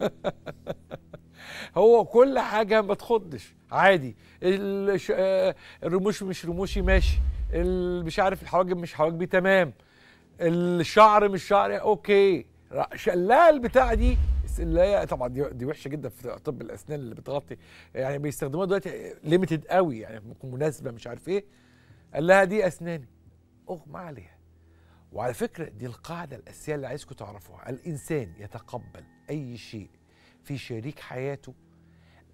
هو كل حاجة ما تخضش عادي آه، الرموش مش رموشي ماشي مش عارف الحواجب مش حواجبي تمام الشعر مش شعري اوكي شلال بتاع دي اللي هي طبعا دي, دي وحشه جدا في طب الاسنان اللي بتغطي يعني بيستخدموها دلوقتي ليميتد قوي يعني مناسبه مش عارف ايه قال لها دي اسناني اغمى عليها وعلى فكرة دي القاعدة الأساسية اللي عايزكم تعرفوها الإنسان يتقبل أي شيء في شريك حياته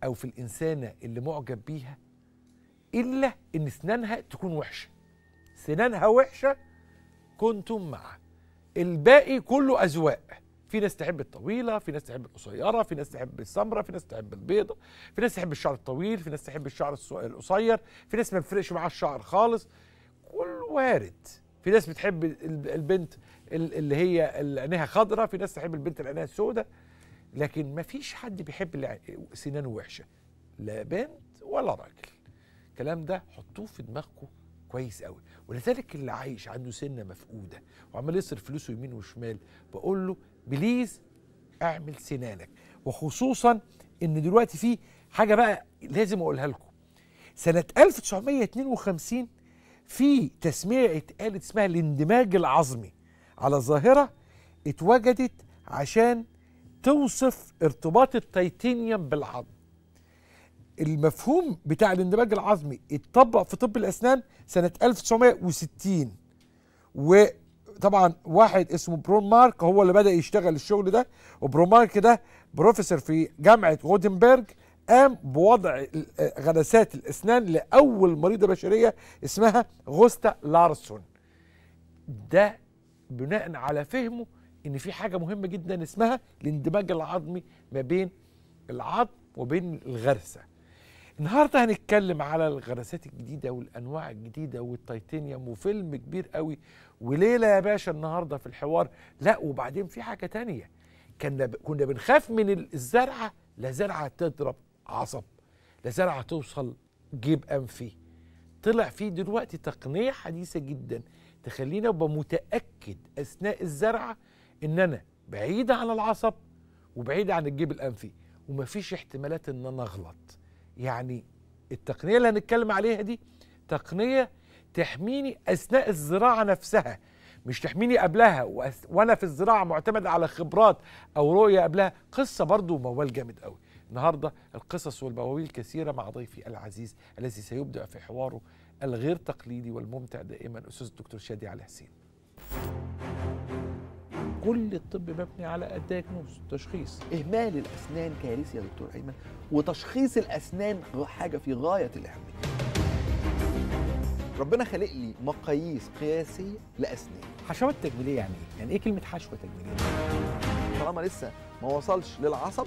أو في الإنسانة اللي معجب بيها إلا إن سنانها تكون وحشة سنانها وحشة كنتم معه الباقي كله أذواق في ناس تحب الطويلة في ناس تحب القصيرة في ناس تحب السمرة في ناس تحب البيضة في ناس تحب الشعر الطويل في ناس تحب الشعر القصير في ناس ما بيفرقش معاها الشعر خالص كل وارد في ناس بتحب البنت اللي هي عينيها خضراء في ناس تحب البنت اللي عينيها سوداء لكن ما فيش حد بيحب اللي سنانه وحشه لا بنت ولا راجل الكلام ده حطوه في دماغكم كويس قوي ولذلك اللي عايش عنده سنه مفقوده وعمال يصرف فلوسه يمين وشمال بقول له بليز اعمل سنانك وخصوصا ان دلوقتي في حاجه بقى لازم اقولها لكم سنه 1952 في تسميه اتقالت اسمها الاندماج العظمي على ظاهره اتوجدت عشان توصف ارتباط التيتانيوم بالعظم المفهوم بتاع الاندماج العظمي اتطبق في طب الاسنان سنه 1960 وطبعا واحد اسمه برون مارك هو اللي بدا يشتغل الشغل ده وبرون مارك ده بروفيسور في جامعه غوتنبرج قام بوضع آه، غدسات الاسنان لاول مريضه بشريه اسمها غوستا لارسون ده بناء على فهمه ان في حاجه مهمه جدا اسمها الاندماج العظمي ما بين العظم وبين الغرسه النهارده هنتكلم على الغرسات الجديده والانواع الجديده والتيتانيوم وفيلم كبير قوي وليله يا باشا النهارده في الحوار لا وبعدين في حاجه تانية كنا كنا بنخاف من الزرعه لا زرعه تضرب عصب لزرعه توصل جيب انفي طلع فيه دلوقتي تقنيه حديثه جدا تخليني ابقى متاكد اثناء الزرعه ان انا بعيد عن العصب وبعيد عن الجيب الانفي ومفيش احتمالات ان انا اغلط يعني التقنيه اللي هنتكلم عليها دي تقنيه تحميني اثناء الزراعه نفسها مش تحميني قبلها وانا في الزراعه معتمد على خبرات او رؤيه قبلها قصه برضو موال جامد قوي النهارده القصص والبواويل كثيرة مع ضيفي العزيز الذي سيبدأ في حواره الغير تقليدي والممتع دائما أستاذ الدكتور شادي علي حسين كل الطب مبني على الدياجنوز تشخيص اهمال الاسنان كارثه يا دكتور ايمن وتشخيص الاسنان حاجه في غايه الاهميه ربنا خلق لي مقاييس قياسيه لاسنان حشوات تجميليه يعني ايه يعني ايه كلمه حشوه تجميليه طالما لسه ما وصلش للعصب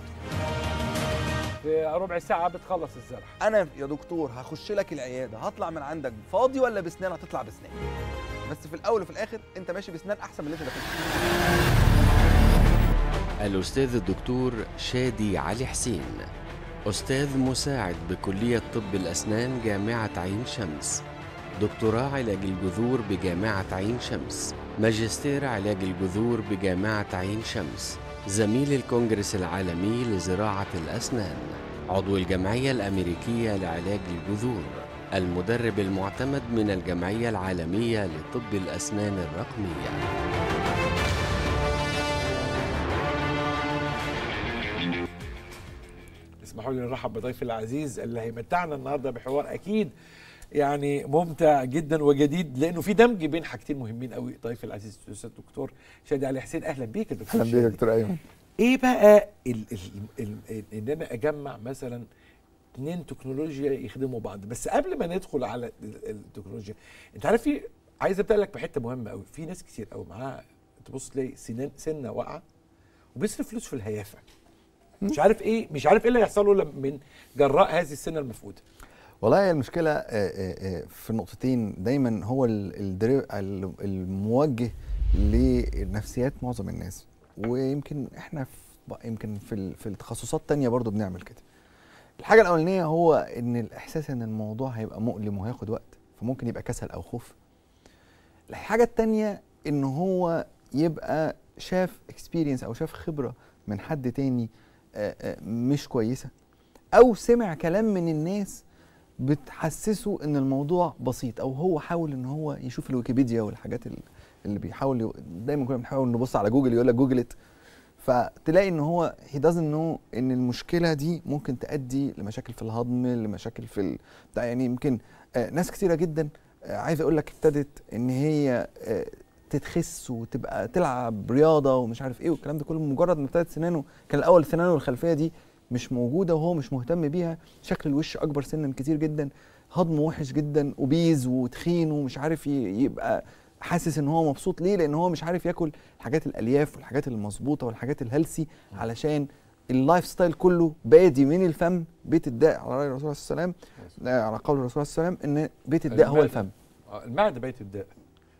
في ربع ساعه بتخلص الزرع انا يا دكتور هخش لك العياده هطلع من عندك فاضي ولا بسنان هتطلع بسنان بس في الاول وفي الاخر انت ماشي بسنان احسن من اللي انت الاستاذ الدكتور شادي علي حسين استاذ مساعد بكليه طب الاسنان جامعه عين شمس دكتوراه علاج الجذور بجامعه عين شمس ماجستير علاج الجذور بجامعه عين شمس زميل الكونجرس العالمي لزراعة الأسنان عضو الجمعية الأمريكية لعلاج الجذور المدرب المعتمد من الجمعية العالمية لطب الأسنان الرقمية اسمحوا لي نرحب بضيفي العزيز اللي هيمتعنا النهارده بحوار اكيد يعني ممتع جدا وجديد لانه في دمج بين حاجتين مهمين قوي ضيفي طيب، العزيز الاستاذ الدكتور شادي علي حسين اهلا بيك يا دكتور اهلا بيك يا دكتور ايمن ايه بقى الـ الـ الـ الـ ان انا اجمع مثلا اثنين تكنولوجيا يخدموا بعض بس قبل ما ندخل على التكنولوجيا انت عارف في عايز ابدا لك بحته مهمه قوي في ناس كتير قوي معاها تبص تلاقي سنان سنه واقعه وبيصرف فلوس في الهيافه مش عارف ايه مش عارف ايه اللي هيحصل له من جراء هذه السنه المفقوده والله المشكله آه، آه، آه، في نقطتين دايما هو الموجه لنفسيات معظم الناس ويمكن احنا في يمكن في في التخصصات التانية برضو بنعمل كده الحاجه الاولانيه هو ان الاحساس ان الموضوع هيبقى مؤلم وهياخد وقت فممكن يبقى كسل او خوف الحاجه التانية ان هو يبقى شاف اكسبيرينس او شاف خبره من حد تاني مش كويسه او سمع كلام من الناس بتحسسه ان الموضوع بسيط او هو حاول ان هو يشوف الويكيبيديا والحاجات اللي بيحاول دايما كنا بنحاول نبص على جوجل يقول لك جوجلت فتلاقي ان هو هي دازنت نو ان المشكله دي ممكن تؤدي لمشاكل في الهضم لمشاكل في ال... يعني يمكن آه ناس كثيره جدا آه عايز اقول لك ابتدت ان هي آه تتخس وتبقى تلعب رياضه ومش عارف ايه والكلام ده كله مجرد ما ابتدت سنانه كان الاول سنانه الخلفيه دي مش موجوده وهو مش مهتم بيها شكل الوش اكبر سنا كتير جدا هضمه وحش جدا وبيز وتخين ومش عارف يبقى حاسس ان هو مبسوط ليه لان هو مش عارف ياكل الحاجات الالياف والحاجات المظبوطه والحاجات الهلسي علشان اللايف ستايل كله بادي من الفم بيت الداء على راي الرسول صلى الله عليه وسلم على قول الرسول صلى الله عليه وسلم ان بيت الداء هو الفم آه، المعده بيت الداء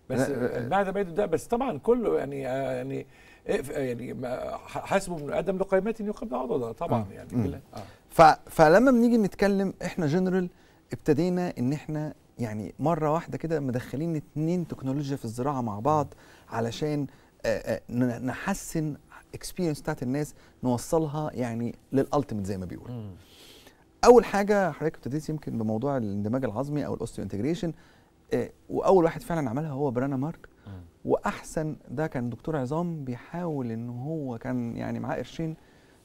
بس آه، المعده بيت الداء بس طبعا كله يعني آه، يعني يعني حاسبوا ابن ادم لقيمات يقبل عضدا طبعا آه. يعني آه. ف فلما بنيجي نتكلم احنا جنرال ابتدينا ان احنا يعني مره واحده كده مدخلين اتنين تكنولوجيا في الزراعه مع بعض علشان آه، آه، نحسن اكسبيرينس بتاعت الناس نوصلها يعني للالتيميت زي ما بيقول اول حاجه حضرتك ابتديت يمكن بموضوع الاندماج العظمي او الاوستيو انتجريشن واول واحد فعلا عملها هو برانا مارك واحسن ده كان دكتور عظام بيحاول ان هو كان يعني معاه قرشين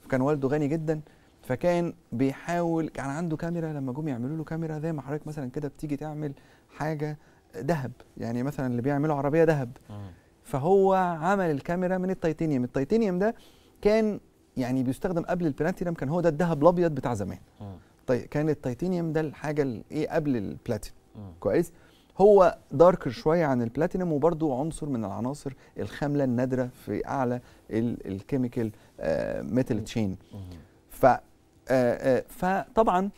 فكان والده غني جدا فكان بيحاول كان عنده كاميرا لما جم يعملوا له كاميرا زي ما حضرتك مثلا كده بتيجي تعمل حاجه ذهب يعني مثلا اللي بيعملوا عربيه ذهب فهو عمل الكاميرا من التيتانيوم التيتانيوم ده كان يعني بيستخدم قبل البلاتينم كان هو ده الذهب الابيض بتاع زمان طيب كان التيتانيوم ده الحاجه الايه قبل البلاتين كويس هو داركر شويه عن البلاتينم وبرده عنصر من العناصر الخامله النادره في اعلى الكيميكال ميتال تشين ف آه، آه، فطبعا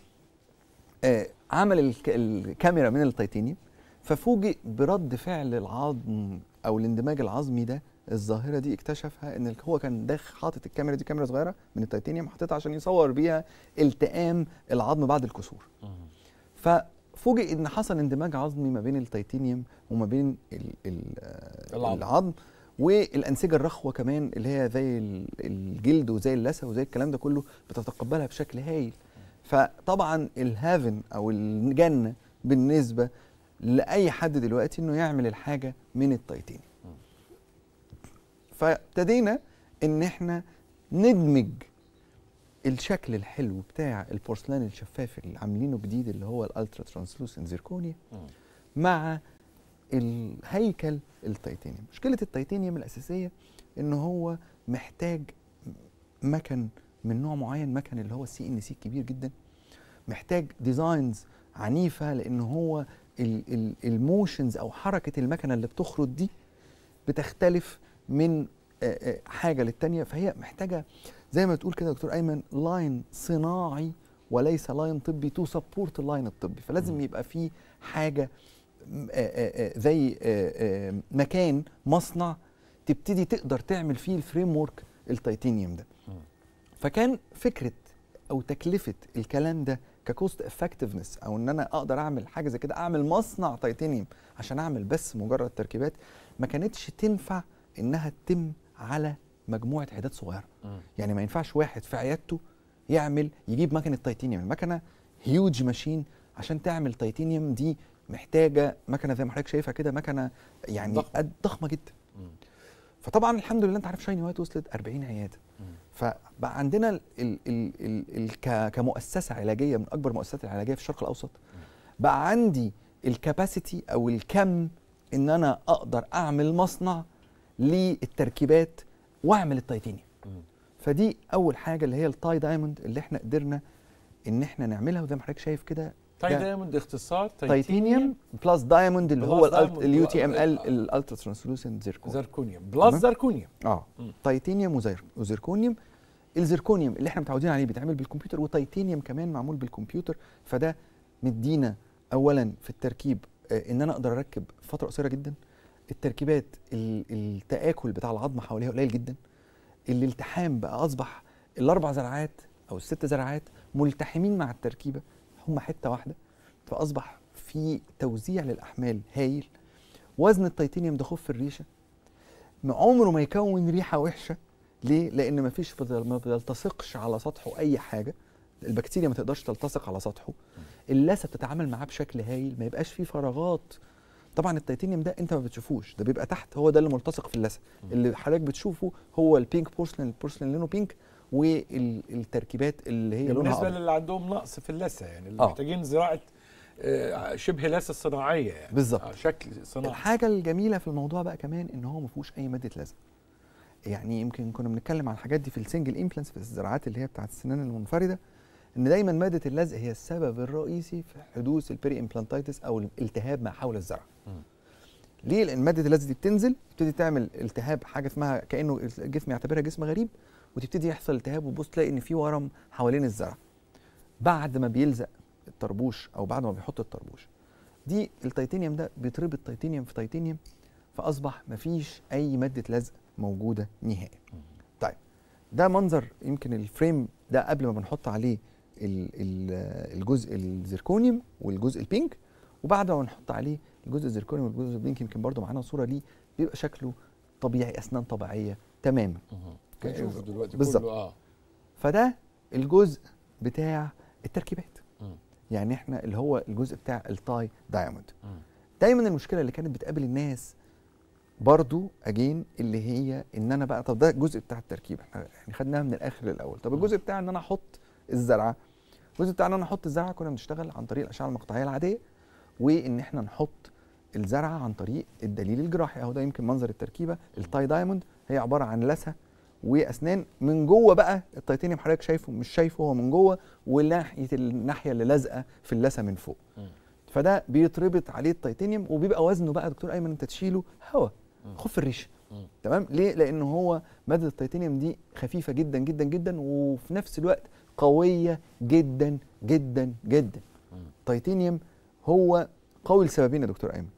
آه، عمل الكاميرا من التيتانيوم ففوجئ برد فعل العظم او الاندماج العظمي ده الظاهره دي اكتشفها ان هو كان داخل حاطط الكاميرا دي كاميرا صغيره من التيتانيوم حاططها عشان يصور بيها التئام العظم بعد الكسور ف فوجئ ان حصل اندماج عظمي ما بين التيتانيوم وما بين الـ الـ آه، العظم. العظم والانسجه الرخوه كمان اللي هي زي الجلد وزي اللثه وزي الكلام ده كله بتتقبلها بشكل هايل فطبعا الهافن او الجنه بالنسبه لاي حد دلوقتي انه يعمل الحاجه من التيتانيوم فابتدينا ان احنا ندمج الشكل الحلو بتاع البورسلان الشفاف اللي عاملينه جديد اللي هو الالترا ترانسلوسن زيركونيا مع الهيكل التيتانيوم مشكله التيتانيوم الاساسيه ان هو محتاج مكن من نوع معين مكن اللي هو السي ان سي كبير جدا محتاج ديزاينز عنيفه لان هو الموشنز او حركه المكنه اللي بتخرط دي بتختلف من حاجه للتانيه فهي محتاجه زي ما بتقول كده دكتور ايمن لاين صناعي وليس لاين طبي تو سبورت اللاين الطبي فلازم يبقى في حاجه آه، آه، آه، زي مكان مصنع تبتدي تقدر تعمل فيه الفريم ورك التيتانيوم ده فكان فكره او تكلفه الكلام ده ككوست افكتفنس او ان انا اقدر اعمل حاجه زي كده اعمل مصنع تيتانيوم عشان اعمل بس مجرد تركيبات ما كانتش تنفع انها تتم على مجموعه عيادات صغيره يعني ما ينفعش واحد في عيادته يعمل يجيب مكنه تيتانيوم المكنه هيوج ماشين عشان تعمل تيتانيوم دي محتاجه مكنه زي ما حضرتك شايفها كده مكنه يعني ضخمه, ضخمة جدا فطبعا الحمد لله انت عارف شايني وايت وصلت 40 عياده فبقى عندنا الـ الـ ال ال ال كمؤسسه علاجيه من اكبر المؤسسات العلاجيه في الشرق الاوسط بقى عندي الكباسيتي او الكم ان انا اقدر اعمل مصنع للتركيبات واعمل التايتانيوم فدي اول حاجه اللي هي التاي دايموند اللي احنا قدرنا ان احنا نعملها وزي ما حضرتك شايف كده تاي دايموند اختصار تايتانيوم بلس دايموند اللي هو اليو تي ام ال الالترا ترانسلوسنت زيركونيوم زيركونيوم بلس زيركونيوم اه تايتانيوم وزيركونيوم الزيركونيوم اللي احنا متعودين عليه بيتعمل بالكمبيوتر وتيتانيوم كمان معمول بالكمبيوتر فده مدينا اولا في التركيب آه، ان انا اقدر اركب فتره قصيره جدا التركيبات التآكل بتاع العظم حواليها قليل جدا الالتحام بقى أصبح الأربع زرعات أو الست زرعات ملتحمين مع التركيبة هم حتة واحدة فأصبح في توزيع للأحمال هايل وزن التيتانيوم ده خف الريشة عمره ما يكون ريحة وحشة ليه؟ لأن ما فيش ما بيلتصقش على سطحه أي حاجة البكتيريا ما تقدرش تلتصق على سطحه اللثه بتتعامل معاه بشكل هايل ما يبقاش فيه فراغات طبعا التيتانيوم ده انت ما بتشوفوش ده بيبقى تحت هو ده اللي ملتصق في اللثه اللي حضرتك بتشوفه هو البينك بورسلين البورسلين لونه بينك والتركيبات اللي هي لونها بالنسبه للي عندهم نقص في اللثه يعني اللي آه. محتاجين زراعه آه، شبه لثه صناعيه يعني بالظبط آه شكل صناعي الحاجه الجميله في الموضوع بقى كمان ان هو ما فيهوش اي ماده لزق يعني يمكن كنا بنتكلم عن الحاجات دي في السنجل امبلانس في الزراعات اللي هي بتاعت السنان المنفرده ان دايما ماده اللزق هي السبب الرئيسي في حدوث البري امبلانتايتس او الالتهاب ما حول الزرع ليه لان ماده اللزج دي بتنزل تبتدي تعمل التهاب حاجه اسمها كانه الجسم يعتبرها جسم غريب وتبتدي يحصل التهاب وتبص تلاقي ان في ورم حوالين الزرع بعد ما بيلزق الطربوش او بعد ما بيحط الطربوش دي التيتانيوم ده بيتربط تيتانيوم في تيتانيوم فاصبح مفيش اي ماده لزق موجوده نهائي طيب ده منظر يمكن الفريم ده قبل ما بنحط عليه الجزء الزركونيوم والجزء البينك وبعد ما بنحط عليه الجزء الزركوني والجزء البلينك يمكن برضه معانا صوره ليه بيبقى شكله طبيعي اسنان طبيعيه تماما هنشوفه دلوقتي بالظبط اه فده الجزء بتاع التركيبات مم. يعني احنا اللي هو الجزء بتاع التاي دايموند دايما المشكله اللي كانت بتقابل الناس برضو اجين اللي هي ان انا بقى طب ده الجزء بتاع التركيب احنا يعني خدناها من الاخر للاول طب الجزء بتاع ان انا احط الزرعه الجزء بتاع ان انا احط الزرعه كنا بنشتغل عن طريق الاشعه المقطعيه العاديه وان احنا نحط الزرعه عن طريق الدليل الجراحي اهو ده يمكن منظر التركيبه التاي دايموند هي عباره عن لثه واسنان من جوه بقى التيتانيوم حضرتك شايفه مش شايفه هو من جوه وناحيه الناحيه اللي لازقه في اللثه من فوق م. فده بيتربط عليه التيتانيوم وبيبقى وزنه بقى دكتور ايمن انت تشيله هواء خف الريشه تمام ليه لان هو ماده التيتانيوم دي خفيفه جدا جدا جدا وفي نفس الوقت قويه جدا جدا جدا التيتانيوم هو قوي لسببين يا دكتور ايمن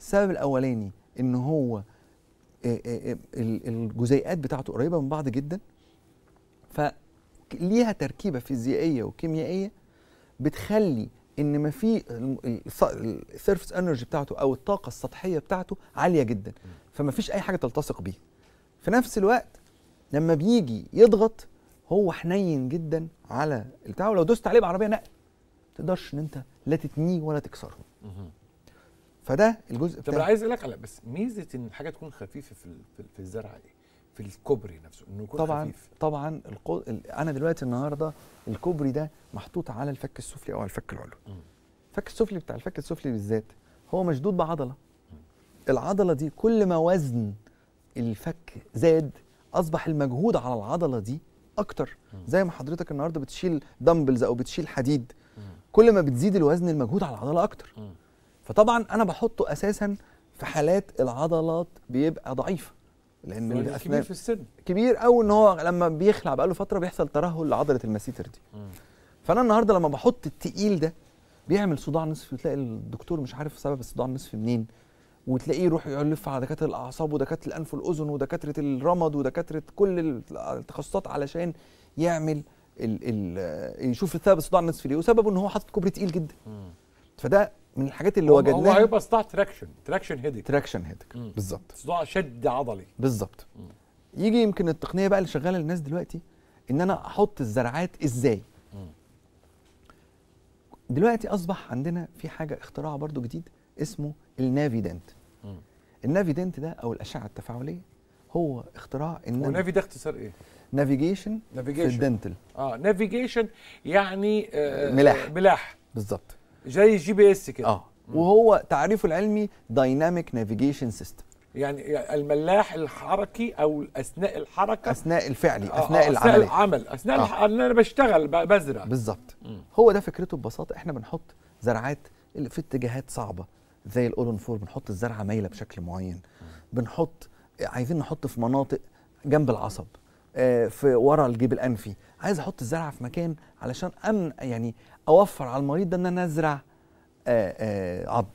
السبب الاولاني ان هو آه، آه، آه، الجزيئات بتاعته قريبه من بعض جدا فليها تركيبه فيزيائيه وكيميائيه بتخلي ان ما في السيرفس انرجي بتاعته او الطاقه السطحيه بتاعته عاليه جدا فما فيش اي حاجه تلتصق بيه في نفس الوقت لما بيجي يضغط هو حنين جدا على بتاعه لو دوست عليه بعربيه نقل تقدرش ان انت لا تتنيه ولا تكسره فده الجزء بتاع طب عايز اسالك على بس ميزه ان الحاجه تكون خفيفه في في الزرع ايه؟ في الكوبري نفسه انه يكون طبعا خفيف. طبعا القو... انا دلوقتي النهارده الكوبري ده محطوط على الفك السفلي او على الفك العلوي. الفك السفلي بتاع الفك السفلي بالذات هو مشدود بعضله. العضله دي كل ما وزن الفك زاد اصبح المجهود على العضله دي اكتر زي ما حضرتك النهارده بتشيل دمبلز او بتشيل حديد كل ما بتزيد الوزن المجهود على العضله اكتر. فطبعا انا بحطه اساسا في حالات العضلات بيبقى ضعيفه لان الاسنان كبير في السن كبير او ان هو لما بيخلع بقاله فتره بيحصل ترهل لعضله المسيتر دي فانا النهارده لما بحط التقيل ده بيعمل صداع نصفي وتلاقي الدكتور مش عارف سبب الصداع النصفي منين وتلاقيه يروح يلف على دكاتره الاعصاب ودكاتره الانف والاذن ودكاتره الرمد ودكاتره كل التخصصات علشان يعمل الـ الـ يشوف سبب الصداع النصفي ليه وسببه ان هو حاطط كوبري تقيل جدا فده من الحاجات اللي وجدناها هو هيبقى صداع تراكشن تراكشن هيدك تراكشن هيدك بالظبط صداع شد عضلي بالظبط يجي يمكن التقنيه بقى اللي شغاله الناس دلوقتي ان انا احط الزرعات ازاي مم. دلوقتي اصبح عندنا في حاجه اختراع برضو جديد اسمه النافيدنت النافيدنت ده او الاشعه التفاعليه هو اختراع ان النافي ده اختصار ايه نافيجيشن نافيجيشن في الدنتل اه نافيجيشن يعني آه ملاح ملاح بالظبط زي الجي بي اس كده اه وهو تعريفه العلمي دايناميك نافيجيشن سيستم يعني الملاح الحركي او اثناء الحركه اثناء الفعلي آه، اثناء آه العمل اثناء العمل اثناء آه. انا بشتغل بزرع بالظبط هو ده فكرته ببساطه احنا بنحط زرعات اللي في اتجاهات صعبه زي فور بنحط الزرعه مايله بشكل معين بنحط عايزين نحط في مناطق جنب العصب آه، في ورا الجيب الانفي عايز احط الزرعه في مكان علشان أم يعني اوفر على المريض ده ان انا ازرع آه، آه، عض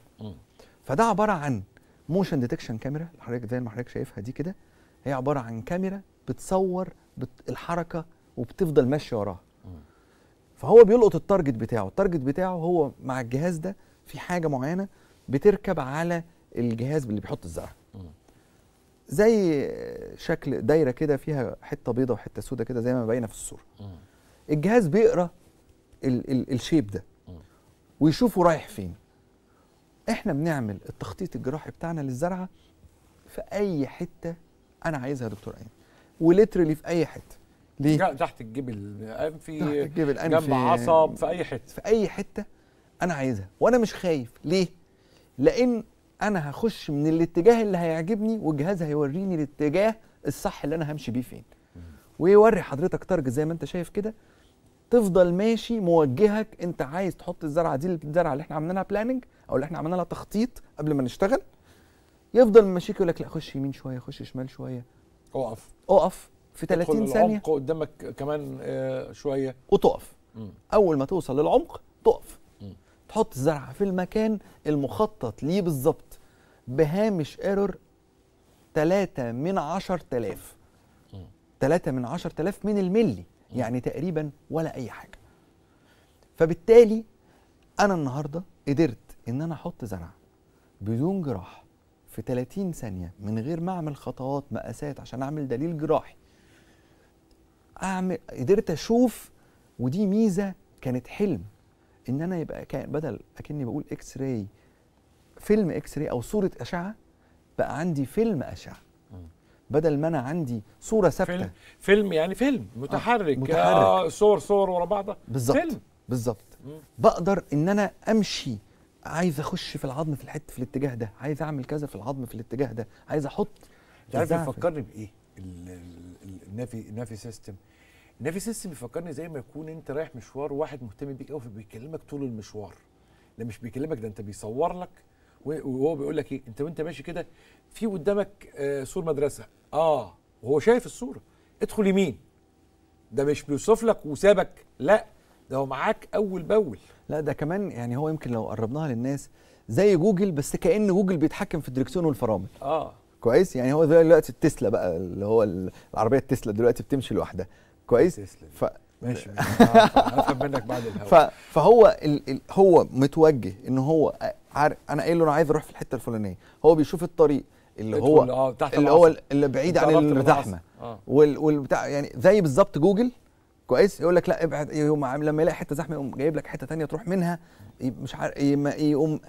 فده عباره عن موشن ديتكشن كاميرا حضرتك زي ما حضرتك شايفها دي كده هي عباره عن كاميرا بتصور بت الحركه وبتفضل ماشيه وراها فهو بيلقط التارجت بتاعه التارجت بتاعه هو مع الجهاز ده في حاجه معينه بتركب على الجهاز اللي بيحط الزرع زي شكل دايره كده فيها حته بيضه وحته سودة كده زي ما باينه في الصوره الجهاز بيقرا ال ال الشيب ده ويشوفه رايح فين احنا بنعمل التخطيط الجراحي بتاعنا للزرعه في اي حته انا عايزها يا دكتور ايمن وليترلي في اي حته ليه؟ تحت الجيب الانفي تحت الجيب الانفي جنب عصب في اي حته في اي حته انا عايزها وانا مش خايف ليه؟ لان انا هخش من الاتجاه اللي هيعجبني والجهاز هيوريني الاتجاه الصح اللي انا همشي بيه فين ويوري حضرتك تارجت زي ما انت شايف كده تفضل ماشي موجهك انت عايز تحط الزرعه دي الزرعه اللي احنا عملنا لها بلاننج او اللي احنا عملنا لها تخطيط قبل ما نشتغل يفضل ماشيك يقول لك لا خش يمين شويه خش شمال شويه اقف اقف في 30 ثانيه قدامك كمان آه، شويه وتقف اول ما توصل للعمق تقف تحط الزرعه في المكان المخطط ليه بالظبط بهامش ايرور 3 من 10000 3 من 10000 من الملي يعني تقريبا ولا اي حاجه فبالتالي انا النهارده قدرت ان انا احط زرعه بدون جراح في 30 ثانيه من غير ما اعمل خطوات مقاسات عشان اعمل دليل جراحي اعمل قدرت اشوف ودي ميزه كانت حلم ان انا يبقى بدل اكني بقول اكس راي فيلم اكس راي او صوره اشعه بقى عندي فيلم اشعه بدل ما انا عندي صوره ثابته فيلم, فيلم يعني فيلم متحرك, آه متحرك. آه صور صور ورا بعضها بالظبط فيلم بالظبط بقدر ان انا امشي عايز اخش في العظم في الحته في الاتجاه ده عايز اعمل كذا في العظم في الاتجاه ده عايز احط انت عارف بيفكرني بايه النافي النافي سيستم نافي سيستم بيفكرني زي ما يكون انت رايح مشوار وواحد مهتم بيك قوي فبيكلمك طول المشوار لا مش بيكلمك ده انت بيصور لك وهو بيقول لك ايه انت وانت ماشي كده في قدامك آه سور مدرسه اه وهو شايف الصوره ادخل يمين ده مش بيوصف لك وسابك لا ده هو معاك اول باول لا ده كمان يعني هو يمكن لو قربناها للناس زي جوجل بس كان جوجل بيتحكم في الدركسيون والفرامل اه كويس يعني هو دلوقتي التسلا بقى اللي هو العربيه التسلا دلوقتي بتمشي لوحدها كويس تسلم ف... ماشي هفهم منك بعد الهوا ف... فهو ال... ال... هو متوجه ان هو انا قايل له انا عايز اروح في الحته الفلانيه هو بيشوف الطريق اللي هو آه، تحت اللي هو اللي بعيد عن الزحمه آه. وال... والبتاع يعني زي بالظبط جوجل كويس يقول لك لا ابعد يقوم لما يلاقي حته زحمه يقوم جايب لك حته تانية تروح منها مش عارف يقوم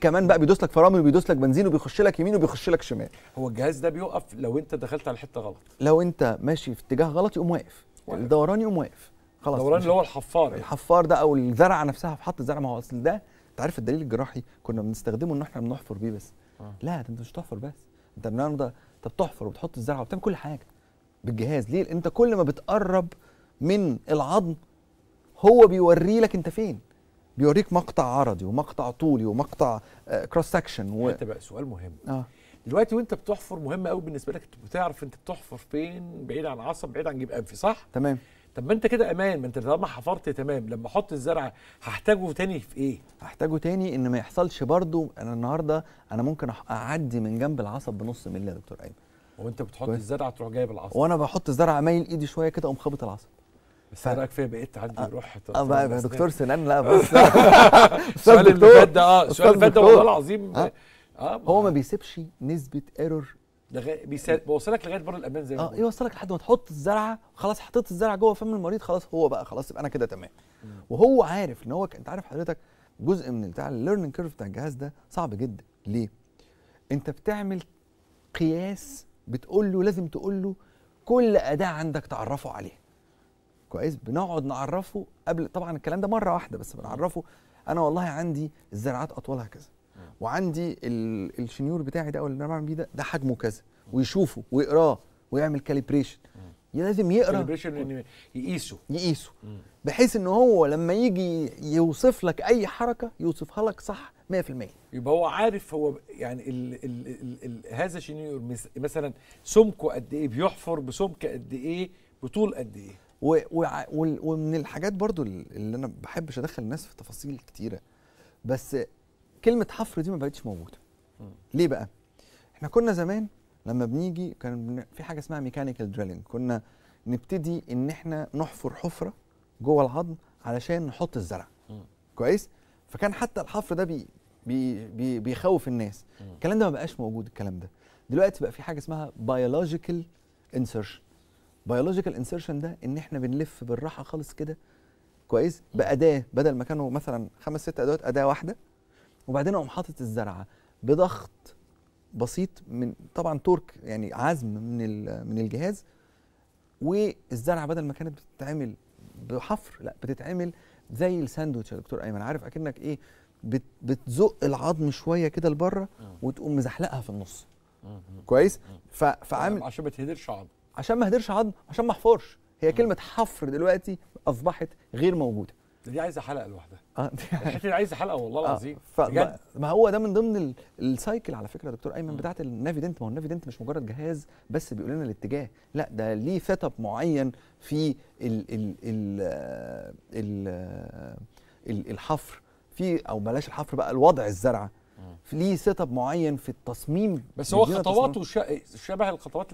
كمان بقى بيدوس لك فرامل وبيدوس لك بنزين وبيخش لك يمين وبيخش لك شمال هو الجهاز ده بيوقف لو انت دخلت على حته غلط لو انت ماشي في اتجاه غلط يقوم واقف الدوران يقوم واقف خلاص الدوران اللي هو الحفار الحفار ده او الزرعه نفسها في حط الزرع ما هو اصل ده انت عارف الدليل الجراحي كنا بنستخدمه ان احنا بنحفر بيه بس آه. لا ده انت مش تحفر بس انت النهارده انت بتحفر وبتحط الزرعه وبتعمل كل حاجه بالجهاز ليه انت كل ما بتقرب من العظم هو بيوري لك انت فين بيوريك مقطع عرضي ومقطع طولي ومقطع كروس آه، سكشن و... بقى سؤال مهم آه. دلوقتي وانت بتحفر مهم قوي بالنسبه لك انت بتعرف انت بتحفر فين بعيد عن عصب بعيد عن جيب انفي صح تمام طب ما انت كده امان ما انت طالما حفرت تمام لما احط الزرع هحتاجه تاني في ايه هحتاجه تاني ان ما يحصلش برضو انا النهارده انا ممكن اعدي من جنب العصب بنص مللي يا دكتور ايمن وانت بتحط كويس. الزرع تروح جايب العصب وانا بحط الزرع مايل ايدي شويه كده اقوم خابط العصب بس انا إيه فيا بقيت عندي آه، روح اه بقى دكتور سنان لا بس السؤال اللي فات ده اه السؤال اللي فات ده والله العظيم آه. آه هو ما بيسيبش نسبه ايرور لغايه بيوصلك لغايه بره الامان زي ما اه يوصلك لحد ما تحط الزرعه خلاص حطيت الزرعه جوه فم المريض خلاص هو بقى خلاص يبقى انا كده تمام وهو عارف ان هو انت عارف حضرتك جزء من بتاع الليرنينج كيرف بتاع الجهاز ده صعب جدا ليه؟ انت بتعمل قياس بتقول له لازم تقول له كل اداه عندك تعرفه عليها كويس بنقعد نعرفه قبل طبعا الكلام ده مره واحده بس بنعرفه انا والله عندي الزراعات اطولها كذا وعندي الشنيور بتاعي ده او اللي انا بعمل بيه ده ده حجمه كذا ويشوفه ويقراه ويعمل كاليبريشن لازم يقرا كاليبريشن ان يقيسه يقيسه بحيث ان هو لما يجي يوصف لك اي حركه يوصفها لك صح 100% يبقى هو عارف هو يعني الـ الـ الـ الـ هذا الشنيور مثلا سمكه قد ايه بيحفر بسمك قد ايه بطول قد ايه و و ومن الحاجات برضو اللي انا بحبش ادخل الناس في تفاصيل كتيره بس كلمه حفر دي ما بقتش موجوده ليه بقى احنا كنا زمان لما بنيجي كان في حاجه اسمها ميكانيكال دريلينج كنا نبتدي ان احنا نحفر حفره جوه العظم علشان نحط الزرع كويس فكان حتى الحفر ده بي بي بي بيخوف الناس الكلام ده ما بقاش موجود الكلام ده دلوقتي بقى في حاجه اسمها بيولوجيكال انسرشن بيولوجيكال انسرشن ده ان احنا بنلف بالراحه خالص كده كويس باداه بدل ما كانوا مثلا خمس ست ادوات اداه واحده وبعدين اقوم حاطط الزرعه بضغط بسيط من طبعا تورك يعني عزم من من الجهاز والزرعه بدل ما كانت بتتعمل بحفر لا بتتعمل زي الساندوتش يا دكتور ايمن عارف اكنك ايه بتزق العظم شويه كده لبره وتقوم مزحلقها في النص كويس فعامل عشان ما تهدرش عظم عشان ما اهدرش عظم عشان ما احفرش هي كلمه حفر دلوقتي اصبحت غير موجوده دي عايزه حلقه لوحدها اه دي عايزه حلقه والله آه، العظيم آه. بجد ما هو ده من ضمن السايكل على فكره يا دكتور ايمن بتاعت النافيدنت ما هو النافيدنت مش مجرد جهاز بس بيقول لنا الاتجاه لا ده ليه سيت اب معين في ال ال ال آه، آه، ال الحفر في او بلاش الحفر بقى الوضع الزرعه ليه سيت اب معين في التصميم بس هو خطواته شبه الخطوات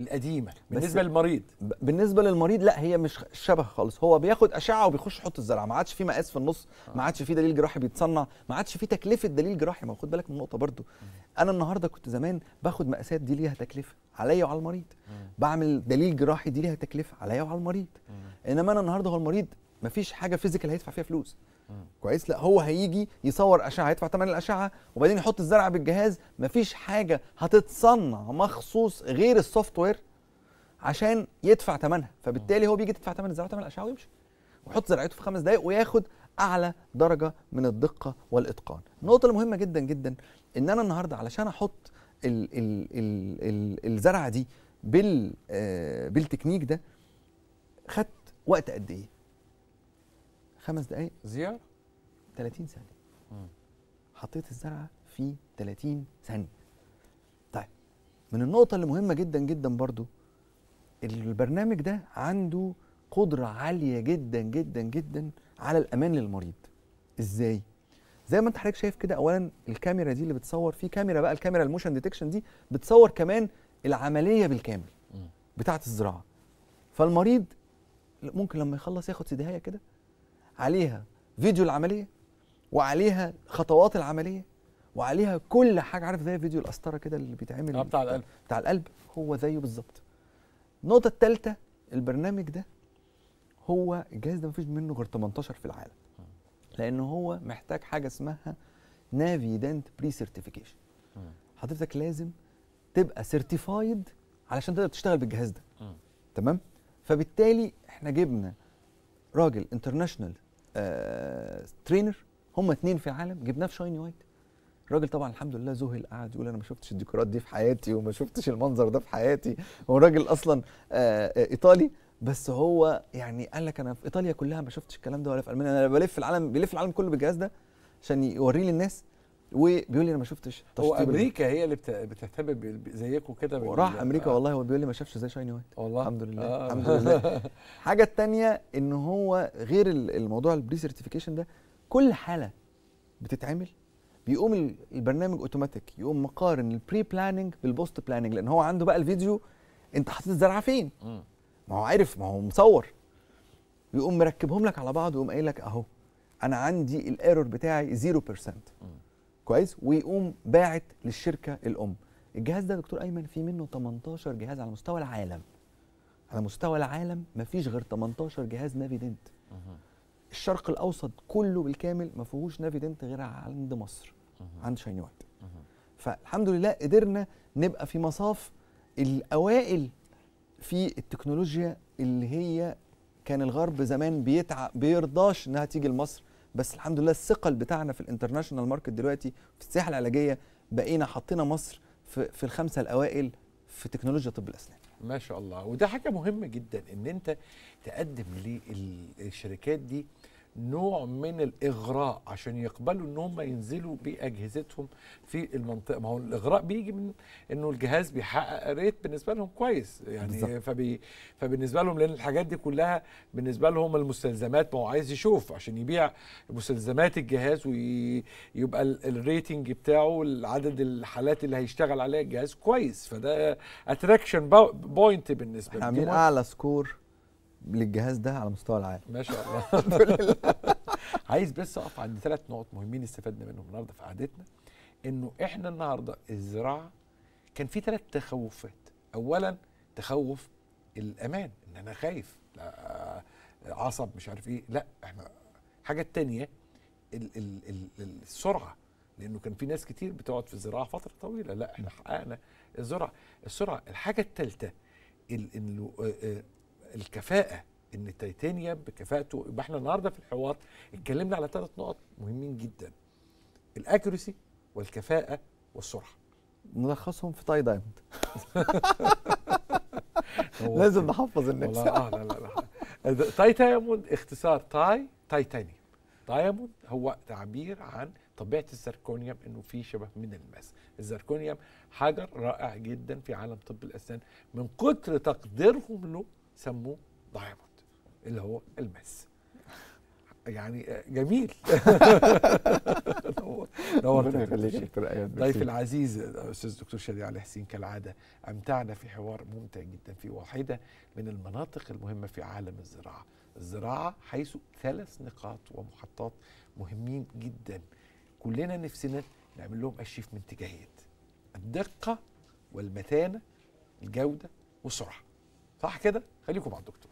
القديمه بالنسبه للمريض بالنسبه للمريض لا هي مش شبه خالص هو بياخد اشعه وبيخش يحط الزرعه ما عادش في مقاس في النص آه. ما عادش في دليل جراحي بيتصنع ما عادش في تكلفه دليل جراحي ما خد بالك من النقطه برضو انا النهارده كنت زمان باخد مقاسات دي ليها تكلفه عليا وعلى المريض بعمل دليل جراحي دي ليها تكلفه عليا وعلى المريض انما انا النهارده هو المريض ما فيش حاجه فيزيكال هيدفع فيها فلوس كويس لا هو هيجي يصور اشعه هيدفع ثمن الاشعه وبعدين يحط الزرعه بالجهاز مفيش حاجه هتتصنع مخصوص غير السوفت وير عشان يدفع ثمنها فبالتالي هو بيجي تدفع ثمن الزرعه ثمن الاشعه ويمشي ويحط زرعته في خمس دقائق وياخد اعلى درجه من الدقه والاتقان النقطه المهمه جدا جدا ان انا النهارده علشان احط ال ال ال الـ الزرعه دي آه، بالتكنيك ده خدت وقت قد ايه خمس دقائق زيارة 30 ثانية حطيت الزرعة في 30 ثانية طيب من النقطة اللي مهمة جدا جدا برضو البرنامج ده عنده قدرة عالية جدا جدا جدا على الأمان للمريض ازاي؟ زي ما انت حضرتك شايف كده اولا الكاميرا دي اللي بتصور في كاميرا بقى الكاميرا الموشن ديتكشن دي بتصور كمان العمليه بالكامل بتاعه الزراعه فالمريض ممكن لما يخلص ياخد سدهايه كده عليها فيديو العمليه وعليها خطوات العمليه وعليها كل حاجه عارف زي فيديو القسطره كده اللي بيتعمل آه بتاع القلب بتاع القلب هو زيه بالظبط النقطه الثالثه البرنامج ده هو الجهاز ده ما فيش منه غير 18 في العالم لان هو محتاج حاجه اسمها نافي دنت بري سيرتيفيكيشن حضرتك لازم تبقى سيرتيفايد علشان تقدر تشتغل بالجهاز ده تمام فبالتالي احنا جبنا راجل انترناشونال آه ترينر هم اتنين في عالم جبناه في شايني وايت الراجل طبعا الحمد لله ذهل قعد يقول انا ما شفتش الديكورات دي في حياتي وما شفتش المنظر ده في حياتي هو راجل اصلا آه،, آه ايطالي بس هو يعني قال لك انا في ايطاليا كلها ما شفتش الكلام ده ولا في المانيا انا بلف العالم بيلف العالم كله بالجهاز ده عشان يوريه للناس وبيقول لي انا ما شفتش هو امريكا هي اللي بتهتم زيكم كده وراح امريكا آه. والله هو بيقول لي ما شافش زي شايني وايت والله الحمد لله آه. الحمد لله الحاجه الثانيه ان هو غير الموضوع البري سيرتيفيكيشن ده كل حاله بتتعمل بيقوم البرنامج اوتوماتيك يقوم مقارن البري بلاننج بالبوست بلاننج لان هو عنده بقى الفيديو انت حاطط الزرعه فين ما هو عارف ما هو مصور يقوم مركبهم لك على بعض ويقوم قايل لك اهو انا عندي الايرور بتاعي 0% كويس ويقوم باعت للشركه الام الجهاز ده دكتور ايمن في منه 18 جهاز على مستوى العالم على مستوى العالم ما فيش غير 18 جهاز نافيدنت الشرق الاوسط كله بالكامل ما فيهوش نافيدنت غير عند مصر عند شاينوات فالحمد لله قدرنا نبقى في مصاف الاوائل في التكنولوجيا اللي هي كان الغرب زمان بيتعب بيرضاش انها تيجي لمصر بس الحمد لله الثقل بتاعنا في الانترناشونال ماركت دلوقتي في السياحه العلاجيه بقينا حطينا مصر في, في الخمسه الاوائل في تكنولوجيا طب الاسنان ما شاء الله وده حاجه مهمه جدا ان انت تقدم للشركات دي نوع من الاغراء عشان يقبلوا ان هم ينزلوا باجهزتهم في المنطقه ما هو الاغراء بيجي من انه الجهاز بيحقق ريت بالنسبه لهم كويس يعني بالزبط. فبي فبالنسبه لهم لان الحاجات دي كلها بالنسبه لهم المستلزمات ما هو عايز يشوف عشان يبيع مستلزمات الجهاز ويبقى الريتنج بتاعه عدد الحالات اللي هيشتغل عليها الجهاز كويس فده اتراكشن بوينت بالنسبه لهم عاملين اعلى سكور للجهاز ده على مستوى العالم ما شاء الله الحمد لله عايز بس اقف عند ثلاث نقط مهمين استفدنا منهم النهارده في قعدتنا انه احنا النهارده الزراعه كان في ثلاث تخوفات اولا تخوف الامان ان انا خايف عصب مش عارف ايه لا احنا الحاجه الثانيه السرعه لانه كان في ناس كتير بتقعد في الزراعه فتره طويله لا احنا حققنا الزرعه السرعه الحاجه الثالثه انه الكفاءه ان تيتانيا بكفاءته يبقى احنا النهارده في الحوار اتكلمنا على ثلاث نقط مهمين جدا الاكيورسي والكفاءه والسرعه نلخصهم في تاي دايموند لازم نحفظ الناس اه لا لا لا تاي دايموند اختصار تاي تايتانيوم دايموند هو تعبير عن طبيعه الزركونيوم انه فيه شبه من الماس الزركونيوم حجر رائع جدا في عالم طب الاسنان من كتر تقديرهم له سموه دايموند اللي هو الماس يعني آه، جميل نورت ضيف العزيز الاستاذ دكتور شادي علي حسين كالعاده امتعنا في حوار ممتع جدا في واحده من المناطق المهمه في عالم الزراعه الزراعه حيث ثلاث نقاط ومحطات مهمين جدا كلنا نفسنا نعمل لهم اشيف من تجاهيد الدقه والمتانه الجوده والسرعه صح كده خليكم مع الدكتور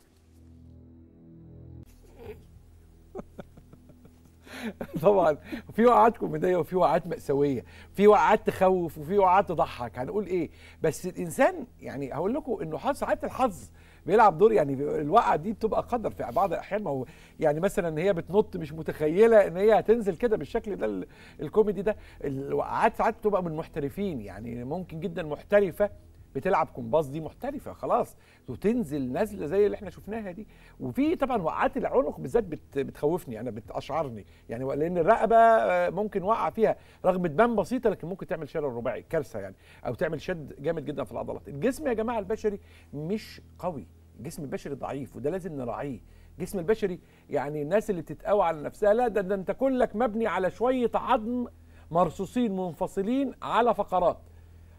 طبعا في وقعات كوميديه وفي وقعات ماساويه في وقعات تخوف وفي وقعات تضحك هنقول ايه بس الانسان يعني هقول لكم انه حظ ساعات الحظ بيلعب دور يعني الوقعه دي بتبقى قدر في بعض الاحيان ما هو يعني مثلا ان هي بتنط مش متخيله ان هي هتنزل كده بالشكل ده الكوميدي ده الوقعات ساعات بتبقى من محترفين يعني ممكن جدا محترفه بتلعب كومباس دي محترفه خلاص وتنزل نازله زي اللي احنا شفناها دي وفي طبعا وقعات العنق بالذات بت بتخوفني انا يعني بتاشعرني يعني لان الرقبه آه، ممكن وقع فيها رغم تبان بسيطه لكن ممكن تعمل شلل رباعي كارثه يعني او تعمل شد جامد جدا في العضلات الجسم يا جماعه البشري مش قوي الجسم البشري ضعيف وده لازم نراعيه الجسم البشري يعني الناس اللي بتتقوى على نفسها لا ده, ده انت كلك مبني على شويه عظم مرصوصين منفصلين على فقرات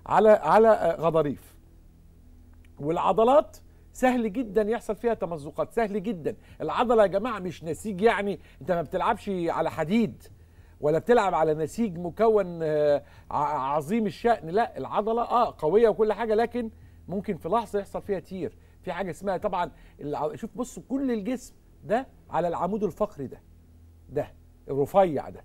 على على غضاريف والعضلات سهل جدا يحصل فيها تمزقات سهل جدا العضله يا جماعه مش نسيج يعني انت ما بتلعبش على حديد ولا بتلعب على نسيج مكون آه، عظيم الشأن لا العضله اه قويه وكل حاجه لكن ممكن في لحظه يحصل فيها تير في حاجه اسمها طبعا شوف بص كل الجسم ده على العمود الفقري ده ده الرفيع ده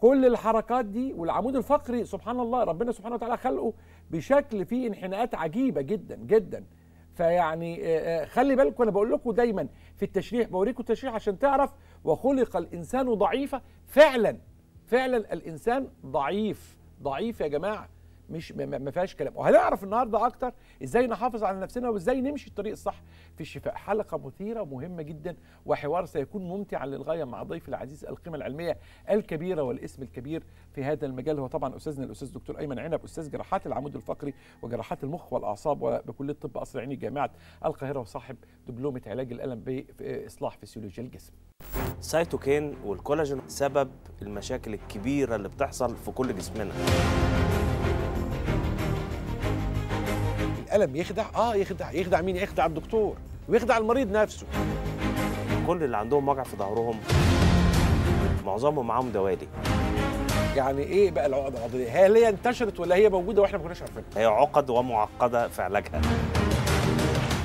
كل الحركات دي والعمود الفقري سبحان الله ربنا سبحانه وتعالى خلقه بشكل فيه انحناءات عجيبه جدا جدا فيعني آه، آه، خلي بالكم انا بقول لكم دايما في التشريح بوريكم التشريح عشان تعرف وخلق الانسان ضعيفا فعلا فعلا الانسان ضعيف ضعيف يا جماعه مش ما فيهاش كلام وهنعرف النهارده اكتر ازاي نحافظ على نفسنا وازاي نمشي الطريق الصح في الشفاء حلقه مثيره ومهمه جدا وحوار سيكون ممتعا للغايه مع ضيفي العزيز القيمه العلميه الكبيره والاسم الكبير في هذا المجال هو طبعا استاذنا الاستاذ دكتور ايمن عنب استاذ جراحات العمود الفقري وجراحات المخ والاعصاب وبكليه طب قصر عيني جامعه القاهره وصاحب دبلومه علاج الالم باصلاح فسيولوجيا الجسم سايتوكين والكولاجين سبب المشاكل الكبيره اللي بتحصل في كل جسمنا القلم يخدع اه يخدع يخدع مين يخدع الدكتور ويخدع المريض نفسه كل اللي عندهم وجع في ظهرهم معظمهم معاهم دوالي يعني ايه بقى العقد العضليه هل هي انتشرت ولا هي موجوده واحنا ما كناش عارفينها هي عقد ومعقده في علاجها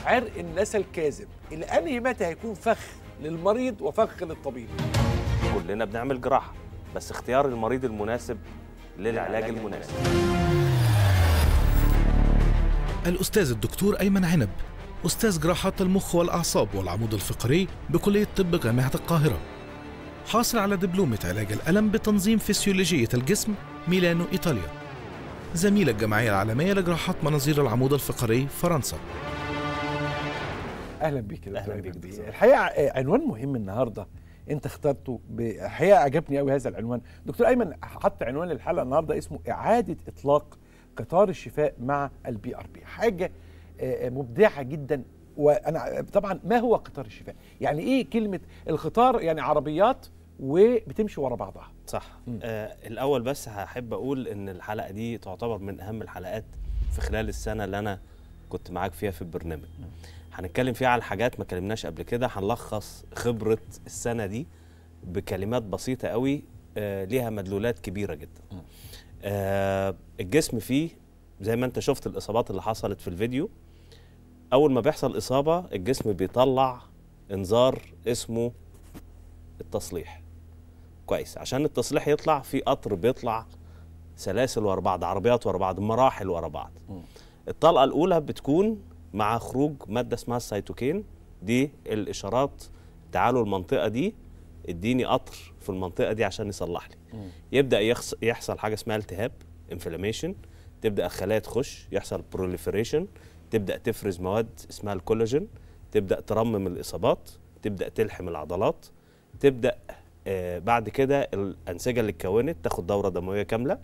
عرق النسا الكاذب الى انهي متى هيكون فخ للمريض وفخ للطبيب كلنا بنعمل جراحه بس اختيار المريض المناسب للعلاج المناسب الأستاذ الدكتور أيمن عنب أستاذ جراحات المخ والأعصاب والعمود الفقري بكلية طب جامعة القاهرة حاصل على دبلومة علاج الألم بتنظيم فسيولوجية الجسم ميلانو إيطاليا زميل الجمعية العالمية لجراحات مناظير العمود الفقري فرنسا أهلا بيك أهلا بيك دكتور الحقيقة عنوان مهم النهاردة انت اخترته الحقيقه عجبني قوي هذا العنوان دكتور ايمن حط عنوان الحلقة النهارده اسمه اعاده اطلاق قطار الشفاء مع البي ار بي حاجه آه، آه، مبدعه جدا وانا طبعا ما هو قطار الشفاء يعني ايه كلمه القطار يعني عربيات وبتمشي ورا بعضها صح آه الاول بس هحب اقول ان الحلقه دي تعتبر من اهم الحلقات في خلال السنه اللي انا كنت معاك فيها في البرنامج هنتكلم فيها على حاجات ما كلمناش قبل كده هنلخص خبره السنه دي بكلمات بسيطه قوي آه ليها مدلولات كبيره جدا م. آه، الجسم فيه زي ما انت شفت الاصابات اللي حصلت في الفيديو اول ما بيحصل اصابه الجسم بيطلع انذار اسمه التصليح كويس عشان التصليح يطلع في قطر بيطلع سلاسل ورا بعض عربيات ورا بعض مراحل ورا بعض الطلقه الاولى بتكون مع خروج ماده اسمها السيتوكين دي الاشارات تعالوا المنطقه دي اديني قطر في المنطقه دي عشان يصلح لي م. يبدا يحصل, يحصل حاجه اسمها التهاب انفلاميشن تبدا الخلايا تخش يحصل بروليفريشن تبدا تفرز مواد اسمها الكولاجين تبدا ترمم الاصابات تبدا تلحم العضلات تبدا آه بعد كده الانسجه اللي اتكونت تاخد دوره دمويه كامله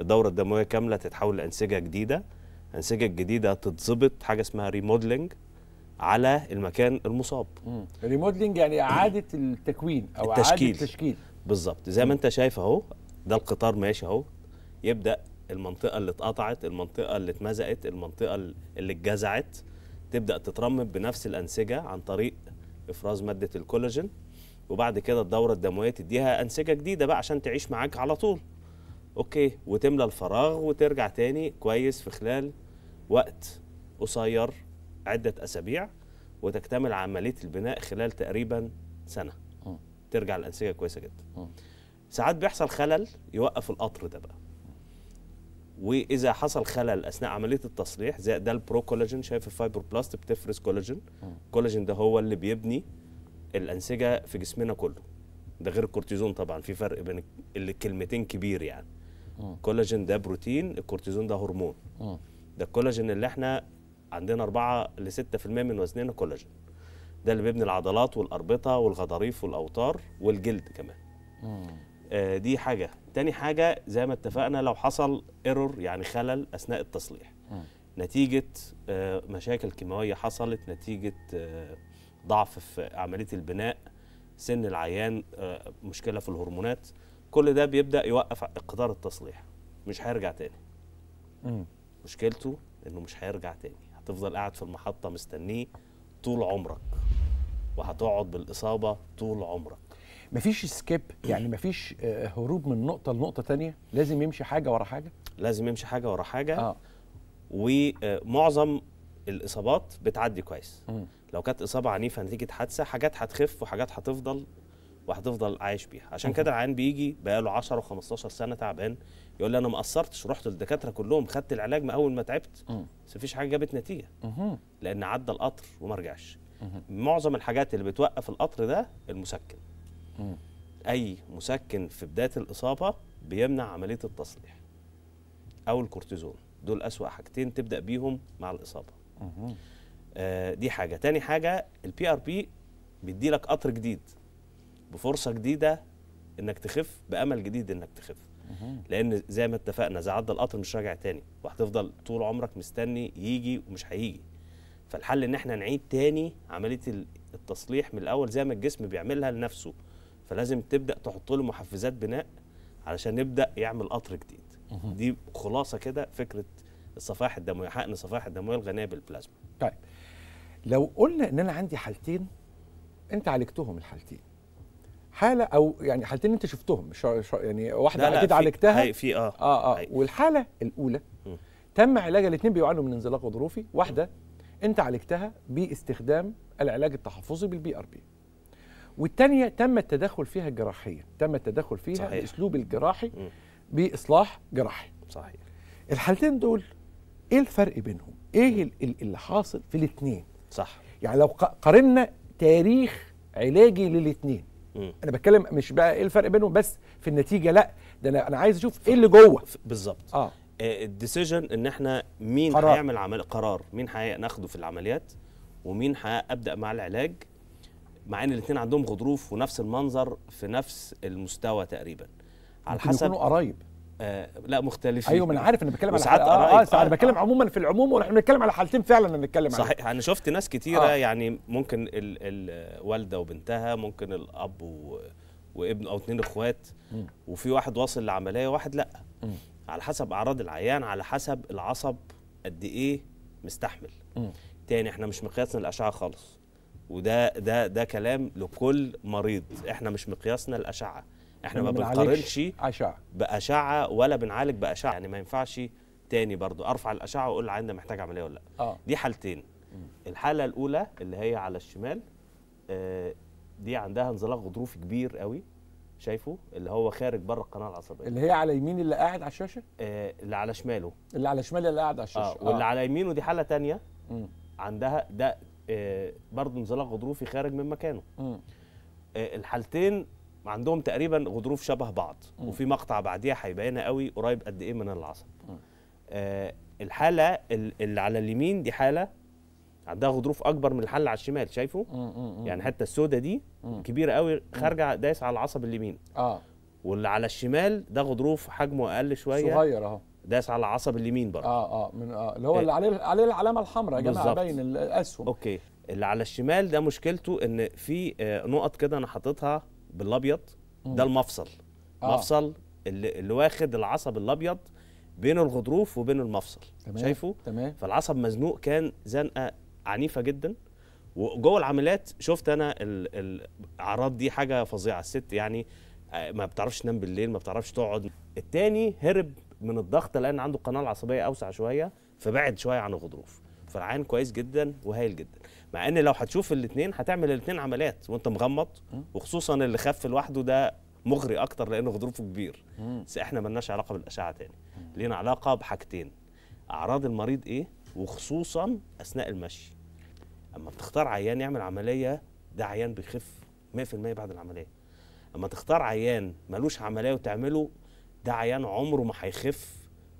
الدوره الدمويه كامله تتحول لانسجه جديده الانسجه الجديده تتظبط حاجه اسمها ريموديلنج على المكان المصاب ريموديلنج يعني اعاده التكوين او التشكيل. اعاده التشكيل بالظبط زي ما انت شايف اهو ده القطار ماشي اهو يبدا المنطقه اللي اتقطعت المنطقه اللي اتمزقت المنطقه اللي اتجزعت تبدا تترمم بنفس الانسجه عن طريق افراز ماده الكولاجين وبعد كده الدوره الدمويه تديها انسجه جديده بقى عشان تعيش معاك على طول اوكي وتملى الفراغ وترجع تاني كويس في خلال وقت قصير عدة أسابيع وتكتمل عملية البناء خلال تقريبا سنة م. اه. ترجع الأنسجة كويسة جدا م. اه. ساعات بيحصل خلل يوقف القطر ده بقى واذا حصل خلل اثناء عمليه التصليح زي ده البرو كولاجين شايف الفايبر بلاست بتفرز كولاجين اه. كولاجين ده هو اللي بيبني الانسجه في جسمنا كله ده غير الكورتيزون طبعا في فرق بين الكلمتين كبير يعني كولاجين ده بروتين الكورتيزون ده هرمون ده الكولاجين اللي احنا عندنا 4 ل 6% من وزننا كولاجين ده اللي بيبني العضلات والاربطه والغضاريف والاوتار والجلد كمان آه دي حاجه تاني حاجه زي ما اتفقنا لو حصل ايرور يعني خلل اثناء التصليح مم. نتيجه آه مشاكل كيماويه حصلت نتيجه آه ضعف في عمليه البناء سن العيان آه مشكله في الهرمونات كل ده بيبدا يوقف اقدار التصليح مش هيرجع تاني مم. مشكلته انه مش هيرجع تاني هتفضل قاعد في المحطه مستنيه طول عمرك وهتقعد بالاصابه طول عمرك مفيش سكيب يعني مفيش آه، هروب من نقطه لنقطه تانية لازم يمشي حاجه ورا حاجه لازم يمشي حاجه ورا حاجه آه. ومعظم آه، الاصابات بتعدي كويس لو كانت اصابه عنيفه نتيجه حادثه حاجات هتخف وحاجات هتفضل وهتفضل عايش بيها عشان كده العيان بيجي بقاله 10 و15 سنه تعبان يقول لي انا ما قصرتش رحت للدكاتره كلهم خدت العلاج من اول ما تعبت بس مفيش حاجه جابت نتيجه لان عدى القطر وما رجعش معظم الحاجات اللي بتوقف القطر ده المسكن اي مسكن في بدايه الاصابه بيمنع عمليه التصليح او الكورتيزون دول اسوا حاجتين تبدا بيهم مع الاصابه آه دي حاجه تاني حاجه البي ار بي بيدي لك قطر جديد بفرصه جديده انك تخف بامل جديد انك تخف لان زي ما اتفقنا اذا عدى القطر مش راجع تاني وهتفضل طول عمرك مستني يجي ومش هيجي فالحل ان احنا نعيد تاني عمليه التصليح من الاول زي ما الجسم بيعملها لنفسه فلازم تبدا تحط له محفزات بناء علشان يبدا يعمل قطر جديد دي خلاصه كده فكره الصفائح الدمويه حقن الصفائح الدمويه الغنيه بالبلازما طيب لو قلنا ان انا عندي حالتين انت عالجتهم الحالتين حاله او يعني حالتين انت شفتهم شا شا يعني واحده لا اكيد عالجتها في اه اه اه والحاله الاولى م. تم علاجها الاثنين بيعانوا من انزلاق غضروفي واحده م. انت عالجتها باستخدام العلاج التحفظي بالبي ار بي والثانيه تم التدخل فيها جراحيا تم التدخل فيها صحيح. باسلوب الجراحي م. باصلاح جراحي صحيح الحالتين دول ايه الفرق بينهم ايه اللي حاصل في الاثنين صح يعني لو قارنا تاريخ علاجي للاثنين انا بتكلم مش بقى ايه الفرق بينهم بس في النتيجه لا ده انا انا عايز اشوف ايه اللي جوه بالظبط اه, آه، الديسيجن ان احنا مين قرار. هيعمل عمل قرار مين هناخده في العمليات ومين هابدا مع العلاج مع ان الاثنين عندهم غضروف ونفس المنظر في نفس المستوى تقريبا على حسب يكونوا قرايب آه لا مختلفين ايوه ما انا عارف انا بتكلم على ساعات آه, آه, آه, انا بتكلم عموما في العموم ونحن بنتكلم على حالتين فعلا انا بنتكلم صحيح انا شفت ناس كتيره آه. يعني ممكن الوالده وبنتها ممكن الاب وابنه وابن او اثنين اخوات وفي واحد واصل لعمليه وواحد لا على حسب اعراض العيان على حسب العصب قد ايه مستحمل تاني احنا مش مقياسنا الاشعه خالص وده ده ده كلام لكل مريض احنا مش مقياسنا الاشعه احنا ما بنقارنش اشعه باشعه ولا بنعالج باشعه يعني ما ينفعش تاني برضو ارفع الاشعه واقول العيان ده محتاج عمليه ولا لا آه. دي حالتين الحاله الاولى اللي هي على الشمال آه دي عندها انزلاق غضروفي كبير قوي شايفه اللي هو خارج بره القناه العصبيه اللي هي على يمين اللي قاعد على الشاشه آه اللي على شماله اللي على شمال اللي قاعد على الشاشه آه. واللي آه. على يمينه دي حاله تانية م. عندها ده آه برضه انزلاق غضروفي خارج من مكانه م. آه، الحالتين عندهم تقريبا غضروف شبه بعض م. وفي مقطع بعديها هيبينها قوي قريب قد ايه من العصب آه الحاله اللي على اليمين دي حاله عندها غضروف اكبر من الحاله على الشمال شايفه م. يعني حتى السودة دي كبيره قوي خارجه دايس على العصب اليمين اه واللي على الشمال ده غضروف حجمه اقل شويه صغير اهو داس على العصب اليمين برضه اه اه من اه اللي هو آه. اللي عليه عليه العلامه الحمراء يا جماعه باين الاسهم اوكي اللي على الشمال ده مشكلته ان في آه، نقط كده انا حاططها بالابيض ده المفصل آه. مفصل اللي, اللي واخد العصب الابيض بين الغضروف وبين المفصل تمام. شايفه تمام. فالعصب مزنوق كان زنقه عنيفه جدا وجوه العمليات شفت انا الاعراض دي حاجه فظيعه الست يعني آه، ما بتعرفش تنام بالليل ما بتعرفش تقعد التاني هرب من الضغط لان عنده القناه العصبيه اوسع شويه فبعد شويه عن الغضروف فالعين كويس جدا وهايل جدا مع ان لو هتشوف الاثنين هتعمل الاثنين عمليات وانت مغمض وخصوصا اللي خف لوحده ده مغري اكتر لانه غضروفه كبير بس احنا ملناش علاقه بالاشعه تاني لينا علاقه بحاجتين اعراض المريض ايه وخصوصا اثناء المشي اما بتختار عيان يعمل عمليه ده عيان بيخف 100% بعد العمليه اما تختار عيان ملوش عمليه وتعمله ده عيان عمره ما هيخف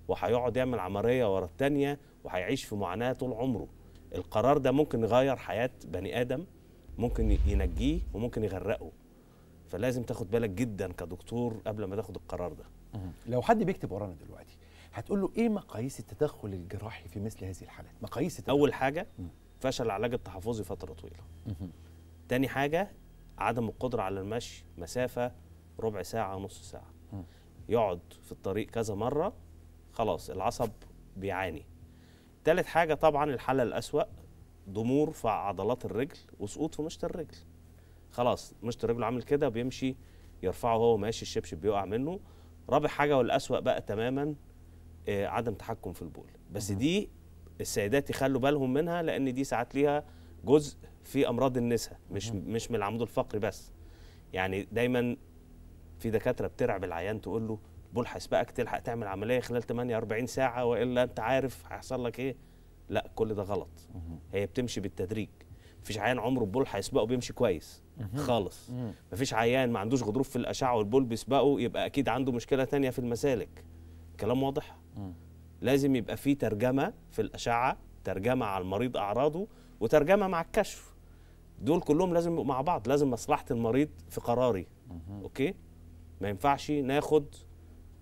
وهيقعد يعمل عمليه ورا الثانيه وهيعيش في معاناه طول عمره القرار ده ممكن يغير حياه بني ادم ممكن ينجيه وممكن يغرقه فلازم تاخد بالك جدا كدكتور قبل ما تاخد القرار ده لو حد بيكتب ورانا دلوقتي هتقول له ايه مقاييس التدخل الجراحي في مثل هذه الحالات مقاييس التدخل. اول حاجه فشل العلاج التحفظي فتره طويله تاني حاجه عدم القدره على المشي مسافه ربع ساعه نص ساعه يقعد في الطريق كذا مره خلاص العصب بيعاني تالت حاجة طبعا الحالة الأسوأ ضمور في عضلات الرجل وسقوط في مشط الرجل خلاص مشط الرجل عامل كده بيمشي يرفعه هو ماشي الشبشب بيقع منه رابع حاجة والأسوأ بقى تماما آه عدم تحكم في البول بس دي السيدات يخلوا بالهم منها لأن دي ساعات ليها جزء في أمراض النساء مش مش من العمود الفقري بس يعني دايما في دكاترة بترعب العيان تقول له بول هيسبقك تلحق تعمل عمليه خلال 48 ساعه والا انت عارف هيحصل لك ايه لا كل ده غلط هي بتمشي بالتدريج مفيش عيان عمره البول هيسبقه بيمشي كويس خالص مفيش عيان ما عندوش غضروف في الاشعه والبول بيسبقه يبقى اكيد عنده مشكله تانية في المسالك كلام واضح لازم يبقى في ترجمه في الاشعه ترجمه على المريض اعراضه وترجمه مع الكشف دول كلهم لازم مع بعض لازم مصلحه المريض في قراري اوكي ما ينفعش ناخد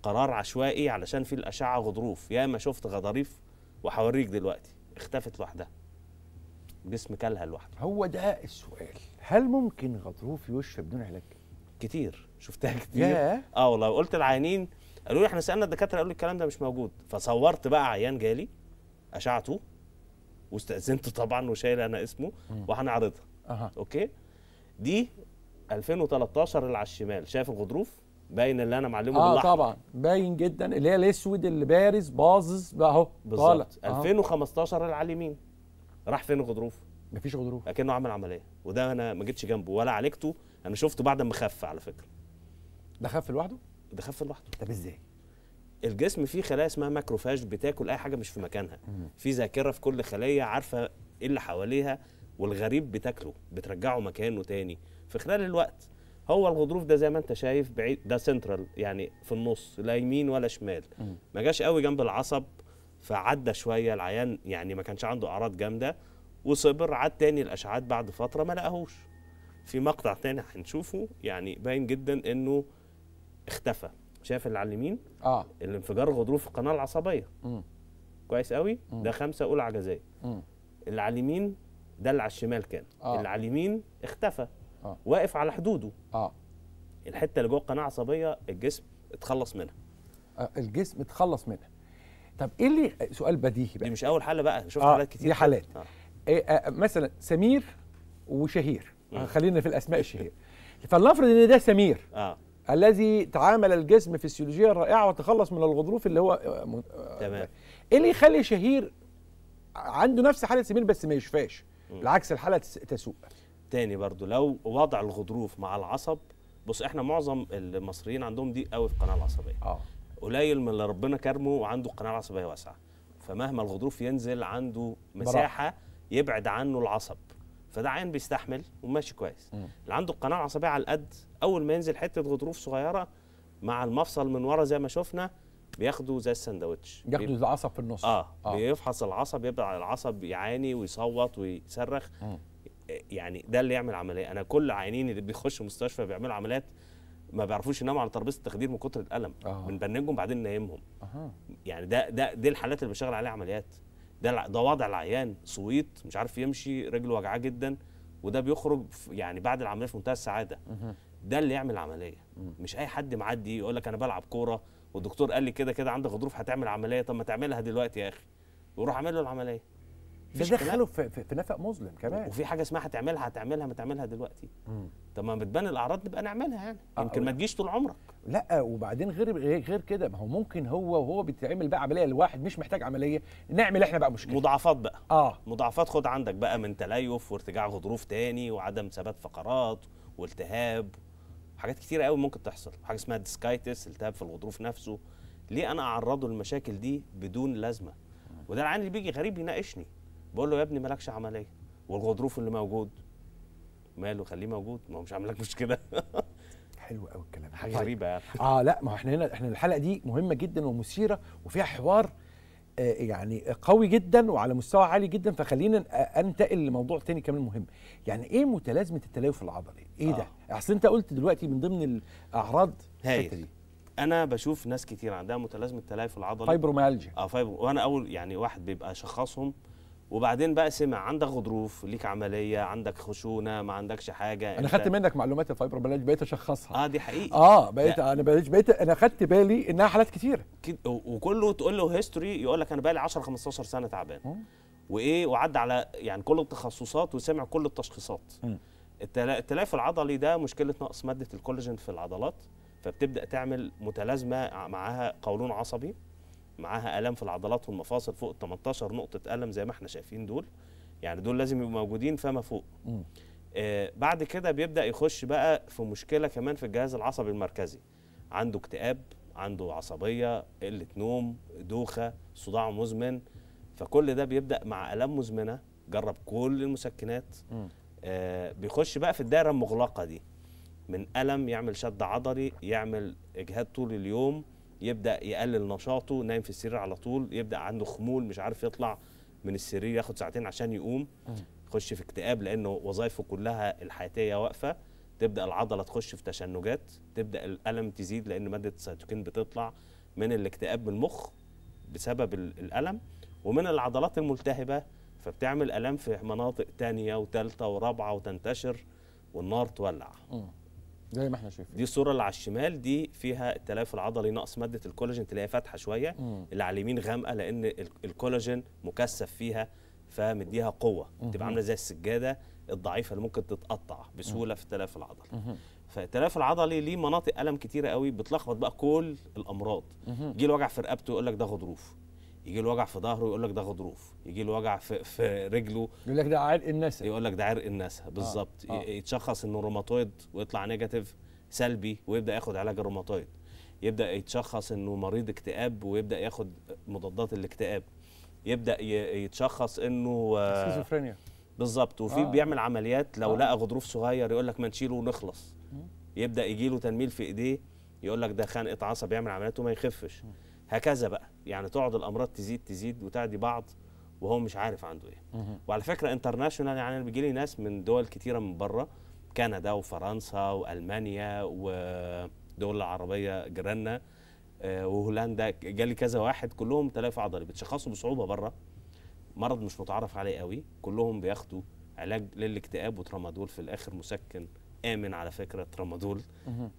قرار عشوائي علشان في الاشعه غضروف يا ما شفت غضاريف وهوريك دلوقتي اختفت لوحدها جسم كلها لوحده هو ده السؤال هل ممكن غضروف يشفى بدون علاج كتير شفتها كتير ياه. اه والله قلت العيانين قالوا لي احنا سالنا الدكاتره قالوا لي الكلام ده مش موجود فصورت بقى عيان جالي اشعته واستاذنته طبعا وشايل انا اسمه وهنعرضها اوكي دي 2013 اللي على الشمال شايف الغضروف باين اللي انا معلمه آه بالاحمر طبعا باين جدا اللي هي الاسود اللي بارز باظظ اهو بالظبط 2015 مين راح فين غضروف مفيش غضروف اكنه عمل عمليه وده انا ما جيتش جنبه ولا عالجته انا شفته بعد ما خف على فكره ده خف لوحده ده خف لوحده طب ازاي الجسم فيه خلايا اسمها ماكروفاج بتاكل اي حاجه مش في مكانها في ذاكره في كل خليه عارفه ايه اللي حواليها والغريب بتاكله بترجعه مكانه تاني في خلال الوقت هو الغضروف ده زي ما انت شايف بعيد ده سنترال يعني في النص لا يمين ولا شمال ما جاش قوي جنب العصب فعدى شويه العيان يعني ما كانش عنده اعراض جامده وصبر عاد تاني الاشعاعات بعد فتره ما لقاهوش في مقطع تاني هنشوفه يعني باين جدا انه اختفى شايف اللي على اليمين اه الانفجار الغضروف في القناه العصبيه مم. كويس قوي مم. ده خمسه اولى عجزيه اللي على اليمين ده اللي على الشمال كان آه. اللي على اليمين اختفى آه. واقف على حدوده اه الحته اللي جوه القناه العصبيه الجسم اتخلص منها آه الجسم اتخلص منها طب ايه اللي آه، سؤال بديهي بقى دي مش اول حاله بقى شفت آه. حالات كتير دي حالات آه. إيه آه مثلا سمير وشهير آه. خلينا في الاسماء الشهير فلنفرض ان ده سمير آه. الذي تعامل الجسم في السيولوجيا الرائعه وتخلص من الغضروف اللي هو آه، آه، تمام ايه اللي يخلي شهير عنده نفس حاله سمير بس ما يشفاش بالعكس الحاله تسوء تاني برضو لو وضع الغضروف مع العصب بص احنا معظم المصريين عندهم ضيق قوي في القناه العصبيه اه قليل من اللي ربنا كرمه وعنده القناه العصبيه واسعه فمهما الغضروف ينزل عنده مساحه براح. يبعد عنه العصب فده عين بيستحمل وماشي كويس م. اللي عنده القناه العصبيه على القد اول ما ينزل حته غضروف صغيره مع المفصل من ورا زي ما شفنا بياخده زي السندوتش بياخده العصب في النص اه, آه. بيفحص العصب يبدا العصب يعاني ويصوت ويصرخ م. يعني ده اللي يعمل عمليه انا كل عينين اللي بيخشوا مستشفى بيعملوا عمليات ما بيعرفوش يناموا على ترابيزه التخدير من كتر الالم آه. بنبنجهم بعدين نايمهم آه. يعني ده ده دي الحالات اللي بشغل عليها عمليات ده ده وضع العيان صويت مش عارف يمشي رجله وجعاه جدا وده بيخرج يعني بعد العمليه في منتهى السعاده آه. ده اللي يعمل عمليه مش اي حد معدي يقول لك انا بلعب كوره والدكتور قال لي كده كده عندك غضروف هتعمل عمليه طب ما تعملها دلوقتي يا اخي وروح اعمل له العمليه ده دخله في, في نفق مظلم كمان وفي حاجه اسمها هتعملها هتعملها ما تعملها دلوقتي طب ما بتبان الاعراض نبقى نعملها يعني آه يمكن ما تجيش طول عمرك لا وبعدين غير غير كده ما هو ممكن هو وهو بيتعمل بقى عمليه لواحد مش محتاج عمليه نعمل احنا بقى مشكله مضاعفات بقى اه مضاعفات خد عندك بقى من تليف وارتجاع غضروف تاني وعدم ثبات فقرات والتهاب حاجات كتيرة قوي ممكن تحصل حاجه اسمها ديسكايتس التهاب في الغضروف نفسه ليه انا اعرضه للمشاكل دي بدون لازمه وده العيان اللي بيجي غريب يناقشني بقول له يا ابني مالكش عمليه والغضروف اللي موجود ماله خليه موجود ما هو مش عامل لك مشكله حلو قوي الكلام حاجه طيب. غريبه يعني اه لا ما احنا هنا احنا الحلقه دي مهمه جدا ومثيره وفيها حوار آه يعني قوي جدا وعلى مستوى عالي جدا فخلينا آه، انتقل لموضوع تاني كمان مهم يعني ايه متلازمه التليف العضلي ايه آه. ده اصل انت قلت دلوقتي من ضمن الاعراض دي انا بشوف ناس كتير عندها متلازمه التليف العضلي فايبروميالجيا اه فايبرو وانا اول يعني واحد بيبقى شخصهم وبعدين بقى سمع عندك غضروف ليك عمليه عندك خشونه ما عندكش حاجه انا خدت منك معلومات الفايبر بلاش بقيت اشخصها اه دي حقيقي اه بقيت انا بقيت, بقيت انا خدت بالي انها حالات كتير وكله تقول له هيستوري يقول لك انا بقى لي 10 15 سنه تعبان وايه وعدى على يعني كل التخصصات وسمع كل التشخيصات التلاف العضلي ده مشكله نقص ماده الكولاجين في العضلات فبتبدا تعمل متلازمه معاها قولون عصبي معاها الام في العضلات والمفاصل فوق ال 18 نقطه الم زي ما احنا شايفين دول يعني دول لازم يبقوا موجودين فما فوق آه بعد كده بيبدا يخش بقى في مشكله كمان في الجهاز العصبي المركزي عنده اكتئاب عنده عصبيه قله نوم دوخه صداع مزمن فكل ده بيبدا مع الام مزمنه جرب كل المسكنات آه بيخش بقى في الدائره المغلقه دي من الم يعمل شد عضلي يعمل اجهاد طول اليوم يبدا يقلل نشاطه نايم في السرير على طول يبدا عنده خمول مش عارف يطلع من السرير ياخد ساعتين عشان يقوم يخش في اكتئاب لانه وظائفه كلها الحياتيه واقفه تبدا العضله تخش في تشنجات تبدا الالم تزيد لان ماده السيتوكين بتطلع من الاكتئاب من المخ بسبب الالم ومن العضلات الملتهبه فبتعمل الام في مناطق تانية وتالتة ورابعه وتنتشر والنار تولع زي ما احنا شايفين دي الصوره اللي على الشمال دي فيها التلاف العضلي ناقص ماده الكولاجين تلاقيها فاتحه شويه مم. اللي على اليمين غامقه لان الكولاجين مكثف فيها فمديها قوه بتبقى عامله زي السجاده الضعيفه اللي ممكن تتقطع بسهوله في التلاف العضلي فالتلاف العضلي ليه مناطق الم كتيره قوي بتلخبط بقى كل الامراض جه الوجع في رقبته يقول لك ده غضروف يجي له وجع في ظهره يقول لك ده غضروف يجي له وجع في, في رجله يقول لك ده عرق النسا يقول لك ده عرق النسا آه، بالظبط آه. آه. يتشخص انه روماتويد ويطلع نيجاتيف سلبي ويبدا ياخد علاج الروماتويد يبدا يتشخص انه مريض اكتئاب ويبدا ياخد مضادات الاكتئاب يبدا يتشخص انه آه، سكيزوفرينيا بالظبط وفي آه. بيعمل عمليات لو آه. لقى غضروف صغير يقول لك ما نشيله ونخلص يبدا يجي له تنميل في ايديه يقول لك ده خانقه عصب يعمل عمليات وما يخفش هكذا بقى يعني تقعد الامراض تزيد تزيد وتعدي بعض وهو مش عارف عنده ايه وعلى فكره انترناشونال يعني انا بيجي لي ناس من دول كتيره من بره كندا وفرنسا والمانيا ودول العربيه جيراننا آه، وهولندا جالي كذا واحد كلهم تلاف عضلي بيتشخصوا بصعوبه بره مرض مش متعرف عليه قوي كلهم بياخدوا علاج للاكتئاب وترامادول في الاخر مسكن امن على فكره ترامادول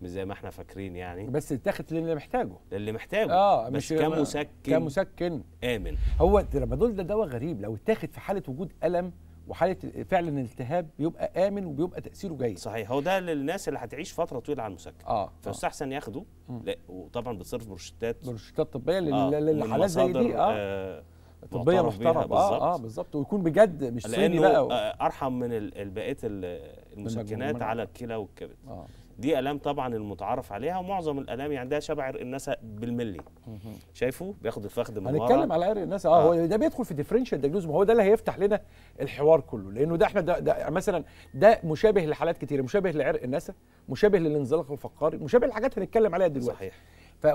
مش زي ما احنا فاكرين يعني بس اتاخد للي محتاجه للي محتاجه اه بس مش كمسكن كمسكن امن هو ترامادول ده دواء غريب لو اتاخد في حاله وجود الم وحاله فعلا التهاب بيبقى امن وبيبقى تاثيره جيد صحيح هو ده للناس اللي هتعيش فتره طويله على المسكن اه, آه. فاستحسن ياخده لا وطبعا بتصرف بروشتات بروشتات طبيه آه، للحالات زي دي اه, آه طبيه محترمه اه اه بالظبط ويكون بجد مش صيني بقى و... آه، ارحم من بقيه المسكنات على الكلى والكبد آه. دي الام طبعا المتعارف عليها ومعظم الالام يعني ده شبع عرق النسا بالملي شايفه بياخد الفخذ من ورا هنتكلم على عرق النسا اه هو آه. ده بيدخل في ديفرنشال دياجنوز ما هو ده اللي هيفتح لنا الحوار كله لانه ده احنا ده, ده يعني مثلا ده مشابه لحالات كتير مشابه لعرق النسا مشابه للانزلاق الفقاري مشابه لحاجات هنتكلم عليها دلوقتي صحيح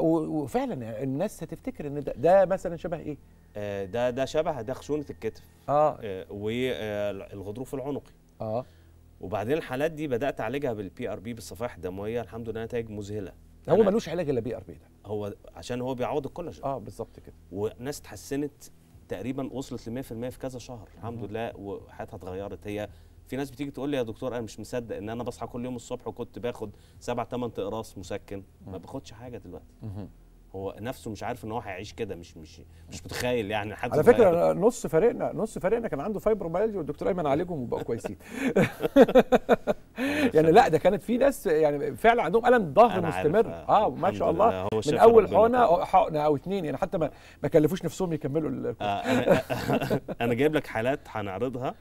وفعلا الناس هتفتكر ان ده, ده مثلا شبه ايه؟ آه، ده ده شبه ده خشونه الكتف اه, آه والغضروف آه، العنقي اه وبعدين الحالات دي بدات اعالجها بالبي ار بي بالصفائح الدمويه الحمد لله نتائج مذهله هو ملوش علاج الا بي ار بي ده هو عشان هو بيعوض الكولاجين اه بالظبط كده وناس اتحسنت تقريبا وصلت ل 100% في كذا شهر الحمد لله وحياتها اتغيرت هي في ناس بتيجي تقول لي يا دكتور انا مش مصدق ان انا بصحى كل يوم الصبح وكنت باخد سبع ثمان اقراص مسكن ما باخدش حاجه دلوقتي هو نفسه مش عارف ان هو هيعيش كده مش مش مش متخيل يعني حد على فكره يعني. نص فريقنا نص فريقنا كان عنده فايبروميالجي والدكتور ايمن عالجهم وبقوا كويسين يعني لا ده كانت في ناس يعني فعلا عندهم الم ظهر مستمر اه ما شاء الله من اول حقنه حقنه او اثنين يعني حتى ما ما كلفوش نفسهم يكملوا آه انا, أنا جايب لك حالات هنعرضها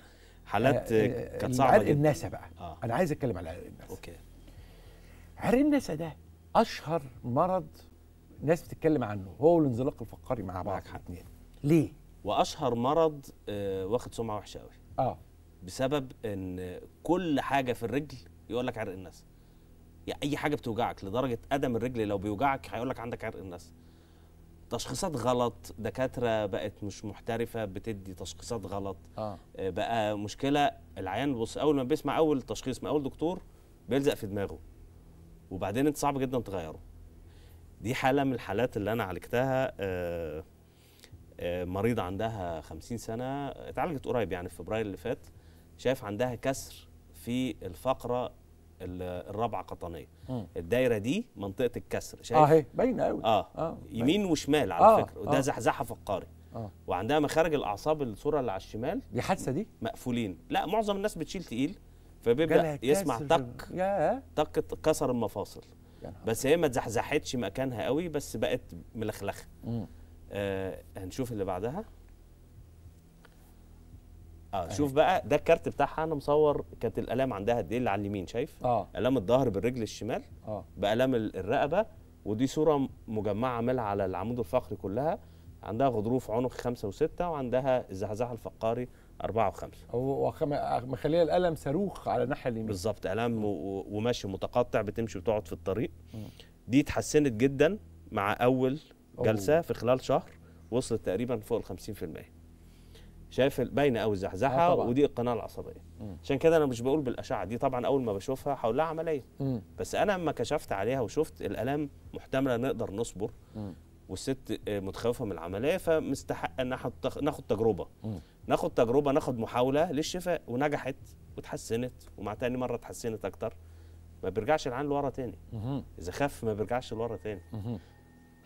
حالات آه، آه، كانت صعبه عرق النسا بقى آه. انا عايز اتكلم على عرق النسا اوكي عرق النسا ده اشهر مرض ناس بتتكلم عنه هو والانزلاق الفقري مع بعض الاثنين ليه؟ واشهر مرض آه واخد سمعه وحشه قوي اه بسبب ان كل حاجه في الرجل يقول لك عرق الناس يعني اي حاجه بتوجعك لدرجه قدم الرجل لو بيوجعك هيقول لك عندك عرق الناس تشخيصات غلط دكاتره بقت مش محترفه بتدي تشخيصات غلط آه. آه. بقى مشكله العيان بص اول ما بيسمع اول تشخيص من اول دكتور بيلزق في دماغه وبعدين انت صعب جدا تغيره دي حاله من الحالات اللي انا عالجتها آه، آه، مريضه عندها 50 سنه اتعالجت قريب يعني في فبراير اللي فات شايف عندها كسر في الفقره الرابعه قطنيه الدايره دي منطقه الكسر شايف اه باينه قوي آه. اه يمين باين. وشمال على آه. فكره وده آه. زحزحه فقاري آه. وعندها مخارج الاعصاب الصوره اللي على الشمال دي حادثه دي مقفولين لا معظم الناس بتشيل تقيل فبيبدا يسمع تك تك كسر المفاصل بس هي ما اتزحزحتش مكانها قوي بس بقت ملخلخه آه هنشوف اللي بعدها آه،, اه شوف بقى ده الكارت بتاعها انا مصور كانت الالام عندها قد ايه اللي على اليمين شايف آه. الام الظهر بالرجل الشمال آه. بالام الرقبه ودي صوره مجمعه عاملها على العمود الفقري كلها عندها غضروف عنق خمسة وستة وعندها الزحزحة الفقاري أربعة وخمسة مخليه الألم صاروخ على الناحية اليمين بالظبط قلم وماشي متقطع بتمشي وتقعد في الطريق م. دي اتحسنت جدا مع أول جلسة أوه. في خلال شهر وصلت تقريبا فوق ال 50% شايف باينه قوي الزحزحه آه ودي القناه العصبيه عشان كده انا مش بقول بالاشعه دي طبعا اول ما بشوفها هقول لها عمليه بس انا لما كشفت عليها وشفت الالام محتمله نقدر نصبر والست متخوفه من العمليه فمستحق ان ناخد تجربه ناخد تجربه ناخد محاوله للشفاء ونجحت وتحسنت ومع تاني مره تحسنت اكتر ما بيرجعش العين لورا تاني اذا خف ما بيرجعش لورا تاني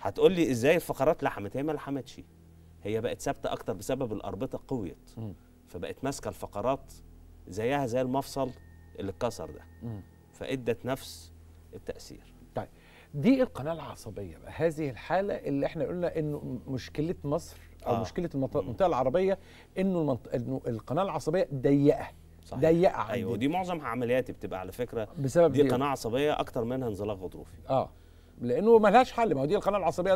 هتقول لي ازاي الفقرات لحمت هي ما لحمتش هي بقت ثابته اكتر بسبب الاربطه قويت فبقت ماسكه الفقرات زيها زي المفصل اللي اتكسر ده فادت نفس التاثير طيب دي القناه العصبيه هذه الحاله اللي احنا قلنا انه مشكله مصر او آه. مشكله المنطقه العربيه انه انه القناه العصبيه ضيقه ضيقه ايوه ودي معظم عملياتي بتبقى على فكره بسبب دي, دي قناه عصبيه اكتر منها انزلاق غضروفي اه لانه لهاش حل ما هو دي القناه العصبيه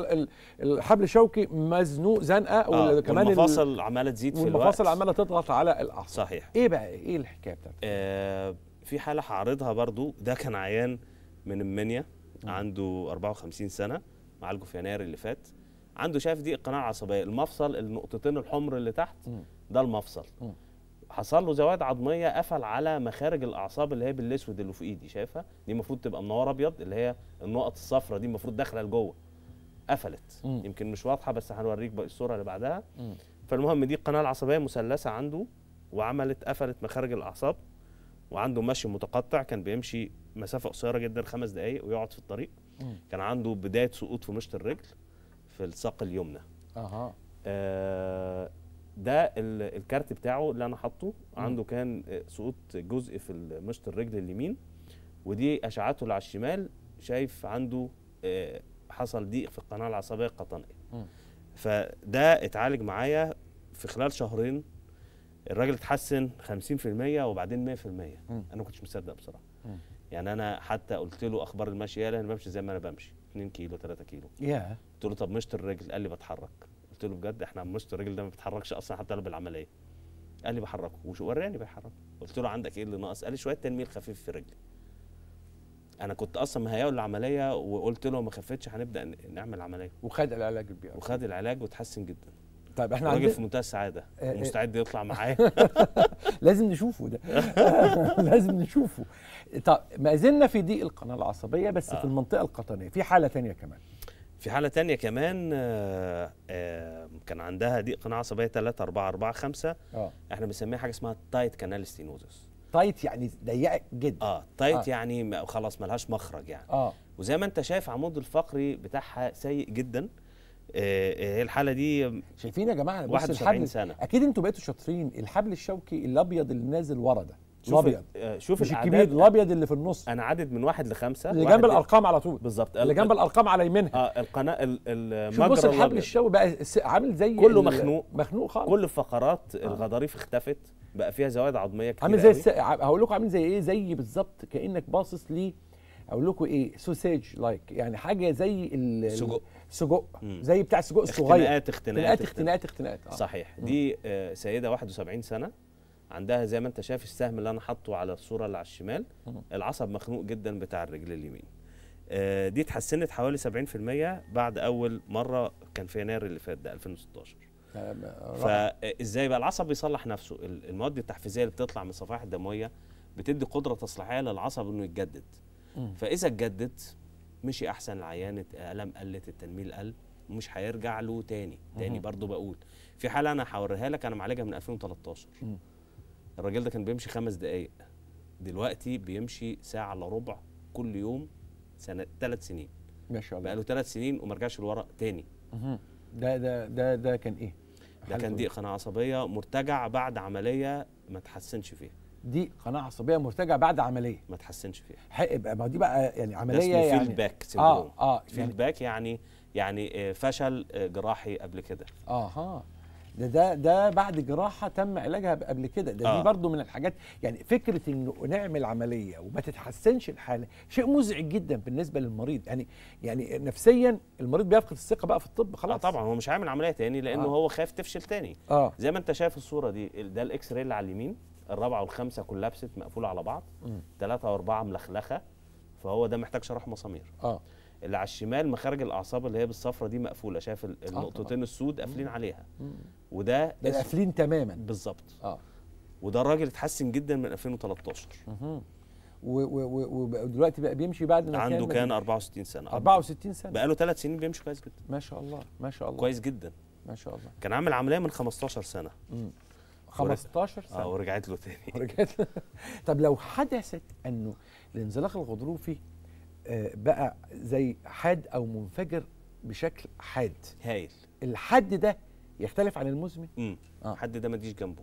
الحبل الشوكي مزنوق زنقه آه وكمان المفاصل عماله تزيد في الوقت والمفاصل عماله تضغط على الاعصاب صحيح ايه بقى ايه الحكايه بتاعتك؟ آه في حاله هعرضها برضو ده كان عيان من المنيا عنده 54 سنه معالجه في يناير اللي فات عنده شايف دي القناه عصبيه المفصل النقطتين الحمر اللي تحت ده المفصل حصل له زوايا عظميه قفل على مخارج الاعصاب اللي هي بالاسود اللي في ايدي شايفها دي المفروض تبقى منورة ابيض اللي هي النقط الصفراء دي المفروض داخله لجوه قفلت م. يمكن مش واضحه بس هنوريك بقى الصوره اللي بعدها م. فالمهم دي القناه العصبيه مثلثه عنده وعملت قفلت مخارج الاعصاب وعنده مشي متقطع كان بيمشي مسافه قصيره جدا خمس دقائق ويقعد في الطريق م. كان عنده بدايه سقوط في مشط الرجل في الساق اليمنى اها آه ده الكارت بتاعه اللي انا حاطه عنده كان سقوط جزء في مشط الرجل اليمين ودي اشعته اللي على الشمال شايف عنده آه، حصل ضيق في القناه العصبيه القطنيه فده اتعالج معايا في خلال شهرين الراجل اتحسن 50% وبعدين 100% انا ما كنتش مصدق بصراحه يعني انا حتى قلت له اخبار المشي يا انا بمشي زي ما انا بمشي 2 كيلو 3 كيلو يا yeah. قلت له طب مشط الرجل قال لي بتحرك قلت له بجد احنا مشط الرجل ده ما بيتحركش اصلا حتى لو بالعمليه قال لي بحركه وراني بيحركه قلت له عندك ايه اللي ناقص قال لي شويه تنميل خفيف في رجلي انا كنت اصلا مهيئه للعمليه وقلت له ما خفتش هنبدا نعمل عمليه وخد العلاج وخد العلاج وتحسن جدا طيب احنا راجل في منتهى السعاده آه، آه. مستعد يطلع معايا لازم نشوفه ده لازم نشوفه طب ما زلنا في ضيق القناه العصبيه بس آه. في المنطقه القطنيه في حاله تانية كمان في حاله تانية كمان آه آه كان عندها ضيق قناه عصبيه 3 4 4 5 آه. احنا بنسميها حاجه اسمها تايت كانال ستينوزس تايت يعني ضيقه جدا اه تايت آه. يعني خلاص ملهاش مخرج يعني آه. وزي ما انت شايف عمود الفقري بتاعها سيء جدا آه، آه، هي الحاله دي شايفين يا جماعه بص الحبل سنة. اكيد انتوا بقيتوا شاطرين الحبل الشوكي الابيض اللي نازل ورا ده الابيض آه، شوف مش الكبير الابيض اللي في النص انا عدد من واحد لخمسه اللي جنب الارقام على طول بالظبط اللي جنب الارقام على يمينها اه القناه المجرى بص الحبل الشوكي بقى عامل زي كله مخنوق مخنوق خالص كل فقرات آه. الغضاريف اختفت بقى فيها زوائد عظميه كتير عامل زي هقول لكم عامل زي ايه زي بالظبط كانك باصص ليه اقول لكم ايه سوسيج لايك يعني حاجه زي السجق سجق زي بتاع السجق الصغير اختناقات اختناقات اختناقات اختناقات آه. صحيح دي آه سيده 71 سنه عندها زي ما انت شايف السهم اللي انا حاطه على الصوره اللي على الشمال العصب مخنوق جدا بتاع الرجل اليمين آه دي اتحسنت حوالي 70% بعد اول مره كان في يناير اللي فات ده 2016 آه، فازاي آه، بقى العصب بيصلح نفسه المواد التحفيزيه اللي بتطلع من الصفائح الدمويه بتدي قدره تصليحيه للعصب انه يتجدد فاذا اتجدد مشي احسن العيان الم قلت التنميل قل مش هيرجع له تاني تاني برضه بقول في حاله انا هوريها لك انا معالجها من 2013 الراجل ده كان بيمشي خمس دقائق دلوقتي بيمشي ساعه الا ربع كل يوم سنه ثلاث سنين ما شاء الله بقى له ثلاث سنين وما رجعش لورا تاني ده ده ده ده كان ايه ده كان ضيق إيه؟ قناه عصبيه مرتجع بعد عمليه ما تحسنش فيها دي قناعه عصبيه مرتجعه بعد عمليه ما تحسنش فيها ما دي بقى يعني عمليه يعني فيدباك اه اه فيدباك يعني, يعني يعني آه، فشل آه، جراحي قبل كده اه ها آه. ده ده ده بعد جراحه تم علاجها قبل كده ده آه. دي برضو من الحاجات يعني فكره انه نعمل عمليه وما تتحسنش الحاله شيء مزعج جدا بالنسبه للمريض يعني يعني نفسيا المريض بيفقد الثقه بقى في الطب خلاص آه طبعا هو مش هيعمل عمليه تاني لانه آه. هو خايف تفشل تاني آه. زي ما انت شايف الصوره دي ده الاكس راي اللي على اليمين الرابعه والخامسه كلها بست مقفوله على بعض ثلاثه واربعه ملخلخه فهو ده محتاج شرح مسامير اه اللي على الشمال مخارج الاعصاب اللي هي بالصفرة دي مقفوله شايف آه، النقطتين السود قافلين عليها مم. وده قافلين تماما بالظبط اه وده الراجل اتحسن جدا من 2013 ودلوقتي بقى بيمشي بعد ما عنده كان 64 سنه 64 سنه بقى له ثلاث سنين بيمشي كويس جدا ما شاء الله ما شاء الله كويس جدا ما شاء الله كان عامل عمليه من 15 سنه مم. 15 سنه اه ورجعت له تاني ورجعت له طب لو حدثت انه الانزلاق الغضروفي آه، بقى زي حاد او منفجر بشكل حاد هايل الحد ده يختلف عن المزمن امم آه. الحد ده ما تجيش جنبه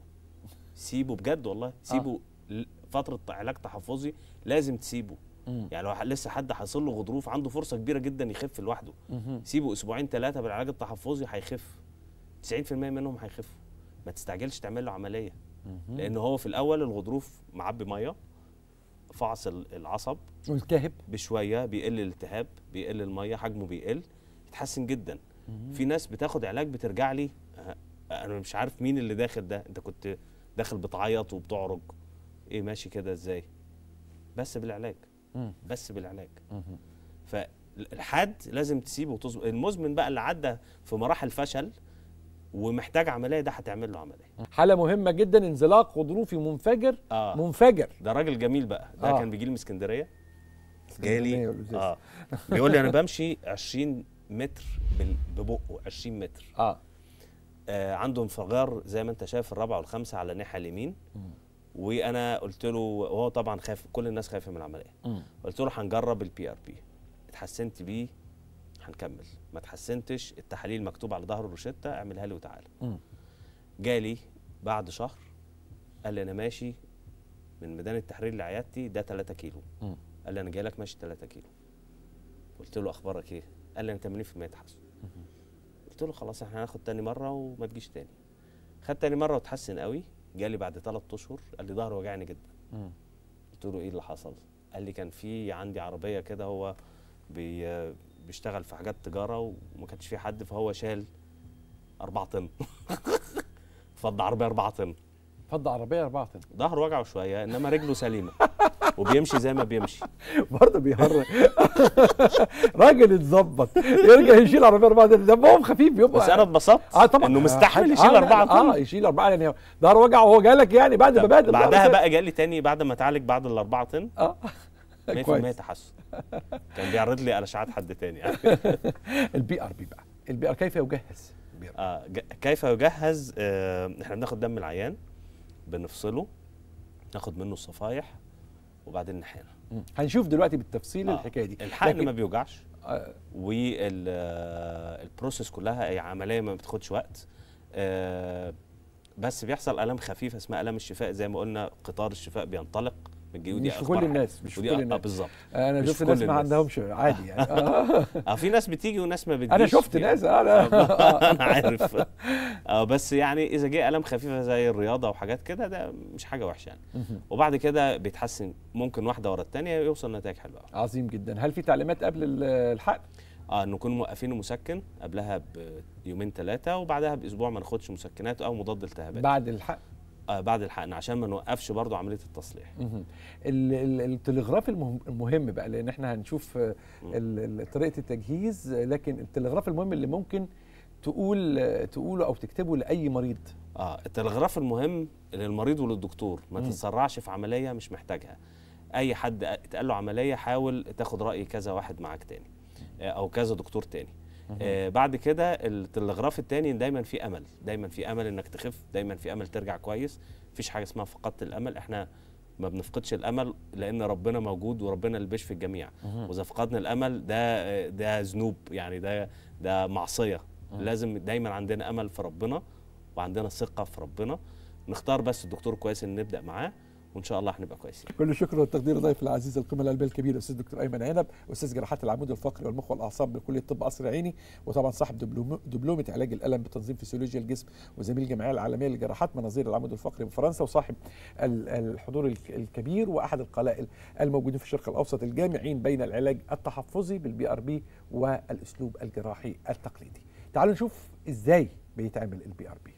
سيبه بجد والله سيبه آه. فتره علاج تحفظي لازم تسيبه مم. يعني لو لسه حد حاصل له غضروف عنده فرصه كبيره جدا يخف لوحده مم. سيبه اسبوعين ثلاثه بالعلاج التحفظي هيخف 90% منهم هيخفوا ما تستعجلش تعمل له عمليه لان هو في الاول الغضروف معبي ميه فعص العصب والتهب بشويه بيقل الالتهاب بيقل الميه حجمه بيقل يتحسن جدا في ناس بتاخد علاج بترجع لي آه، انا مش عارف مين اللي داخل ده انت كنت داخل بتعيط وبتعرج ايه ماشي كده ازاي بس بالعلاج بس بالعلاج فالحد لازم تسيبه وتظبط المزمن بقى اللي عدى في مراحل فشل ومحتاج عمليه ده هتعمل له عمليه حاله مهمه جدا انزلاق غضروفي منفجر آه. منفجر ده راجل جميل بقى ده آه. كان بيجي لي من اسكندريه جالي اه بيقول لي انا بمشي 20 متر ببقه 20 متر اه, آه عنده انفجار زي ما انت شايف الرابعه والخامسه على الناحيه اليمين وانا قلت له وهو طبعا خايف كل الناس خايفه من العمليه قلت له هنجرب البي ار بي اتحسنت بيه هنكمل ما تحسنتش التحاليل مكتوب على ظهر الروشته اعملها لي وتعالى جالي بعد شهر قال لي انا ماشي من ميدان التحرير لعيادتي ده 3 كيلو مم. قال لي انا جاي لك ماشي 3 كيلو قلت له اخبارك ايه قال لي انا 80% تحسن قلت له خلاص احنا هناخد تاني مره وما تجيش تاني خد تاني مره وتحسن قوي جالي بعد 3 اشهر قال لي ظهره وجعني جدا مم. قلت له ايه اللي حصل قال لي كان في عندي عربيه كده هو بي بيشتغل في حاجات تجاره وما كانش في حد فهو شال 4 طن فض عربيه 4 طن فض عربيه 4 طن ظهره وجعه شويه انما رجله سليمه وبيمشي زي ما بيمشي برضه بيهرج راجل اتظبط يرجع يشيل عربيه 4 طن دمهم خفيف بيبقى بس انا اتبسطت آه، انه مستحيل آه، يشيل 4 آه، طن اه يشيل 4 يعني ظهره وجعه وهو جالك يعني بعد ما بادل بعدها بقى جالي تاني بعد ما اتعالج بعد ال 4 طن اه 100% تحسن كان بيعرض لي على اشعاعات حد تاني يعني البي ار بي بقى البي ار كيف يجهز آه كيف يجهز آه احنا بناخد دم العيان بنفصله ناخد منه الصفايح وبعدين نحقنه هنشوف دلوقتي بالتفصيل آه الحكايه دي الحقن ما بيوجعش آه والبروسيس آه، كلها هي عمليه ما بتاخدش وقت آه بس بيحصل الام خفيفه اسمها الام الشفاء زي ما قلنا قطار الشفاء بينطلق دي ودي مش كل الناس مش كل آه، الناس بالظبط انا شفت ناس ما عندهمش عادي يعني اه, آه في ناس بتيجي وناس ما بتجيش انا شفت ناس آه، انا آه، انا عارف اه بس يعني اذا جه الام خفيفه زي الرياضه وحاجات كده ده مش حاجه وحشه يعني وبعد كده بيتحسن ممكن واحده ورا الثانيه يوصل نتائج حلوه عظيم جدا هل في تعليمات قبل الحق اه نكون موقفين المسكن قبلها بيومين ثلاثه وبعدها باسبوع ما ناخدش مسكنات او مضاد التهابات بعد الحق آه، بعد الحقن عشان ما نوقفش برضو عمليه التصليح التلغراف المهم بقى لان احنا هنشوف آه، طريقه التجهيز لكن التلغراف المهم اللي ممكن تقول تقوله او تكتبه لاي مريض اه التلغراف المهم للمريض وللدكتور ما تتسرعش في عمليه مش محتاجها اي حد اتقال له عمليه حاول تاخد راي كذا واحد معاك تاني آه، او كذا دكتور تاني آه بعد كده التلغراف الثاني دايما في امل دايما في امل انك تخف دايما في امل ترجع كويس مفيش حاجه اسمها فقدت الامل احنا ما بنفقدش الامل لان ربنا موجود وربنا اللي بيشفي الجميع واذا فقدنا الامل ده ده ذنوب يعني ده ده معصيه لازم دايما عندنا امل في ربنا وعندنا ثقه في ربنا نختار بس الدكتور كويس ان نبدا معاه وان شاء الله هنبقى كويسين كل الشكر والتقدير ضيف العزيز القمه القلبيه الكبير الاستاذ دكتور ايمن عنب استاذ جراحات العمود الفقري والمخ والاعصاب بكليه الطب قصر عيني وطبعا صاحب دبلومه علاج الالم بتنظيم فسيولوجيا الجسم وزميل الجمعيه العالميه للجراحات مناظير العمود الفقري بفرنسا وصاحب الحضور الكبير واحد القلائل الموجودين في الشرق الاوسط الجامعين بين العلاج التحفظي بالبي ار بي والاسلوب الجراحي التقليدي تعالوا نشوف ازاي بيتعمل البي ار بي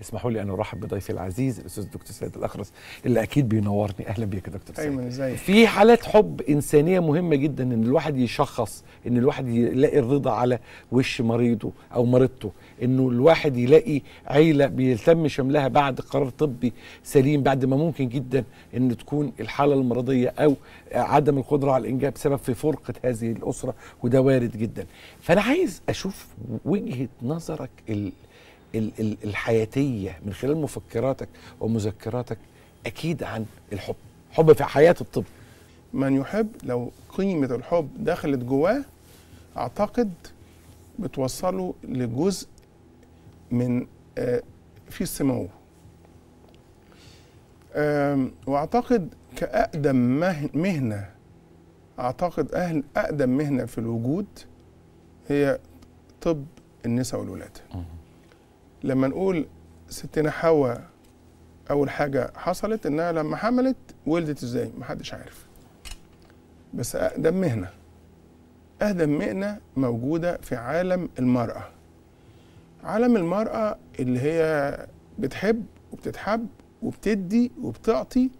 اسمحوا لي ان ارحب بضيفي العزيز الاستاذ الدكتور سيد الاخرس اللي اكيد بينورني اهلا بيك يا دكتور سيد ايمن ازيك في حالات حب انسانيه مهمه جدا ان الواحد يشخص ان الواحد يلاقي الرضا على وش مريضه او مريضته انه الواحد يلاقي عيله بيتم شملها بعد قرار طبي سليم بعد ما ممكن جدا ان تكون الحاله المرضيه او عدم القدره على الانجاب سبب في فرقه هذه الاسره وده وارد جدا فانا عايز اشوف وجهه نظرك ال الحياتيه من خلال مفكراتك ومذكراتك اكيد عن الحب حب في حياه الطب من يحب لو قيمه الحب دخلت جواه اعتقد بتوصله لجزء من آه، في سموه واعتقد كاقدم مهنه اعتقد اهل اقدم مهنه في الوجود هي طب النساء والولاده لما نقول ستنا حواء اول حاجه حصلت انها لما حملت ولدت ازاي محدش عارف بس اقدم مهنه اقدم مهنه موجوده في عالم المراه عالم المراه اللي هي بتحب وبتتحب وبتدي وبتعطي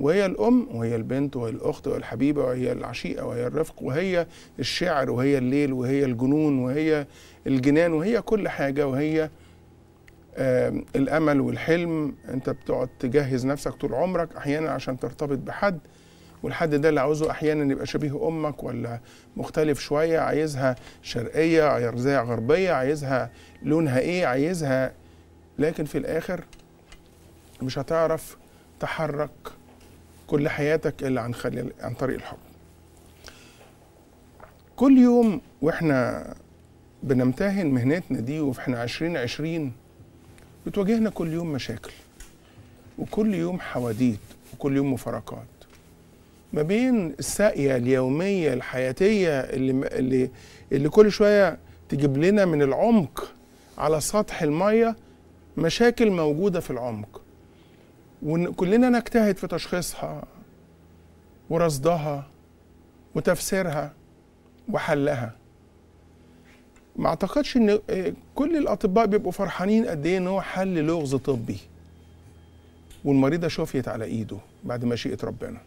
وهي الام وهي البنت وهي الاخت وهي الحبيبه وهي العشيقه وهي الرفق وهي الشعر وهي الليل وهي الجنون وهي الجنان وهي كل حاجه وهي الامل والحلم انت بتقعد تجهز نفسك طول عمرك احيانا عشان ترتبط بحد والحد ده اللي عاوزه احيانا يبقى شبيه امك ولا مختلف شويه عايزها شرقيه عايزها غربيه عايزها لونها ايه عايزها لكن في الاخر مش هتعرف تحرك كل حياتك الا عن خلال عن طريق الحب كل يوم واحنا بنمتهن مهنتنا دي واحنا عشرين عشرين بتواجهنا كل يوم مشاكل وكل يوم حواديت وكل يوم مفارقات ما بين الساقية اليومية الحياتية اللي, اللي, اللي كل شوية تجيب لنا من العمق على سطح المية مشاكل موجودة في العمق وكلنا نجتهد في تشخيصها ورصدها وتفسيرها وحلها ما اعتقدش ان آه، كل الاطباء بيبقوا فرحانين قد ايه ان هو حل لغز طبي والمريضه شفيت على ايده بعد مشيئه ربنا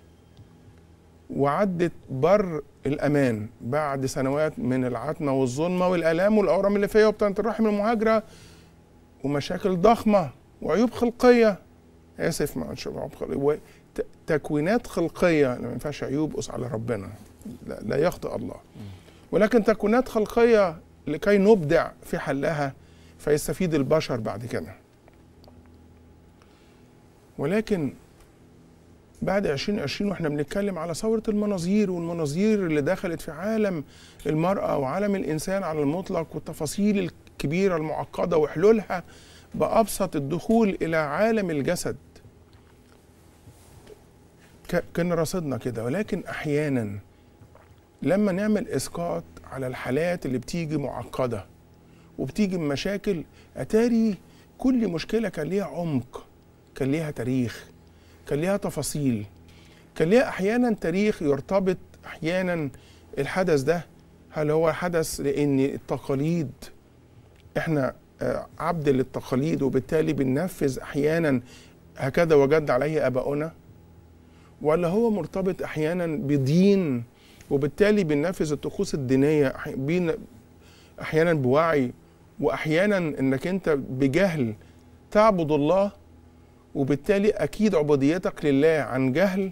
وعدت بر الامان بعد سنوات من العتمه والظلمه والالام والاورام اللي فيها وبطانه الرحم المهاجره ومشاكل ضخمه وعيوب خلقيه اسف ما عيوب خلقيه تكوينات خلقيه ما ينفعش عيوب قص على ربنا لا, لا يخطئ الله ولكن تكوينات خلقيه لكي نبدع في حلها فيستفيد البشر بعد كده ولكن بعد 2020 واحنا بنتكلم على ثورة المناظير والمناظير اللي دخلت في عالم المرأة وعالم الإنسان على المطلق والتفاصيل الكبيرة المعقدة وحلولها بأبسط الدخول إلى عالم الجسد كان رصدنا كده ولكن أحيانا لما نعمل إسقاط على الحالات اللي بتيجي معقده وبتيجي بمشاكل اتاري كل مشكله كان ليها عمق كان ليها تاريخ كان ليها تفاصيل كان ليها احيانا تاريخ يرتبط احيانا الحدث ده هل هو حدث لان التقاليد احنا آه، عبد للتقاليد وبالتالي بننفذ احيانا هكذا وجد عليه اباؤنا ولا هو مرتبط احيانا بدين وبالتالي بننفذ الطقوس الدينيه بين احيانا بوعي واحيانا انك انت بجهل تعبد الله وبالتالي اكيد عبوديتك لله عن جهل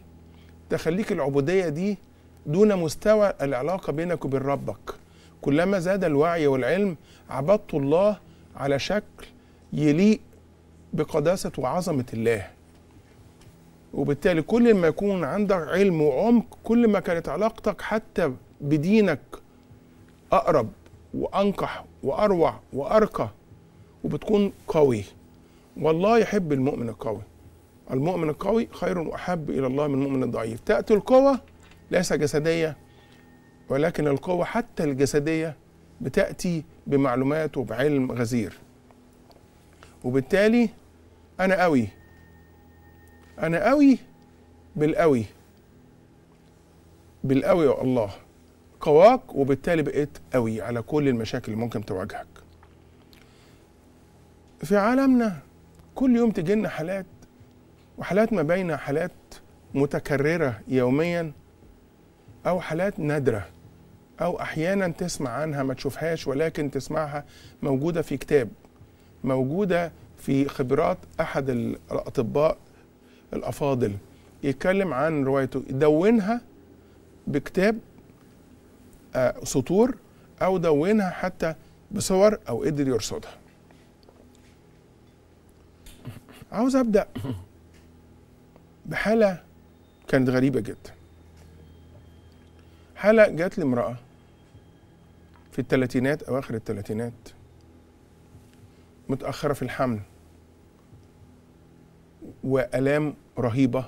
تخليك العبوديه دي دون مستوى العلاقه بينك وبين ربك كلما زاد الوعي والعلم عبدت الله على شكل يليق بقداسه وعظمه الله وبالتالي كل ما يكون عندك علم وعمق كل ما كانت علاقتك حتى بدينك اقرب وانقح واروع وارقى وبتكون قوي والله يحب المؤمن القوي المؤمن القوي خير واحب الى الله من المؤمن الضعيف تاتي القوه ليس جسديه ولكن القوه حتى الجسديه بتاتي بمعلومات وبعلم غزير وبالتالي انا قوي انا قوي بالقوي بالقوي يا الله قواك وبالتالي بقيت قوي على كل المشاكل اللي ممكن تواجهك في عالمنا كل يوم تجينا حالات وحالات ما بين حالات متكررة يوميا أو حالات نادرة أو أحيانا تسمع عنها ما تشوفهاش ولكن تسمعها موجودة في كتاب موجودة في خبرات أحد الأطباء الافاضل يتكلم عن روايته دونها بكتاب آه، سطور او دونها حتى بصور او قدر يرصدها عاوز ابدا بحاله كانت غريبه جدا حاله جات لي امراه في الثلاثينات اواخر الثلاثينات متاخره في الحمل والام رهيبه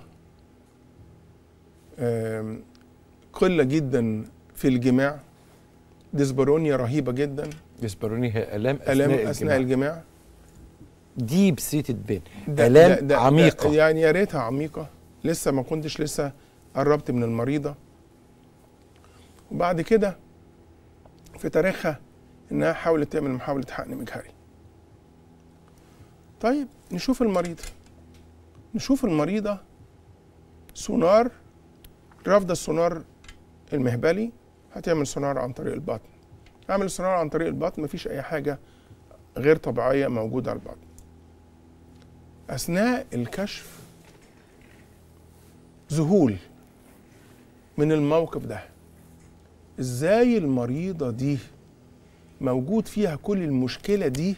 قله جدا في الجماع ديسبرونيا رهيبه جدا ديسبرونيا هي الام اثناء, ألام أثناء الجماع, الجماع. ديب سيتد بين الام ده ده عميقه ده يعني يا ريتها عميقه لسه ما كنتش لسه قربت من المريضه وبعد كده في تاريخها انها حاولت تعمل محاوله حقن مجهري طيب نشوف المريضه نشوف المريضة سونار رافضة السونار المهبلي هتعمل سونار عن طريق البطن اعمل سونار عن طريق البطن مفيش أي حاجة غير طبيعية موجودة على البطن أثناء الكشف ذهول من الموقف ده ازاي المريضة دي موجود فيها كل المشكلة دي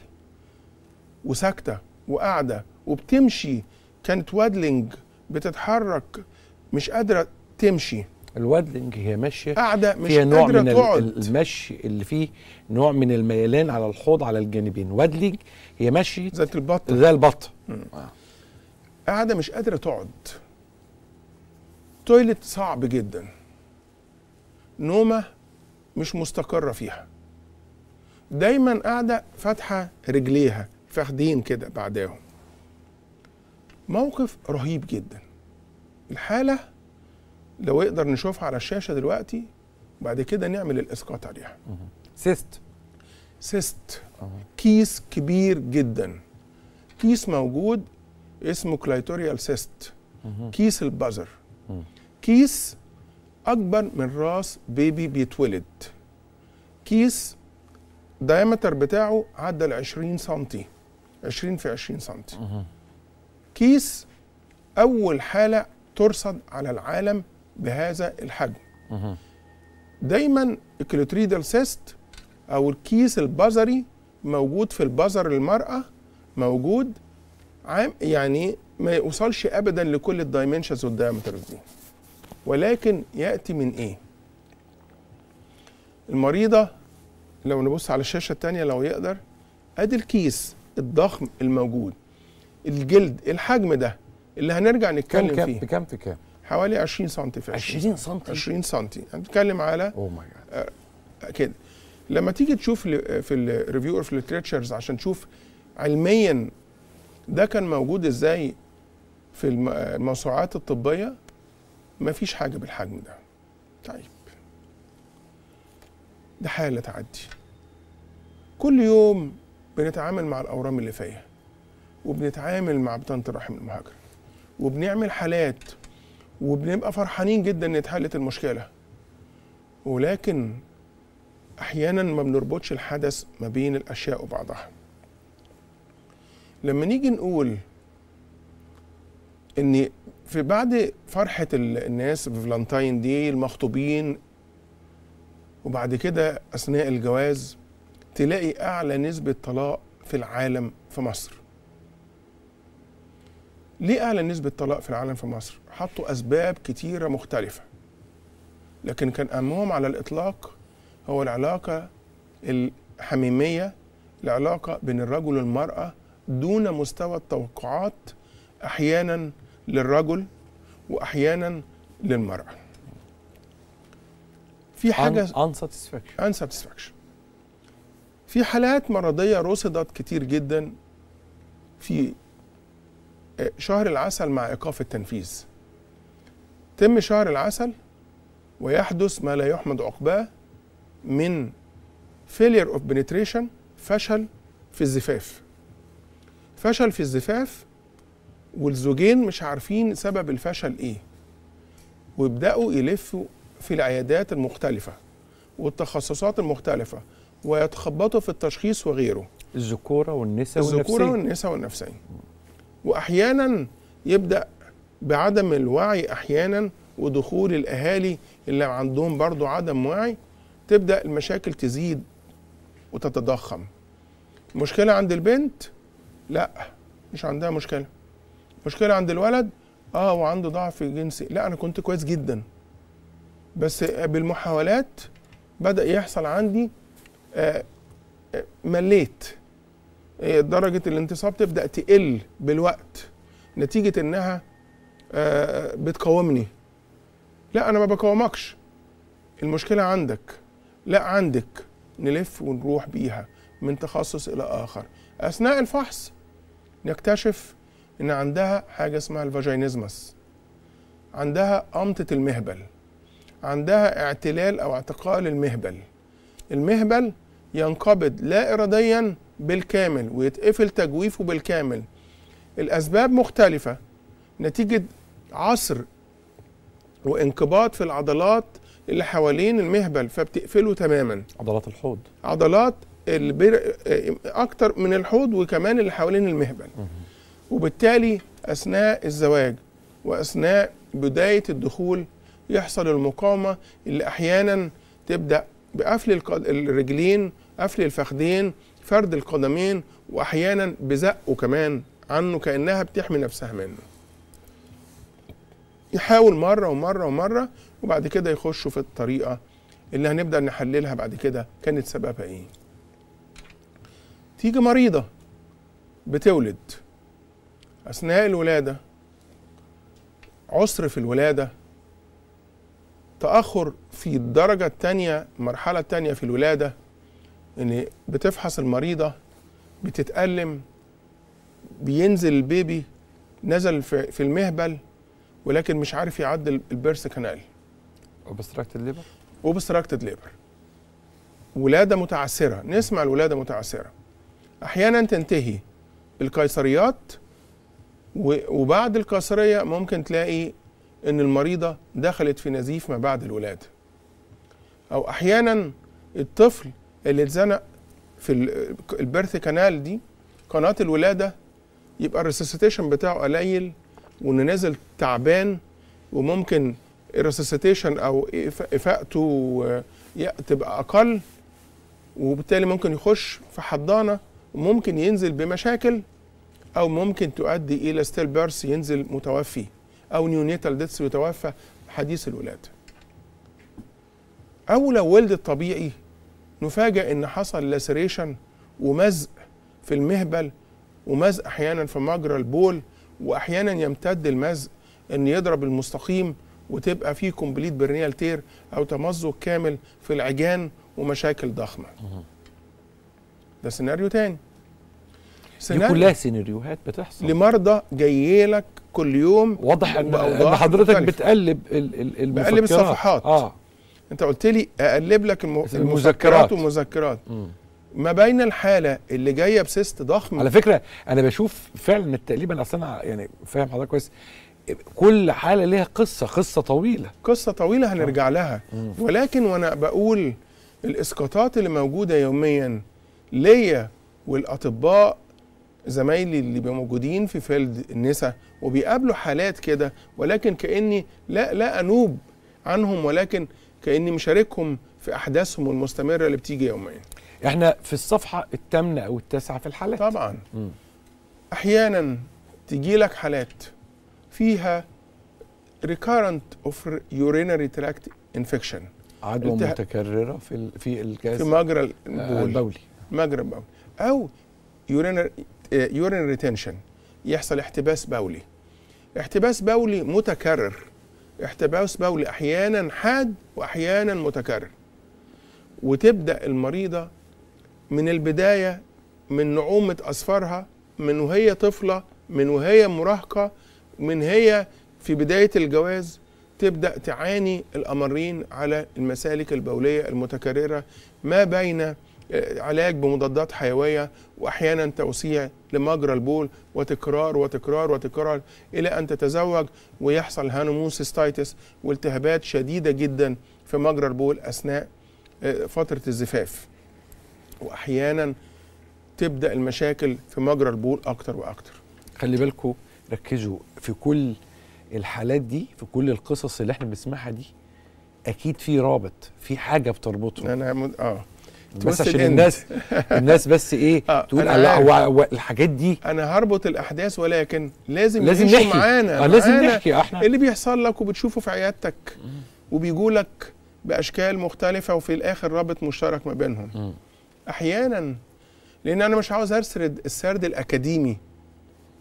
وساكتة وقاعدة وبتمشي كانت وادلينج بتتحرك مش قادره تمشي الوادلينج هي ماشيه قاعده مش فيها نوع من تقعد. المشي اللي فيه نوع من الميلان على الحوض على الجانبين وادلينج هي ماشي ذات البط ذات البط قاعده مش قادره تقعد تويلت صعب جدا نومه مش مستقره فيها دايما قاعده فاتحه رجليها فاخدين كده بعداهم موقف رهيب جدا الحالة لو يقدر نشوفها على الشاشة دلوقتي وبعد كده نعمل الإسقاط عليها سيست سيست كيس كبير جدا كيس موجود اسمه كلايتوريال سيست كيس البازر كيس أكبر من راس بيبي بيتولد كيس دايمتر بتاعه عدى ال 20 سم 20 في 20 سم كيس أول حالة ترصد على العالم بهذا الحجم دايما الكلوتريدال سيست أو الكيس البذري موجود في البذر المرأة موجود عام يعني ما يوصلش أبدا لكل الدايمنشنز والدايمترز دي ولكن يأتي من إيه؟ المريضة لو نبص على الشاشة التانية لو يقدر أدي الكيس الضخم الموجود الجلد الحجم ده اللي هنرجع نتكلم كم فيه بكام في كام؟ حوالي 20 سم في 20 سم 20 سم هنتكلم على اوه ماي جاد كده لما تيجي تشوف في الريفيو اوف ليتريتشرز عشان تشوف علميا ده كان موجود ازاي في الموسوعات الطبيه مفيش حاجه بالحجم ده طيب ده حاله تعدي كل يوم بنتعامل مع الاورام اللي فيها وبنتعامل مع بطانه الرحم المهاجره وبنعمل حالات وبنبقى فرحانين جدا ان اتحلت المشكله ولكن احيانا ما بنربطش الحدث ما بين الاشياء وبعضها لما نيجي نقول ان في بعد فرحه الناس في فلانتاين دي المخطوبين وبعد كده اثناء الجواز تلاقي اعلى نسبه طلاق في العالم في مصر ليه اعلى نسبه طلاق في العالم في مصر حطوا اسباب كتيره مختلفه لكن كان أهمهم على الإطلاق هو العلاقة الحميمية العلاقة بين الرجل والمرأة دون مستوى التوقعات أحيانا للرجل وأحيانا للمرأة في حاجة unsatisfaction unsatisfaction في حالات مرضية رصدت كتير جدا في شهر العسل مع ايقاف التنفيذ تم شهر العسل ويحدث ما لا يحمد عقباه من failure of penetration فشل في الزفاف فشل في الزفاف والزوجين مش عارفين سبب الفشل ايه ويبداوا يلفوا في العيادات المختلفه والتخصصات المختلفه ويتخبطوا في التشخيص وغيره الذكوره والنساء والنفسيه الذكوره والنساء والنفسيه واحيانا يبدا بعدم الوعي احيانا ودخول الاهالي اللي عندهم برضو عدم وعي تبدا المشاكل تزيد وتتضخم مشكله عند البنت لا مش عندها مشكله مشكله عند الولد اه وعنده ضعف جنسي لا انا كنت كويس جدا بس بالمحاولات بدا يحصل عندي آه, آه، مليت إيه، درجه الانتصاب تبدا تقل بالوقت نتيجه انها آه، بتقاومني لا انا ما بقاومكش المشكله عندك لا عندك نلف ونروح بيها من تخصص الى اخر اثناء الفحص نكتشف ان عندها حاجه اسمها الفاجينيزمس عندها امطه المهبل عندها اعتلال او اعتقال المهبل المهبل ينقبض لا اراديا بالكامل ويتقفل تجويفه بالكامل الأسباب مختلفة نتيجة عصر وانقباض في العضلات اللي حوالين المهبل فبتقفله تماما عضلات الحوض عضلات البر... اكتر من الحوض وكمان اللي حوالين المهبل وبالتالي اثناء الزواج واثناء بدايه الدخول يحصل المقاومه اللي احيانا تبدا بقفل الرجلين قفل الفخذين فرد القدمين واحيانا بزقه كمان عنه كانها بتحمي نفسها منه يحاول مره ومره ومره وبعد كده يخشوا في الطريقه اللي هنبدا نحللها بعد كده كانت سببها ايه تيجي مريضه بتولد اثناء الولاده عسر في الولاده تاخر في الدرجه الثانيه المرحله الثانيه في الولاده ان بتفحص المريضه بتتألم بينزل البيبي نزل في المهبل ولكن مش عارف يعدل البيرس كانال اوبستراكتد ليبر اوبستراكتد ليبر ولاده متعسره نسمع الولاده متعسره احيانا تنتهي بالقيصريات وبعد القيصريه ممكن تلاقي ان المريضه دخلت في نزيف ما بعد الولاده او احيانا الطفل اللي اتزنق في البيرث كانال دي قناه الولاده يبقى الريسسيتيشن بتاعه قليل وانه نازل تعبان وممكن الريسسيتيشن او افاقته تبقى اقل وبالتالي ممكن يخش في حضانه وممكن ينزل بمشاكل او ممكن تؤدي الى ستيل بيرث ينزل متوفي او نيونيتال ديث يتوفى حديث الولاده او لو ولد الطبيعي نفاجئ ان حصل لاسريشن ومزق في المهبل ومزق احيانا في مجرى البول واحيانا يمتد المزق ان يضرب المستقيم وتبقى فيه كومبليت برنيال تير او تمزق كامل في العجان ومشاكل ضخمه ده سيناريو تاني سيناريو كلها سيناريوهات بتحصل لمرضى جاية لك كل يوم واضح ان حضرتك بتقلب المفكرات بقلب الصفحات اه انت قلت لي اقلب لك الم... المذكرات والمذكرات ما بين الحاله اللي جايه بسيست ضخم على فكره انا بشوف فعلا تقريبا اصل انا يعني فاهم حضرتك كويس كل حاله ليها قصه قصه طويله قصه طويله هنرجع آه. لها مم. ولكن وانا بقول الاسقاطات اللي موجوده يوميا ليا والاطباء زمايلي اللي بيبقوا موجودين في فيلد النساء وبيقابلوا حالات كده ولكن كاني لا لا انوب عنهم ولكن كاني مشاركهم في احداثهم المستمره اللي بتيجي يوميا احنا في الصفحه الثامنه او التاسعه في الحالات طبعا م. احيانا تجي لك حالات فيها recurrent of urinary tract infection عدوى متكرره في ال... في الجهاز في مجرى آه، البول. البولي مجرى البولي او urinary يورين... آه، urinary retention يحصل احتباس بولي احتباس بولي متكرر احتباس بولي احيانا حاد واحيانا متكرر وتبدا المريضه من البدايه من نعومه اظفارها من وهي طفله من وهي مراهقه من هي في بدايه الجواز تبدا تعاني الامرين على المسالك البوليه المتكرره ما بين علاج بمضادات حيويه واحيانا توسيع لمجرى البول وتكرار وتكرار وتكرار الى ان تتزوج ويحصل هانوموسيستايتس والتهابات شديده جدا في مجرى البول اثناء آه، فتره الزفاف واحيانا تبدا المشاكل في مجرى البول اكتر واكتر خلي بالكم ركزوا في كل الحالات دي في كل القصص اللي احنا بنسمعها دي اكيد في رابط في حاجه بتربطهم انا مد... اه بس عشان الناس الناس بس ايه آه تقول أه، هو الحاجات دي انا هربط الاحداث ولكن لازم لازم نحكي معانا آه لازم معانا نحكي آه، احنا اللي بيحصل لك وبتشوفه في عيادتك وبيجوا لك باشكال مختلفه وفي الاخر رابط مشترك ما بينهم م. احيانا لان انا مش عاوز اسرد السرد الاكاديمي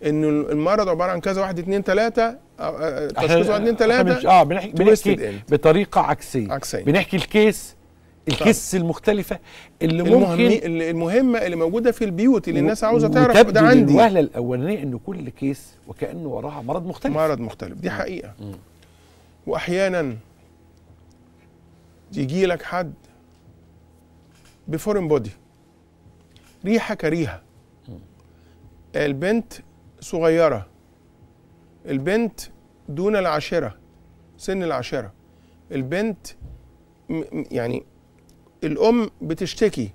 ان المرض عباره عن كذا واحد اتنين تلاته آه، تشخيص واحد اتنين تلاته اه بنحكي بنحكي بطريقه عكسيه عكسيه بنحكي الكيس الكيس المختلفه اللي ممكن المهمه اللي موجوده في البيوت اللي الناس عاوزه تعرف ده عندي الوهله الاولانيه ان كل كيس وكانه وراها مرض مختلف مرض مختلف دي حقيقه مم. واحيانا يجي لك حد بفورن بودي ريحه كريهه البنت صغيره البنت دون العاشره سن العاشره البنت يعني الام بتشتكي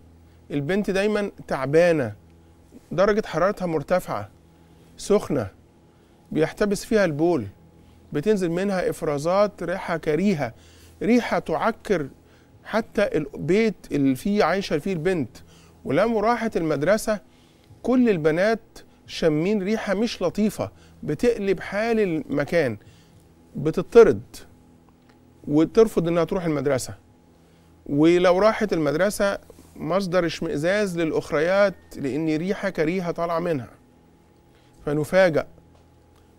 البنت دايما تعبانه درجه حرارتها مرتفعه سخنه بيحتبس فيها البول بتنزل منها افرازات ريحه كريهه ريحه تعكر حتى البيت اللي فيه عايشه فيه البنت ولما راحت المدرسه كل البنات شامين ريحه مش لطيفه بتقلب حال المكان بتطرد وترفض انها تروح المدرسه ولو راحت المدرسة مصدر اشمئزاز للأخريات لأن ريحة كريهة طالعة منها فنفاجأ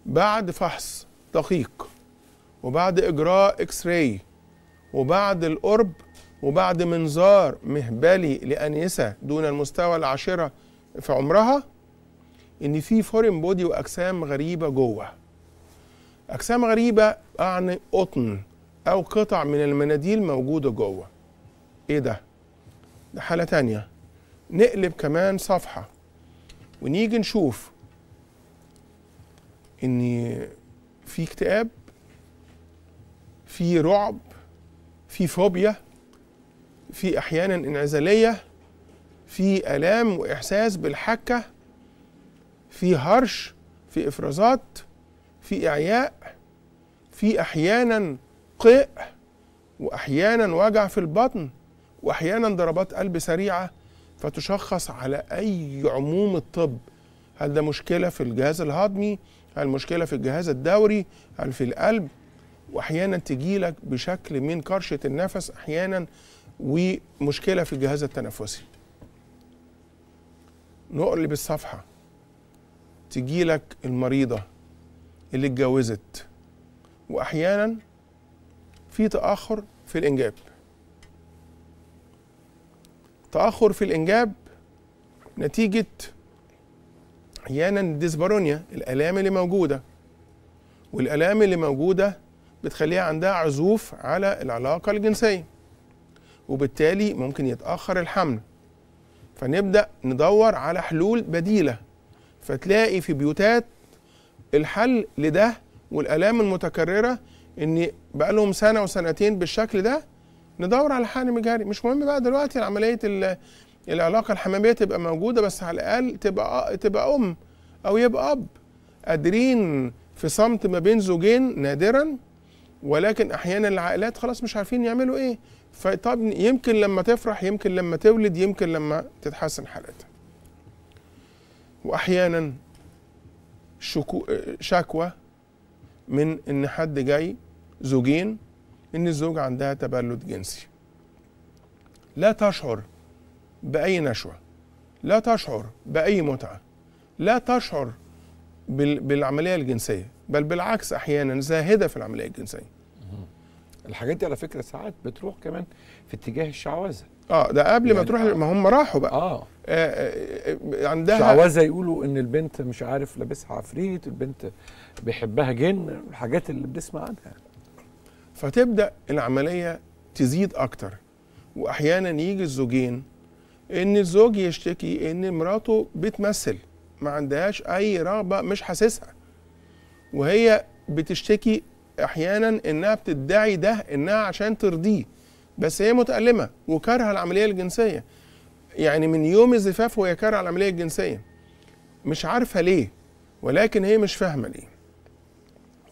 بعد فحص دقيق وبعد إجراء إكس راي وبعد القرب وبعد منظار مهبلي لأنسة دون المستوى العاشرة في عمرها إن في فورم بودي وأجسام غريبة جوه أجسام غريبة أعني قطن أو قطع من المناديل موجودة جوه ايه ده ده حالة تانية نقلب كمان صفحة ونيجي نشوف ان في اكتئاب في رعب في فوبيا في احيانا انعزاليه في الام واحساس بالحكه في هرش في افرازات في اعياء في احيانا قيء واحيانا وجع في البطن واحيانا ضربات قلب سريعه فتشخص على اي عموم الطب هل ده مشكله في الجهاز الهضمي هل مشكله في الجهاز الدوري هل في القلب واحيانا تجيلك بشكل من كرشه النفس احيانا ومشكله في الجهاز التنفسي نقلب الصفحه تجيلك المريضه اللي اتجوزت واحيانا في تاخر في الانجاب تاخر في الانجاب نتيجه احيانا ديسبارونيا الالام اللي موجوده والالام اللي موجوده بتخليها عندها عزوف على العلاقه الجنسيه وبالتالي ممكن يتاخر الحمل فنبدا ندور على حلول بديله فتلاقي في بيوتات الحل لده والالام المتكرره ان بقى لهم سنه وسنتين بالشكل ده ندور على حقن مجهري مش مهم بقى دلوقتي عمليه العلاقه الحماميه تبقى موجوده بس على الاقل تبقى تبقى ام او يبقى اب قادرين في صمت ما بين زوجين نادرا ولكن احيانا العائلات خلاص مش عارفين يعملوا ايه فطب يمكن لما تفرح يمكن لما تولد يمكن لما تتحسن حالتها واحيانا شكو شكوى من ان حد جاي زوجين ان الزوجه عندها تبلد جنسي لا تشعر باي نشوه لا تشعر باي متعه لا تشعر بالعمليه الجنسيه بل بالعكس احيانا زاهده في العمليه الجنسيه الحاجات دي على فكره ساعات بتروح كمان في اتجاه الشعوذه اه ده قبل يعني ما تروح آه ما هم راحوا بقى آه. آه, آه, آه، عندها شعوذه يقولوا ان البنت مش عارف لابسها عفريت البنت بيحبها جن الحاجات اللي بنسمع عنها فتبدا العمليه تزيد اكتر واحيانا يجي الزوجين ان الزوج يشتكي ان مراته بتمثل ما عندهاش اي رغبه مش حاسسها وهي بتشتكي احيانا انها بتدعي ده انها عشان ترضيه بس هي متالمه وكارهه العمليه الجنسيه يعني من يوم الزفاف وهي كارهه العمليه الجنسيه مش عارفه ليه ولكن هي مش فاهمه ليه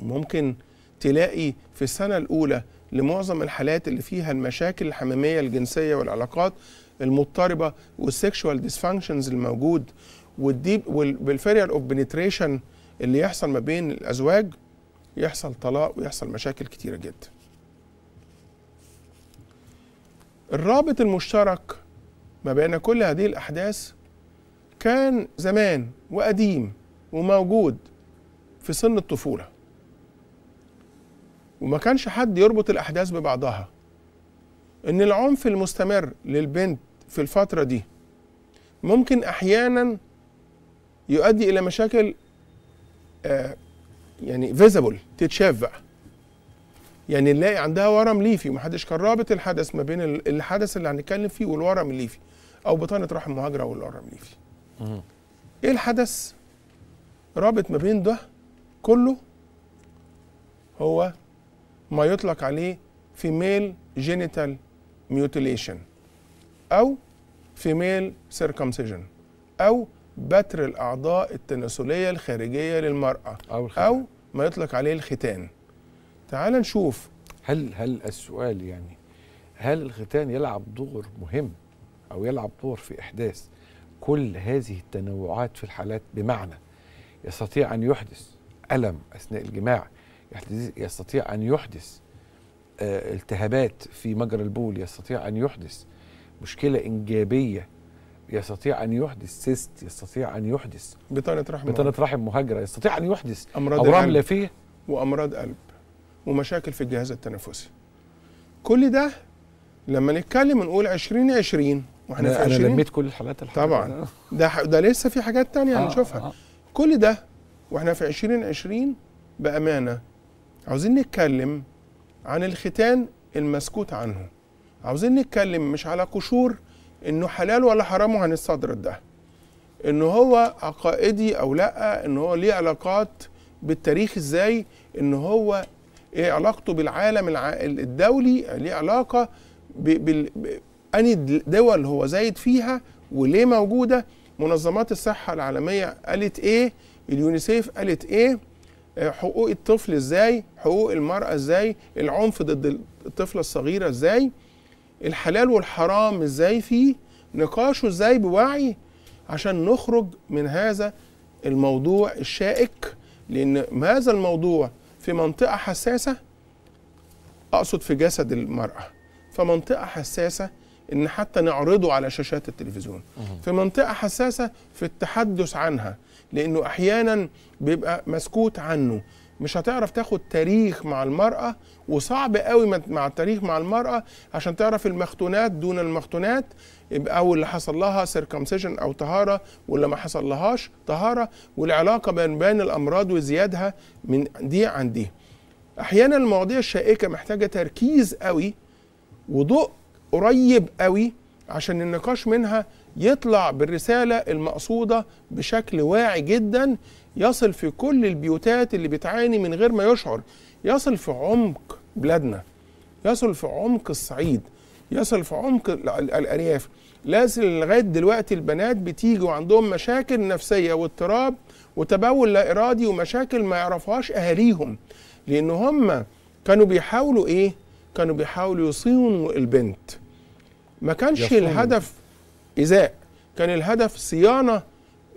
ممكن تلاقي في السنة الأولى لمعظم الحالات اللي فيها المشاكل الحميمية الجنسية والعلاقات المضطربة والسكشوال ديسفانكشنز الموجود والديب والفيريال اوف بنتريشن اللي يحصل ما بين الأزواج يحصل طلاق ويحصل مشاكل كتيرة جدا الرابط المشترك ما بين كل هذه الأحداث كان زمان وقديم وموجود في سن الطفولة وما كانش حد يربط الأحداث ببعضها إن العنف المستمر للبنت في الفترة دي ممكن أحيانا يؤدي إلى مشاكل آه يعني فيزبل تتشاف بقى يعني نلاقي عندها ورم ليفي ومحدش كان رابط الحدث ما بين الحدث اللي هنتكلم فيه والورم الليفي او بطانه رحم مهاجره والورم الليفي. ايه الحدث رابط ما بين ده كله هو ما يطلق عليه فيميل جينيتال ميوتيليشن أو فيميل سيركمسيجن أو بتر الأعضاء التناسلية الخارجية للمرأة أو, أو ما يطلق عليه الختان تعال نشوف هل هل السؤال يعني هل الختان يلعب دور مهم أو يلعب دور في إحداث كل هذه التنوعات في الحالات بمعنى يستطيع أن يحدث ألم أثناء الجماع يستطيع أن يحدث آه، التهابات في مجرى البول يستطيع أن يحدث مشكلة إنجابية يستطيع أن يحدث سيست يستطيع أن يحدث بطانة رحم بطانة رحم مهاجرة يستطيع أن يحدث أمراض أورام لافية وأمراض قلب ومشاكل في الجهاز التنفسي كل ده لما نتكلم نقول 20 20 واحنا في 20 انا لميت كل الحالات طبعا ده ده لسه في حاجات تانية آه، هنشوفها آه آه. كل ده واحنا في 2020 بامانه عاوزين نتكلم عن الختان المسكوت عنه عاوزين نتكلم مش على قشور انه حلال ولا حرام الصدر ده ان هو عقائدي او لا ان هو ليه علاقات بالتاريخ ازاي ان هو ايه علاقته بالعالم الدولي ليه علاقه باني دول هو زايد فيها وليه موجوده منظمات الصحه العالميه قالت ايه اليونيسيف قالت ايه حقوق الطفل ازاي حقوق المراه ازاي العنف ضد الطفله الصغيره ازاي الحلال والحرام ازاي فيه نقاشه ازاي بوعي عشان نخرج من هذا الموضوع الشائك لان هذا الموضوع في منطقه حساسه اقصد في جسد المراه فمنطقه حساسه ان حتى نعرضه على شاشات التلفزيون في منطقه حساسه في التحدث عنها لانه احيانا بيبقى مسكوت عنه مش هتعرف تاخد تاريخ مع المرأة وصعب قوي مع التاريخ مع المرأة عشان تعرف المختونات دون المختونات او اللي حصل لها سيركمسيشن او طهارة واللي ما حصل لهاش طهارة والعلاقة بين بين الامراض وزيادها من دي عن دي احيانا المواضيع الشائكة محتاجة تركيز قوي وضوء قريب قوي عشان النقاش منها يطلع بالرسالة المقصودة بشكل واعي جدا يصل في كل البيوتات اللي بتعاني من غير ما يشعر يصل في عمق بلادنا يصل في عمق الصعيد يصل في عمق الأرياف لازم لغاية دلوقتي البنات بتيجي وعندهم مشاكل نفسية واضطراب وتبول لا إرادي ومشاكل ما يعرفهاش أهاليهم لأن هم كانوا بيحاولوا إيه؟ كانوا بيحاولوا يصونوا البنت ما كانش الهدف إزاء كان الهدف صيانة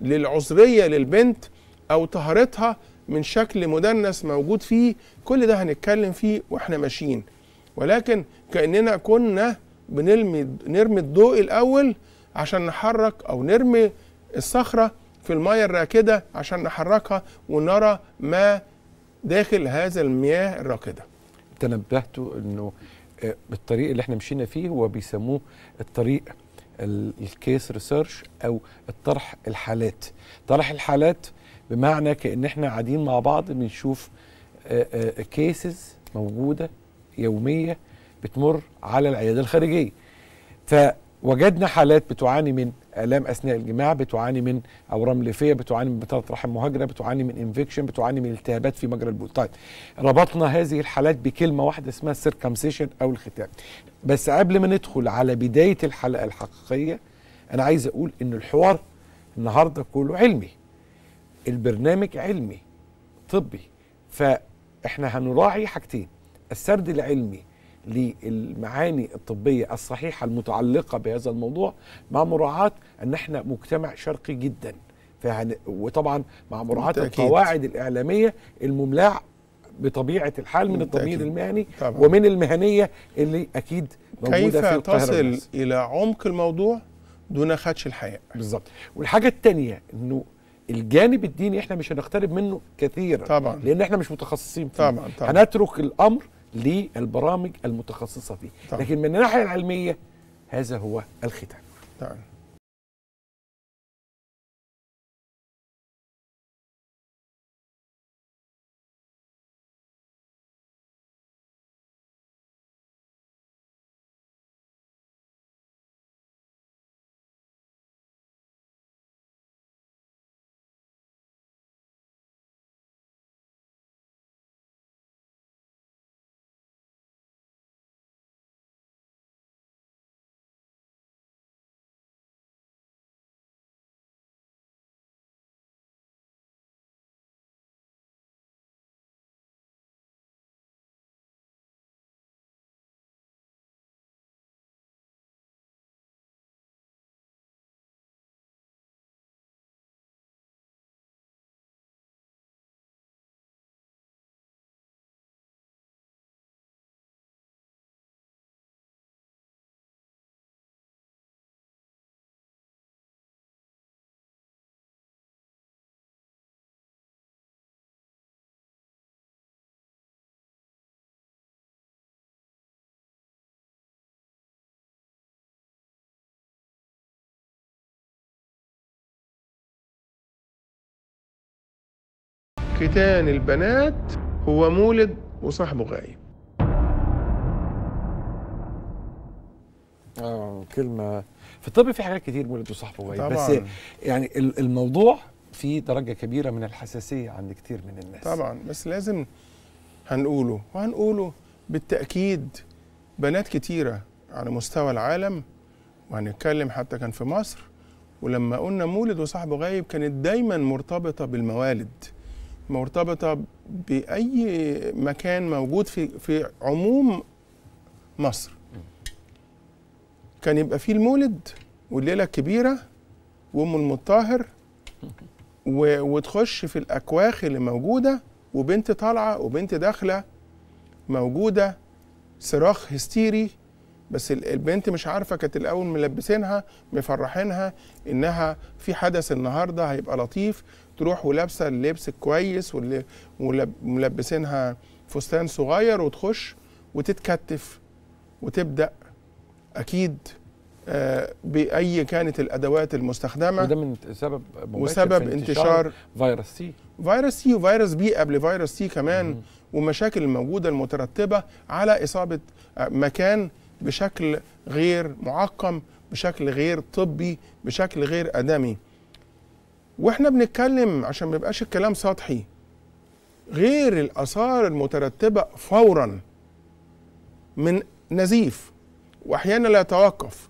للعذرية للبنت أو طهارتها من شكل مدنس موجود فيه كل ده هنتكلم فيه واحنا ماشيين ولكن كأننا كنا بنرمي نرمي الضوء الأول عشان نحرك أو نرمي الصخرة في المية الراكدة عشان نحركها ونرى ما داخل هذا المياه الراكدة تنبهتوا أنه آه، بالطريق اللي احنا مشينا فيه هو بيسموه الطريق الكيس ريسيرش او الطرح الحالات طرح الحالات بمعنى كان احنا قاعدين مع بعض بنشوف كيسز موجوده يوميه بتمر على العياده الخارجيه فوجدنا حالات بتعاني من الام اثناء الجماع بتعاني من اورام ليفيه بتعاني من بطاله رحم مهاجره بتعاني من انفكشن بتعاني من التهابات في مجرى البول طيب ربطنا هذه الحالات بكلمه واحده اسمها سيركمسيشن او الختام بس قبل ما ندخل على بدايه الحلقه الحقيقيه انا عايز اقول ان الحوار النهارده كله علمي البرنامج علمي طبي فاحنا هنراعي حاجتين السرد العلمي للمعاني الطبية الصحيحة المتعلقة بهذا الموضوع مع مراعاة أن احنا مجتمع شرقي جدا وطبعا مع مراعاة القواعد الإعلامية المملاع بطبيعه الحال من التمييز المهني طبعا. ومن المهنيه اللي اكيد موجوده في القاهره تصل الى عمق الموضوع دون خدش الحياء بالظبط والحاجه الثانيه انه الجانب الديني احنا مش هنقترب منه كثيرا طبعا لان احنا مش متخصصين فيه طبعا طبعا هنترك الامر للبرامج المتخصصه فيه طبعا. لكن من الناحيه العلميه هذا هو الختام طبعا. نعم. ختان البنات هو مولد وصاحبه غايب اه كلمه في الطب في حاجات كتير مولد وصاحبه غايب طبعًا. بس يعني الموضوع في درجه كبيره من الحساسيه عند كتير من الناس طبعا بس لازم هنقوله وهنقوله بالتاكيد بنات كتيره على مستوى العالم وهنتكلم حتى كان في مصر ولما قلنا مولد وصاحبه غايب كانت دايما مرتبطه بالموالد مرتبطه باي مكان موجود في في عموم مصر كان يبقى فيه المولد والليله الكبيره وام المطهر وتخش في الاكواخ اللي موجوده وبنت طالعه وبنت داخله موجوده صراخ هستيري بس البنت مش عارفه كانت الاول ملبسينها مفرحينها انها في حدث النهارده هيبقى لطيف تروح ولابسه اللبس الكويس وملبسينها فستان صغير وتخش وتتكتف وتبدا اكيد آه، باي كانت الادوات المستخدمه وده من سبب وسبب في انتشار, انتشار فيروس سي فيروس سي وفيروس بي قبل فيروس سي كمان مم. ومشاكل الموجوده المترتبه على اصابه آه، مكان بشكل غير معقم بشكل غير طبي بشكل غير ادمي واحنا بنتكلم عشان ما يبقاش الكلام سطحي غير الاثار المترتبه فورا من نزيف واحيانا لا يتوقف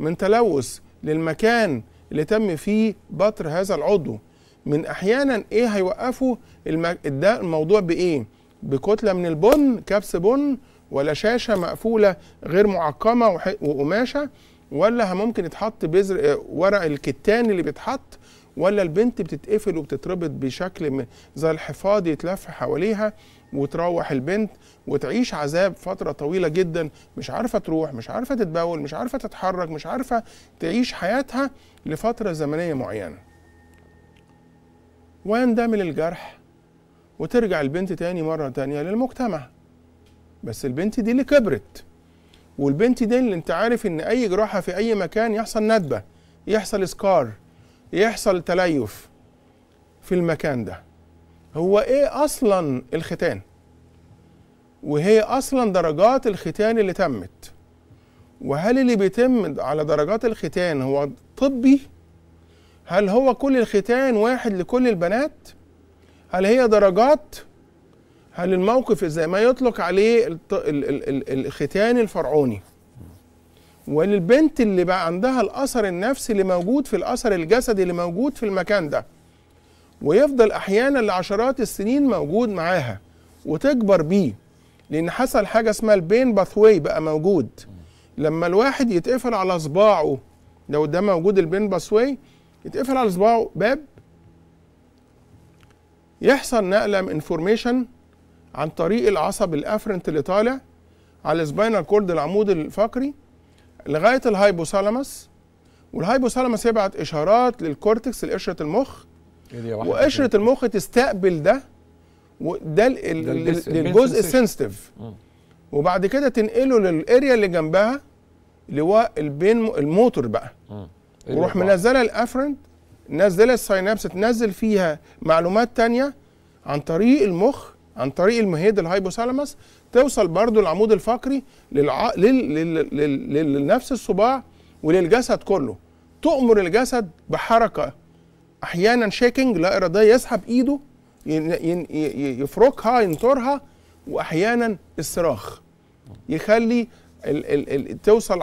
من تلوث للمكان اللي تم فيه بطر هذا العضو من احيانا ايه هيوقفوا الموضوع بايه بكتله من البن كبس بن ولا شاشه مقفوله غير معقمه وقماشه ولا ممكن يتحط بذر ورق الكتان اللي بيتحط ولا البنت بتتقفل وبتتربط بشكل زي الحفاض يتلف حواليها وتروح البنت وتعيش عذاب فتره طويله جدا مش عارفه تروح مش عارفه تتبول مش عارفه تتحرك مش عارفه تعيش حياتها لفتره زمنيه معينه ويندمل الجرح وترجع البنت تاني مره تانيه للمجتمع بس البنت دي اللي كبرت والبنت دي اللي انت عارف ان اي جراحه في اي مكان يحصل ندبه يحصل سكار يحصل تليف في المكان ده هو ايه اصلا الختان وهي اصلا درجات الختان اللي تمت وهل اللي بيتم على درجات الختان هو طبي هل هو كل الختان واحد لكل البنات هل هي درجات هل الموقف زي ما يطلق عليه الختان الفرعوني وللبنت اللي بقى عندها الاثر النفسي اللي موجود في الاثر الجسدي اللي موجود في المكان ده ويفضل احيانا لعشرات السنين موجود معاها وتكبر بيه لان حصل حاجه اسمها البين باثوي بقى موجود لما الواحد يتقفل على صباعه لو ده موجود البين باثوي يتقفل على صباعه باب يحصل نقله انفورميشن عن طريق العصب الافرنت اللي طالع على سباينال كورد العمود الفقري لغايه الهايبوثالاموس والهايبوثالاموس يبعت اشارات للكورتكس لقشره المخ إيه وقشره المخ تستقبل ده وده الجزء السنسيتيف وبعد كده تنقله للاريا اللي جنبها اللي هو البين الموتور بقى إيه وروح منزله الافرنت نزله الساينابس تنزل فيها معلومات تانية عن طريق المخ عن طريق المهيد الهايبوثالاموس توصل برضو العمود الفقري للع... لل... لل... لل... للنفس الصباع وللجسد كله تؤمر الجسد بحركه احيانا شيكنج لا اراديه يسحب ايده يفركها ينطرها واحيانا الصراخ يخلي ال ال ال توصل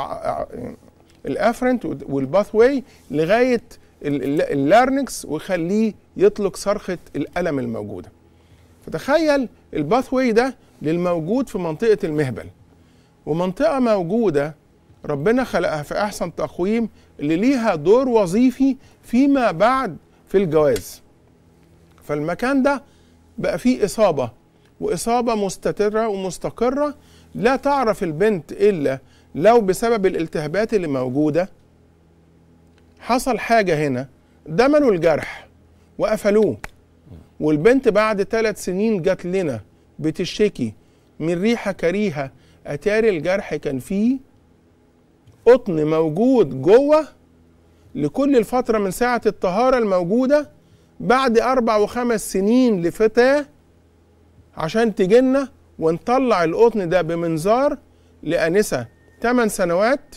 الافرنت والباث واي لغايه اللارنكس ويخليه يطلق صرخه الالم الموجوده فتخيل الباث واي ده للموجود في منطقة المهبل ومنطقة موجودة ربنا خلقها في أحسن تقويم اللي ليها دور وظيفي فيما بعد في الجواز فالمكان ده بقى فيه إصابة وإصابة مستترة ومستقرة لا تعرف البنت إلا لو بسبب الالتهابات اللي موجودة حصل حاجة هنا دملوا الجرح وقفلوه والبنت بعد ثلاث سنين جات لنا بتشتكي من ريحة كريهة أتاري الجرح كان فيه قطن موجود جوه لكل الفترة من ساعة الطهارة الموجودة بعد أربع وخمس سنين لفتاة عشان تجينا ونطلع القطن ده بمنظار لأنسة ثمان سنوات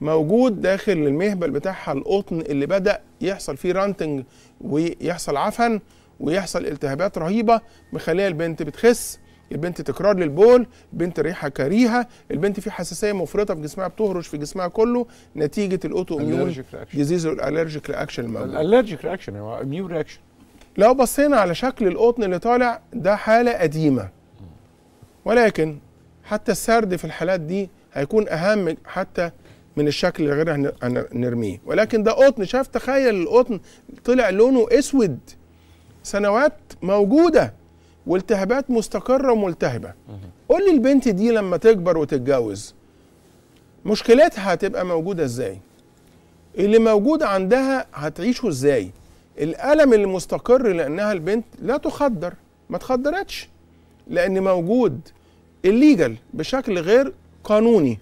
موجود داخل المهبل بتاعها القطن اللي بدأ يحصل فيه رانتنج ويحصل عفن ويحصل التهابات رهيبه مخليه البنت بتخس البنت تكرار للبول البنت ريحه كريهه البنت في حساسيه مفرطه في جسمها بتهرش في جسمها كله نتيجه الاوتو اميون ديزيز الالرجيك رياكشن الموجود الالرجيك رياكشن هو اميون رياكشن لو بصينا على شكل القطن اللي طالع ده حاله قديمه ولكن حتى السرد في الحالات دي هيكون اهم حتى من الشكل اللي غير هنرميه ولكن ده قطن شاف تخيل القطن طلع لونه اسود سنوات موجوده والتهابات مستقره وملتهبه قول لي البنت دي لما تكبر وتتجوز مشكلتها هتبقى موجوده ازاي اللي موجود عندها هتعيشه ازاي الالم اللي مستقر لانها البنت لا تخدر ما تخدرتش لان موجود الليجل بشكل غير قانوني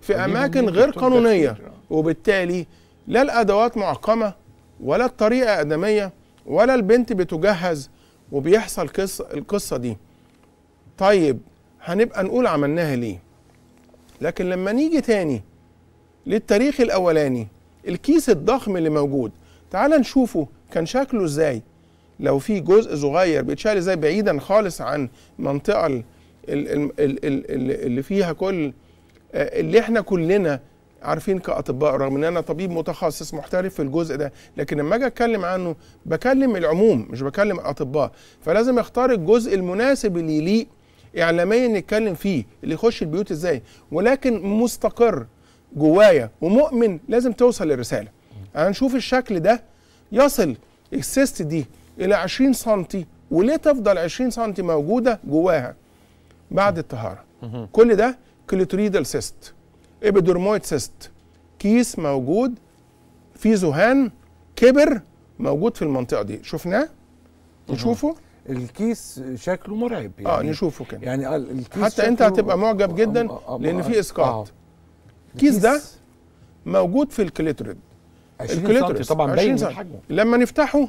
في اماكن غير قانونيه وبالتالي لا الادوات معقمه ولا الطريقه ادميه ولا البنت بتجهز وبيحصل قصة القصة دي طيب هنبقى نقول عملناها ليه لكن لما نيجي تاني للتاريخ الأولاني الكيس الضخم اللي موجود تعال نشوفه كان شكله ازاي لو في جزء صغير بيتشال ازاي بعيدا خالص عن المنطقة اللي فيها كل آه، اللي احنا كلنا عارفين كاطباء رغم ان انا طبيب متخصص محترف في الجزء ده لكن لما اجي اتكلم عنه بكلم العموم مش بكلم الاطباء فلازم اختار الجزء المناسب اللي يليق اعلاميا نتكلم فيه اللي يخش البيوت ازاي ولكن مستقر جوايا ومؤمن لازم توصل الرساله هنشوف الشكل ده يصل السيست دي الى 20 سم وليه تفضل 20 سم موجوده جواها بعد الطهاره كل ده كليتوريدال سيست ابيدرمويد سيست كيس موجود في ذهان كبر موجود في المنطقه دي شفناه نشوفه الكيس شكله مرعب آه، يعني اه نشوفه كده يعني آه، الكيس حتى انت هتبقى معجب آه، جدا أم لان في اسقاط آه. الكيس ده موجود في الكليترد 20 طبعا باين حجمه لما نفتحه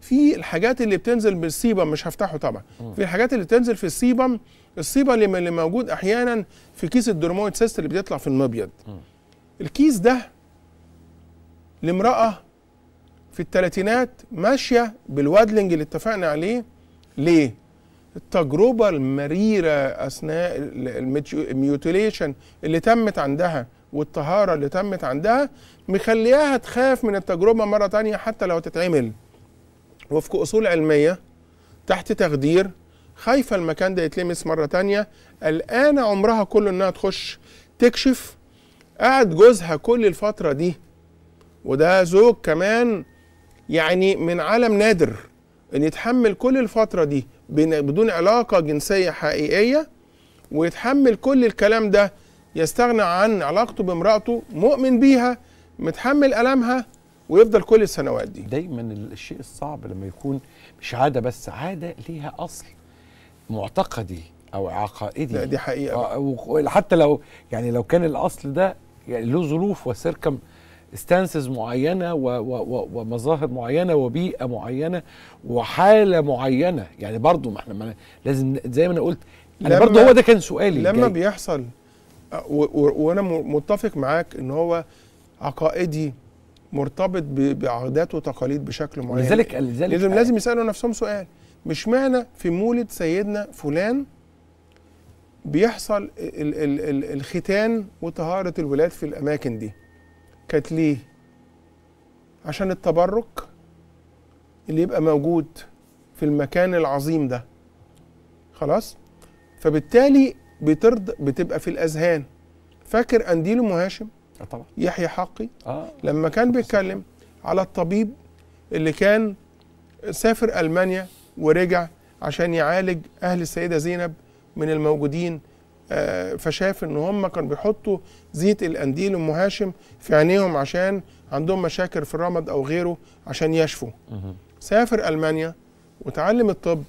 في الحاجات اللي بتنزل بالسيبم مش هفتحه طبعا في الحاجات اللي بتنزل في السيبم الصيبه اللي موجود احيانا في كيس الدورمويد سيست اللي بيطلع في المبيض الكيس ده لامراه في الثلاثينات ماشيه بالوادلنج اللي اتفقنا عليه ليه التجربه المريره اثناء الميوتيليشن اللي تمت عندها والطهاره اللي تمت عندها مخلياها تخاف من التجربه مره تانية حتى لو تتعمل وفق اصول علميه تحت تخدير خايفه المكان ده يتلمس مره تانية قلقانه عمرها كله انها تخش تكشف قعد جوزها كل الفتره دي وده زوج كمان يعني من عالم نادر ان يتحمل كل الفتره دي بدون علاقه جنسيه حقيقيه ويتحمل كل الكلام ده يستغنى عن علاقته بامرأته مؤمن بيها متحمل ألمها ويفضل كل السنوات دي دايما الشيء الصعب لما يكون مش عادة بس عادة ليها أصل معتقدي او عقائدي لا دي حقيقه آه، حتى لو يعني لو كان الاصل ده يعني له ظروف وسيركم ستانسز معينه و و و ومظاهر معينه وبيئه معينه وحاله معينه يعني برضو ما احنا لازم زي ما انا قلت انا برضو هو ده كان سؤالي لما جاي. يعني بيحصل آه، وانا متفق معاك ان هو عقائدي مرتبط بعادات وتقاليد بشكل معين لذلك لذلك لازم لازم يسالوا نفسهم سؤال مش معنى في مولد سيدنا فلان بيحصل ال ال ال الختان وطهارة الولاد في الأماكن دي كانت ليه؟ عشان التبرك اللي يبقى موجود في المكان العظيم ده خلاص؟ فبالتالي بترض بتبقى في الأذهان فاكر أنديل مهاشم آه، طبعا يحيى حقي آه. لما كان بيتكلم على الطبيب اللي كان سافر ألمانيا ورجع عشان يعالج اهل السيده زينب من الموجودين آه، فشاف ان هم كانوا بيحطوا زيت القنديل ام هاشم في عينيهم عشان عندهم مشاكل في الرمد او غيره عشان يشفوا سافر المانيا وتعلم الطب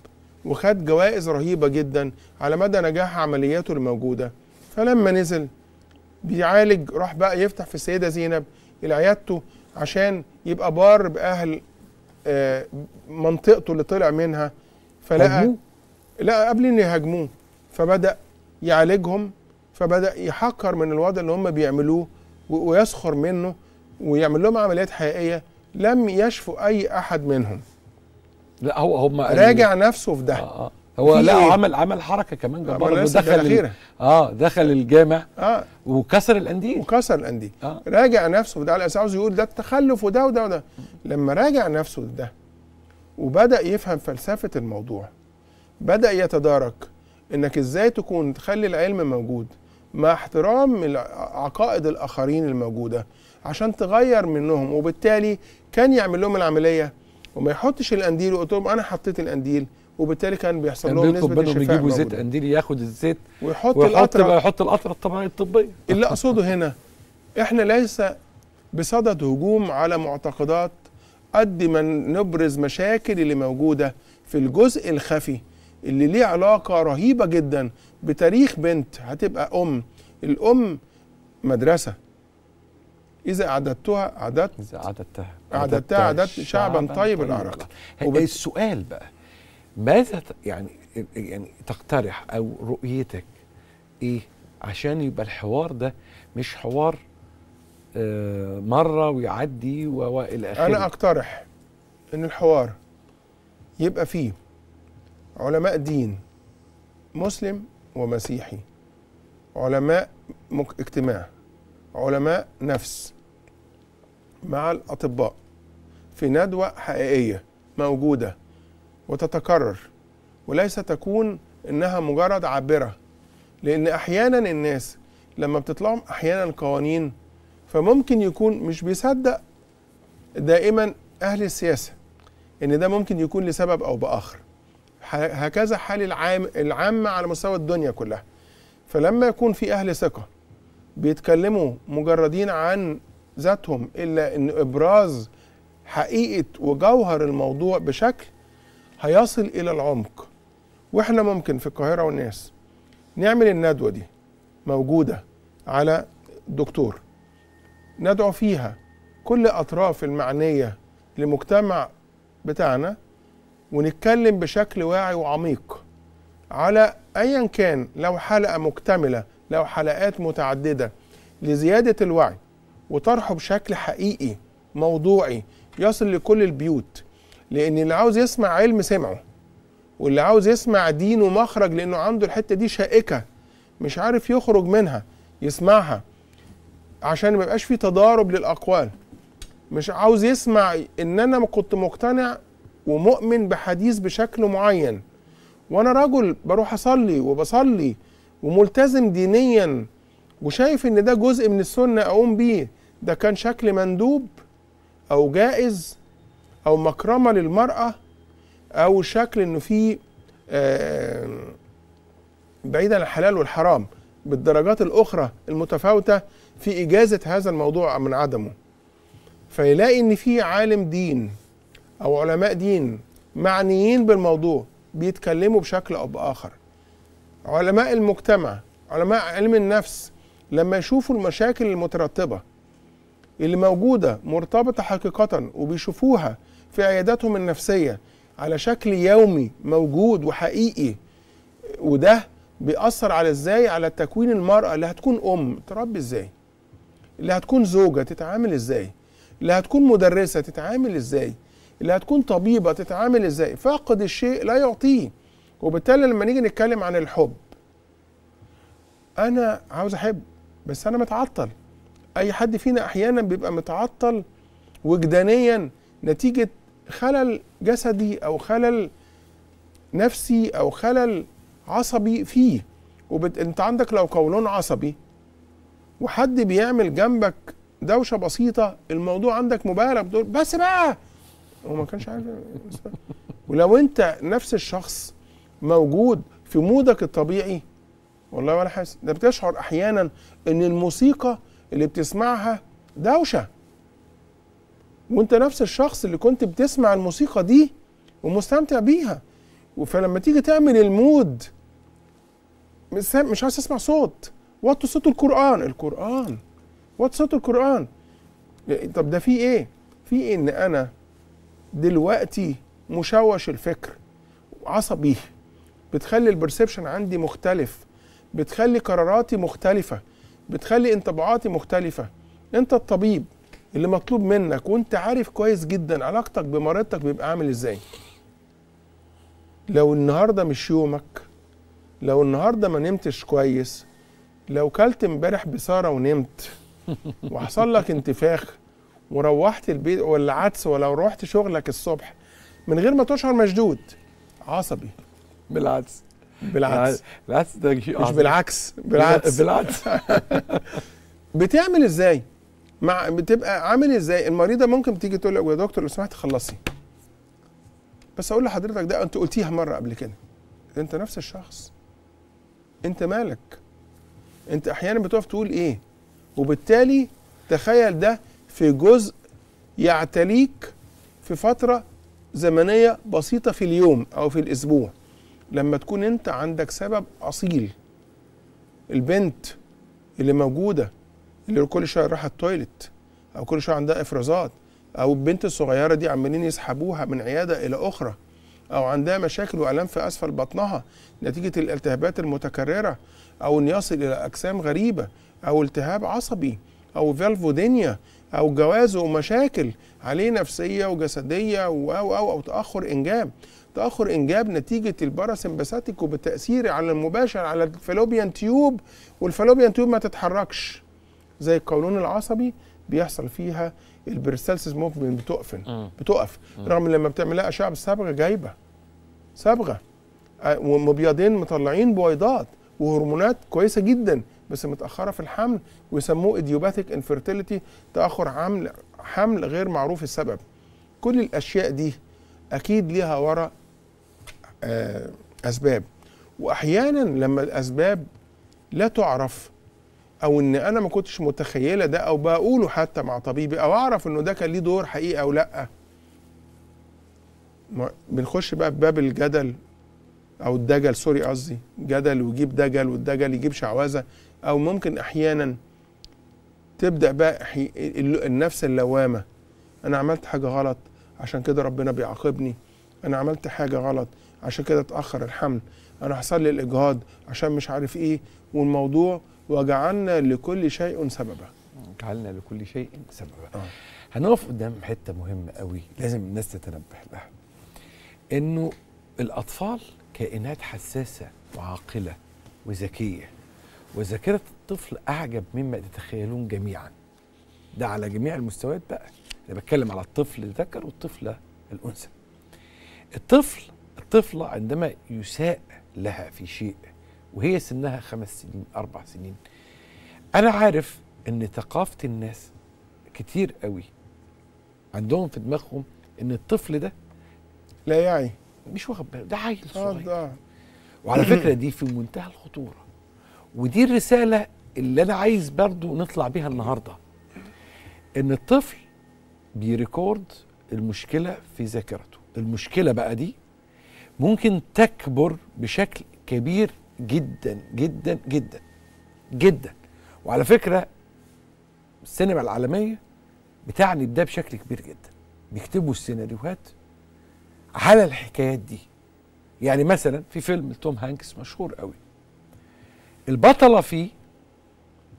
وخد جوائز رهيبه جدا على مدى نجاح عملياته الموجوده فلما نزل بيعالج راح بقى يفتح في السيده زينب العيادته عشان يبقى بار باهل آه، منطقته اللي طلع منها فلقى لا قبل ان يهاجموه فبدا يعالجهم فبدا يحقر من الوضع اللي هم بيعملوه ويسخر منه ويعمل لهم عمليات حقيقيه لم يشفوا اي احد منهم لا هو هم راجع نفسه في ده آه. آه. هو لا إيه؟ عمل عمل حركه كمان جباره دخل اه دخل الجامع اه وكسر الانديه وكسر الانديه آه. راجع نفسه ده على اساس عاوز يقول ده التخلف وده وده وده لما راجع نفسه ده وبدا يفهم فلسفه الموضوع بدا يتدارك انك ازاي تكون تخلي العلم موجود مع احترام عقائد الاخرين الموجوده عشان تغير منهم وبالتالي كان يعمل لهم العمليه وما يحطش الانديل ويقول لهم انا حطيت الانديل وبالتالي كان بيحصل لهم نسبه الشفاء بيجيبوا زيت قنديل ياخد الزيت ويحط, القطره بقى يحط القطره الطبيعيه الطبيه اللي اقصده هنا احنا ليس بصدد هجوم على معتقدات قد ما نبرز مشاكل اللي موجوده في الجزء الخفي اللي ليه علاقه رهيبه جدا بتاريخ بنت هتبقى ام الام مدرسه إذا أعددتها أعددت إذا أعددتها أعددتها أعددت شعبا طيب, طيب. العراق إيه، السؤال بقى ماذا يعني يعني تقترح او رؤيتك ايه عشان يبقى الحوار ده مش حوار آه، مره ويعدي والى اخره انا اقترح ان الحوار يبقى فيه علماء دين مسلم ومسيحي علماء اجتماع علماء نفس مع الاطباء في ندوه حقيقيه موجوده وتتكرر وليس تكون انها مجرد عابره لان احيانا الناس لما بتطلعهم احيانا قوانين فممكن يكون مش بيصدق دائما اهل السياسه ان ده ممكن يكون لسبب او باخر هكذا حال العام العامه على مستوى الدنيا كلها فلما يكون في اهل ثقه بيتكلموا مجردين عن ذاتهم الا ان ابراز حقيقه وجوهر الموضوع بشكل هيصل الى العمق واحنا ممكن في القاهره والناس نعمل الندوه دي موجوده على الدكتور ندعو فيها كل اطراف المعنيه لمجتمع بتاعنا ونتكلم بشكل واعي وعميق على ايا كان لو حلقه مكتمله لو حلقات متعدده لزياده الوعي وطرحه بشكل حقيقي موضوعي يصل لكل البيوت لان اللي عاوز يسمع علم سمعه واللي عاوز يسمع دينه مخرج لانه عنده الحته دي شائكه مش عارف يخرج منها يسمعها عشان ما يبقاش في تضارب للاقوال مش عاوز يسمع ان انا كنت مقتنع ومؤمن بحديث بشكل معين وانا رجل بروح اصلي وبصلي وملتزم دينيا وشايف ان ده جزء من السنه اقوم بيه ده كان شكل مندوب او جائز او مكرمه للمراه او شكل انه في آه، بعيد عن الحلال والحرام بالدرجات الاخرى المتفاوته في اجازه هذا الموضوع من عدمه فيلاقي ان في عالم دين او علماء دين معنيين بالموضوع بيتكلموا بشكل او باخر علماء المجتمع علماء علم النفس لما يشوفوا المشاكل المترتبه اللي موجوده مرتبطه حقيقه وبيشوفوها في عياداتهم النفسيه على شكل يومي موجود وحقيقي وده بيأثر على ازاي على تكوين المرأة اللي هتكون أم تربي ازاي اللي هتكون زوجة تتعامل ازاي اللي هتكون مدرسة تتعامل ازاي اللي هتكون طبيبة تتعامل ازاي فاقد الشيء لا يعطيه وبالتالي لما نيجي نتكلم عن الحب أنا عاوز أحب بس أنا متعطل أي حد فينا أحيانا بيبقى متعطل وجدانيا نتيجة خلل جسدي او خلل نفسي او خلل عصبي فيه وبت... انت عندك لو قولون عصبي وحد بيعمل جنبك دوشه بسيطه الموضوع عندك مبالغ بدور بس بقى هو ما كانش عارف إيه. ولو انت نفس الشخص موجود في مودك الطبيعي والله ولا حاسس ده بتشعر احيانا ان الموسيقى اللي بتسمعها دوشه وانت نفس الشخص اللي كنت بتسمع الموسيقى دي ومستمتع بيها فلما تيجي تعمل المود مش عايز تسمع صوت وات صوت القران القران وات صوت القران طب ده في ايه في إيه ان انا دلوقتي مشوش الفكر عصبي بتخلي البرسبشن عندي مختلف بتخلي قراراتي مختلفه بتخلي انطباعاتي مختلفه انت الطبيب اللي مطلوب منك وانت عارف كويس جدا علاقتك بمريضتك بيبقى عامل ازاي لو النهارده مش يومك لو النهارده ما نمتش كويس لو كلت امبارح بساره ونمت وحصل لك انتفاخ وروحت البيت ولا عدس ولو روحت شغلك الصبح من غير ما تشعر مشدود عصبي بالعدس بالعدس بالعكس يعني ده مش بالعكس بالعدس بالعدس بتعمل ازاي؟ مع بتبقى عامل ازاي المريضه ممكن تيجي تقول لك يا دكتور لو سمحت خلصي بس اقول لحضرتك ده انت قلتيها مره قبل كده انت نفس الشخص انت مالك انت احيانا بتقف تقول ايه وبالتالي تخيل ده في جزء يعتليك في فتره زمنيه بسيطه في اليوم او في الاسبوع لما تكون انت عندك سبب اصيل البنت اللي موجوده اللي كل شويه رايحه التويلت او كل شويه عندها افرازات او البنت الصغيره دي عمالين يسحبوها من عياده الى اخرى او عندها مشاكل والام في اسفل بطنها نتيجه الالتهابات المتكرره او ان يصل الى اجسام غريبه او التهاب عصبي او فالفودينيا او جواز ومشاكل عليه نفسيه وجسديه او او او تاخر انجاب تاخر انجاب نتيجه الباراسمباثيك وبالتاثير على المباشر على الفالوبيان تيوب والفالوبيان تيوب ما تتحركش زي القولون العصبي بيحصل فيها البرسالسيس موفمنت بتقفل بتقف رغم لما بتعملها اشعه بالصبغه جايبه صبغه آه، ومبيضين مطلعين بويضات وهرمونات كويسه جدا بس متاخره في الحمل ويسموه ايديوباثيك انفيرتيليتي تاخر حمل حمل غير معروف السبب كل الاشياء دي اكيد ليها وراء آه، اسباب واحيانا لما الاسباب لا تعرف او ان انا ما كنتش متخيله ده او بقوله حتى مع طبيبي او اعرف انه ده كان ليه دور حقيقي او لا بنخش بقى في باب الجدل او الدجل سوري قصدي جدل ويجيب دجل والدجل يجيب شعوذه او ممكن احيانا تبدا بقى النفس اللوامه انا عملت حاجه غلط عشان كده ربنا بيعاقبني انا عملت حاجه غلط عشان كده اتاخر الحمل انا حصل لي الاجهاض عشان مش عارف ايه والموضوع وجعلنا لكل شيء سببا جعلنا لكل شيء سببا آه. هنقف قدام حته مهمه قوي لازم الناس تتنبه لها انه الاطفال كائنات حساسه وعاقله وذكيه وذاكره الطفل اعجب مما تتخيلون جميعا ده على جميع المستويات بقى انا بتكلم على الطفل الذكر والطفله الانثى الطفل الطفله عندما يساء لها في شيء وهي سنها خمس سنين أربع سنين أنا عارف إن ثقافة الناس كتير قوي عندهم في دماغهم إن الطفل ده لا يعي مش واخد باله ده عيل آه، صغير آه وعلى فكرة دي في منتهى الخطورة ودي الرسالة اللي أنا عايز برضو نطلع بيها النهاردة إن الطفل بيريكورد المشكلة في ذاكرته المشكلة بقى دي ممكن تكبر بشكل كبير جدا جدا جدا جدا وعلى فكره السينما العالميه بتعني ده بشكل كبير جدا بيكتبوا السيناريوهات على الحكايات دي يعني مثلا في فيلم توم هانكس مشهور قوي البطله فيه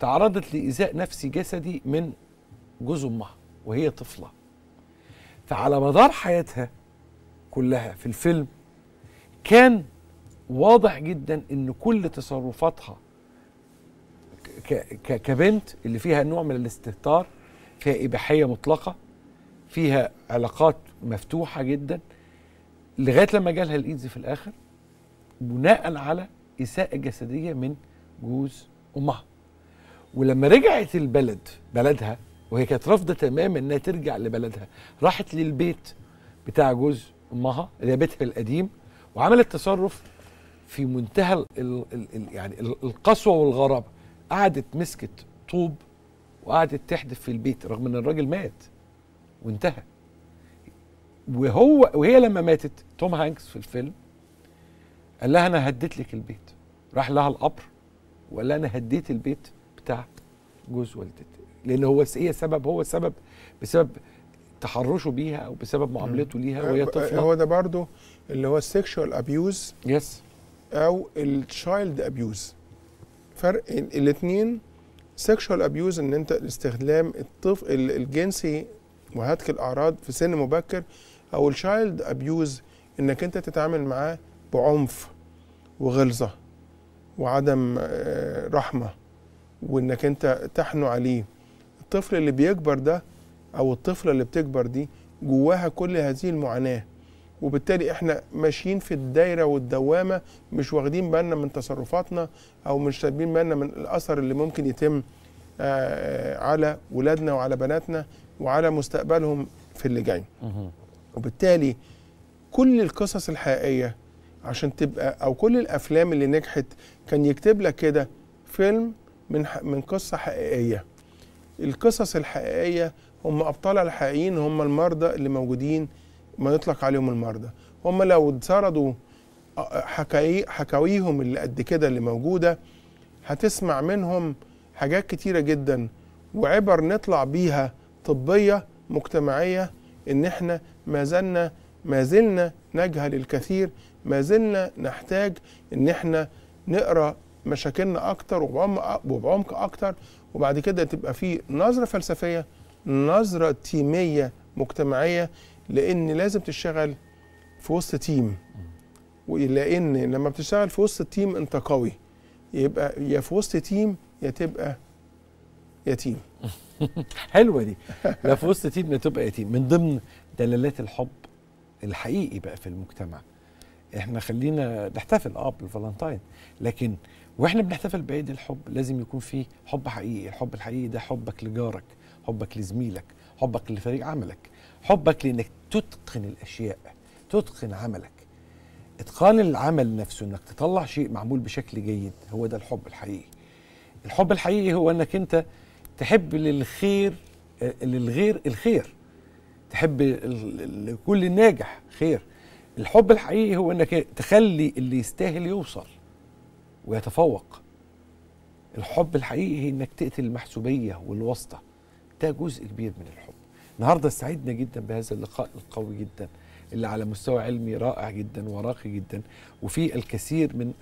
تعرضت لايذاء نفسي جسدي من جوز امها وهي طفله فعلى مدار حياتها كلها في الفيلم كان واضح جدا ان كل تصرفاتها كبنت اللي فيها نوع من الاستهتار فيها اباحيه مطلقه فيها علاقات مفتوحه جدا لغايه لما جالها الايدز في الاخر بناء على اساءه جسديه من جوز امها ولما رجعت البلد بلدها وهي كانت رافضه تماما انها ترجع لبلدها راحت للبيت بتاع جوز امها اللي بيتها القديم وعملت تصرف في منتهى الـ الـ يعني القسوه والغرابه قعدت مسكت طوب وقعدت تحدف في البيت رغم ان الراجل مات وانتهى وهو وهي لما ماتت توم هانكس في الفيلم قال لها انا هديت لك البيت راح لها القبر وقال لها انا هديت البيت بتاع جوز والدتي لان هو هي سبب هو سبب بسبب تحرشه بيها او بسبب معاملته ليها آه، وهي طفله هو ده برضه اللي هو السكشوال ابيوز يس او التشايلد ابيوز فرق الاثنين سيكشوال ابيوز ان انت استخدام الطفل الجنسي وهتك الاعراض في سن مبكر او التشايلد ابيوز انك انت تتعامل معاه بعنف وغلظه وعدم آه، رحمه وانك انت تحنو عليه الطفل اللي بيكبر ده او الطفله اللي بتكبر دي جواها كل هذه المعاناه وبالتالي احنا ماشيين في الدايره والدوامه مش واخدين بالنا من تصرفاتنا او مش سايبين بالنا من الاثر اللي ممكن يتم آه، آه، على ولادنا وعلى بناتنا وعلى مستقبلهم في اللي جاي وبالتالي كل القصص الحقيقيه عشان تبقى او كل الافلام اللي نجحت كان يكتب لك كده فيلم من من قصه حقيقيه القصص الحقيقيه هم ابطالها الحقيقيين هم المرضى اللي موجودين ما نطلق عليهم المرضى هم لو اتسردوا آه، حكاي حكاويهم اللي قد كده اللي موجوده هتسمع منهم حاجات كتيره جدا وعبر نطلع بيها طبيه مجتمعيه ان احنا ما زلنا ما زلنا نجهل الكثير ما زلنا نحتاج ان احنا نقرا مشاكلنا اكتر وبعمق اكتر وبعد كده تبقى في نظره فلسفيه نظره تيميه مجتمعيه لان لازم تشتغل في وسط تيم لان لما بتشتغل في وسط التيم انت قوي يبقى يا في وسط تيم يا تبقى يتيم حلوه دي لا في وسط تيم يا تبقى يتيم من ضمن دلالات الحب الحقيقي بقى في المجتمع احنا خلينا نحتفل اه بالفالنتاين لكن واحنا بنحتفل بعيد الحب لازم يكون في حب حقيقي الحب الحقيقي ده حبك لجارك حبك لزميلك حبك لفريق عملك حبك لانك تتقن الاشياء تتقن عملك اتقان العمل نفسه انك تطلع شيء معمول بشكل جيد هو ده الحب الحقيقي الحب الحقيقي هو انك انت تحب للخير للغير الخير تحب لكل الناجح خير الحب الحقيقي هو انك تخلي اللي يستاهل يوصل ويتفوق الحب الحقيقي انك تقتل المحسوبيه والواسطه ده جزء كبير من الحب النهارده سعدنا جدا بهذا اللقاء القوي جدا اللي على مستوى علمي رائع جدا وراقي جدا وفي الكثير من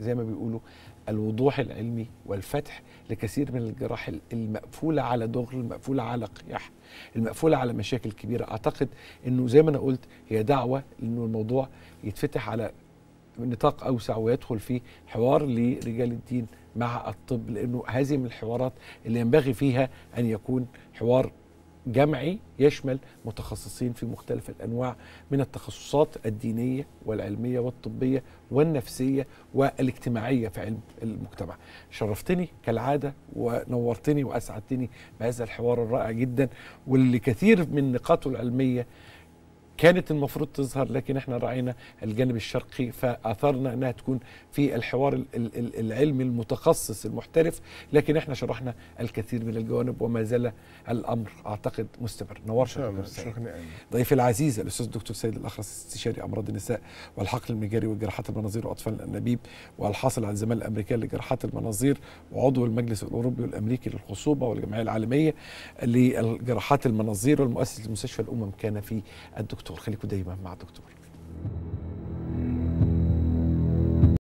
زي ما بيقولوا الوضوح العلمي والفتح لكثير من الجراح المقفوله على دغر المقفوله على قياح المقفوله على مشاكل كبيره اعتقد انه زي ما انا قلت هي دعوه انه الموضوع يتفتح على نطاق اوسع ويدخل فيه حوار لرجال الدين مع الطب لانه هذه من الحوارات اللي ينبغي فيها ان يكون حوار جمعي يشمل متخصصين في مختلف الانواع من التخصصات الدينيه والعلميه والطبيه والنفسيه والاجتماعيه في علم المجتمع. شرفتني كالعاده ونورتني واسعدتني بهذا الحوار الرائع جدا واللي كثير من نقاطه العلميه كانت المفروض تظهر لكن احنا راعينا الجانب الشرقي فاثرنا انها تكون في الحوار العلمي المتخصص المحترف لكن احنا شرحنا الكثير من الجوانب وما زال الامر اعتقد مستمر نورنا ضيفي العزيز الاستاذ الدكتور سيد الاخرس استشاري امراض النساء والحقل المجاري وجراحات المناظير واطفال الانابيب والحاصل على الزماله الامريكيه لجراحات المناظير وعضو المجلس الاوروبي والامريكي للخصوبه والجمعيه العالميه لجراحات المناظير والمؤسس لمستشفى الامم كان في الدكتور الدكتور خليكم دايما مع الدكتور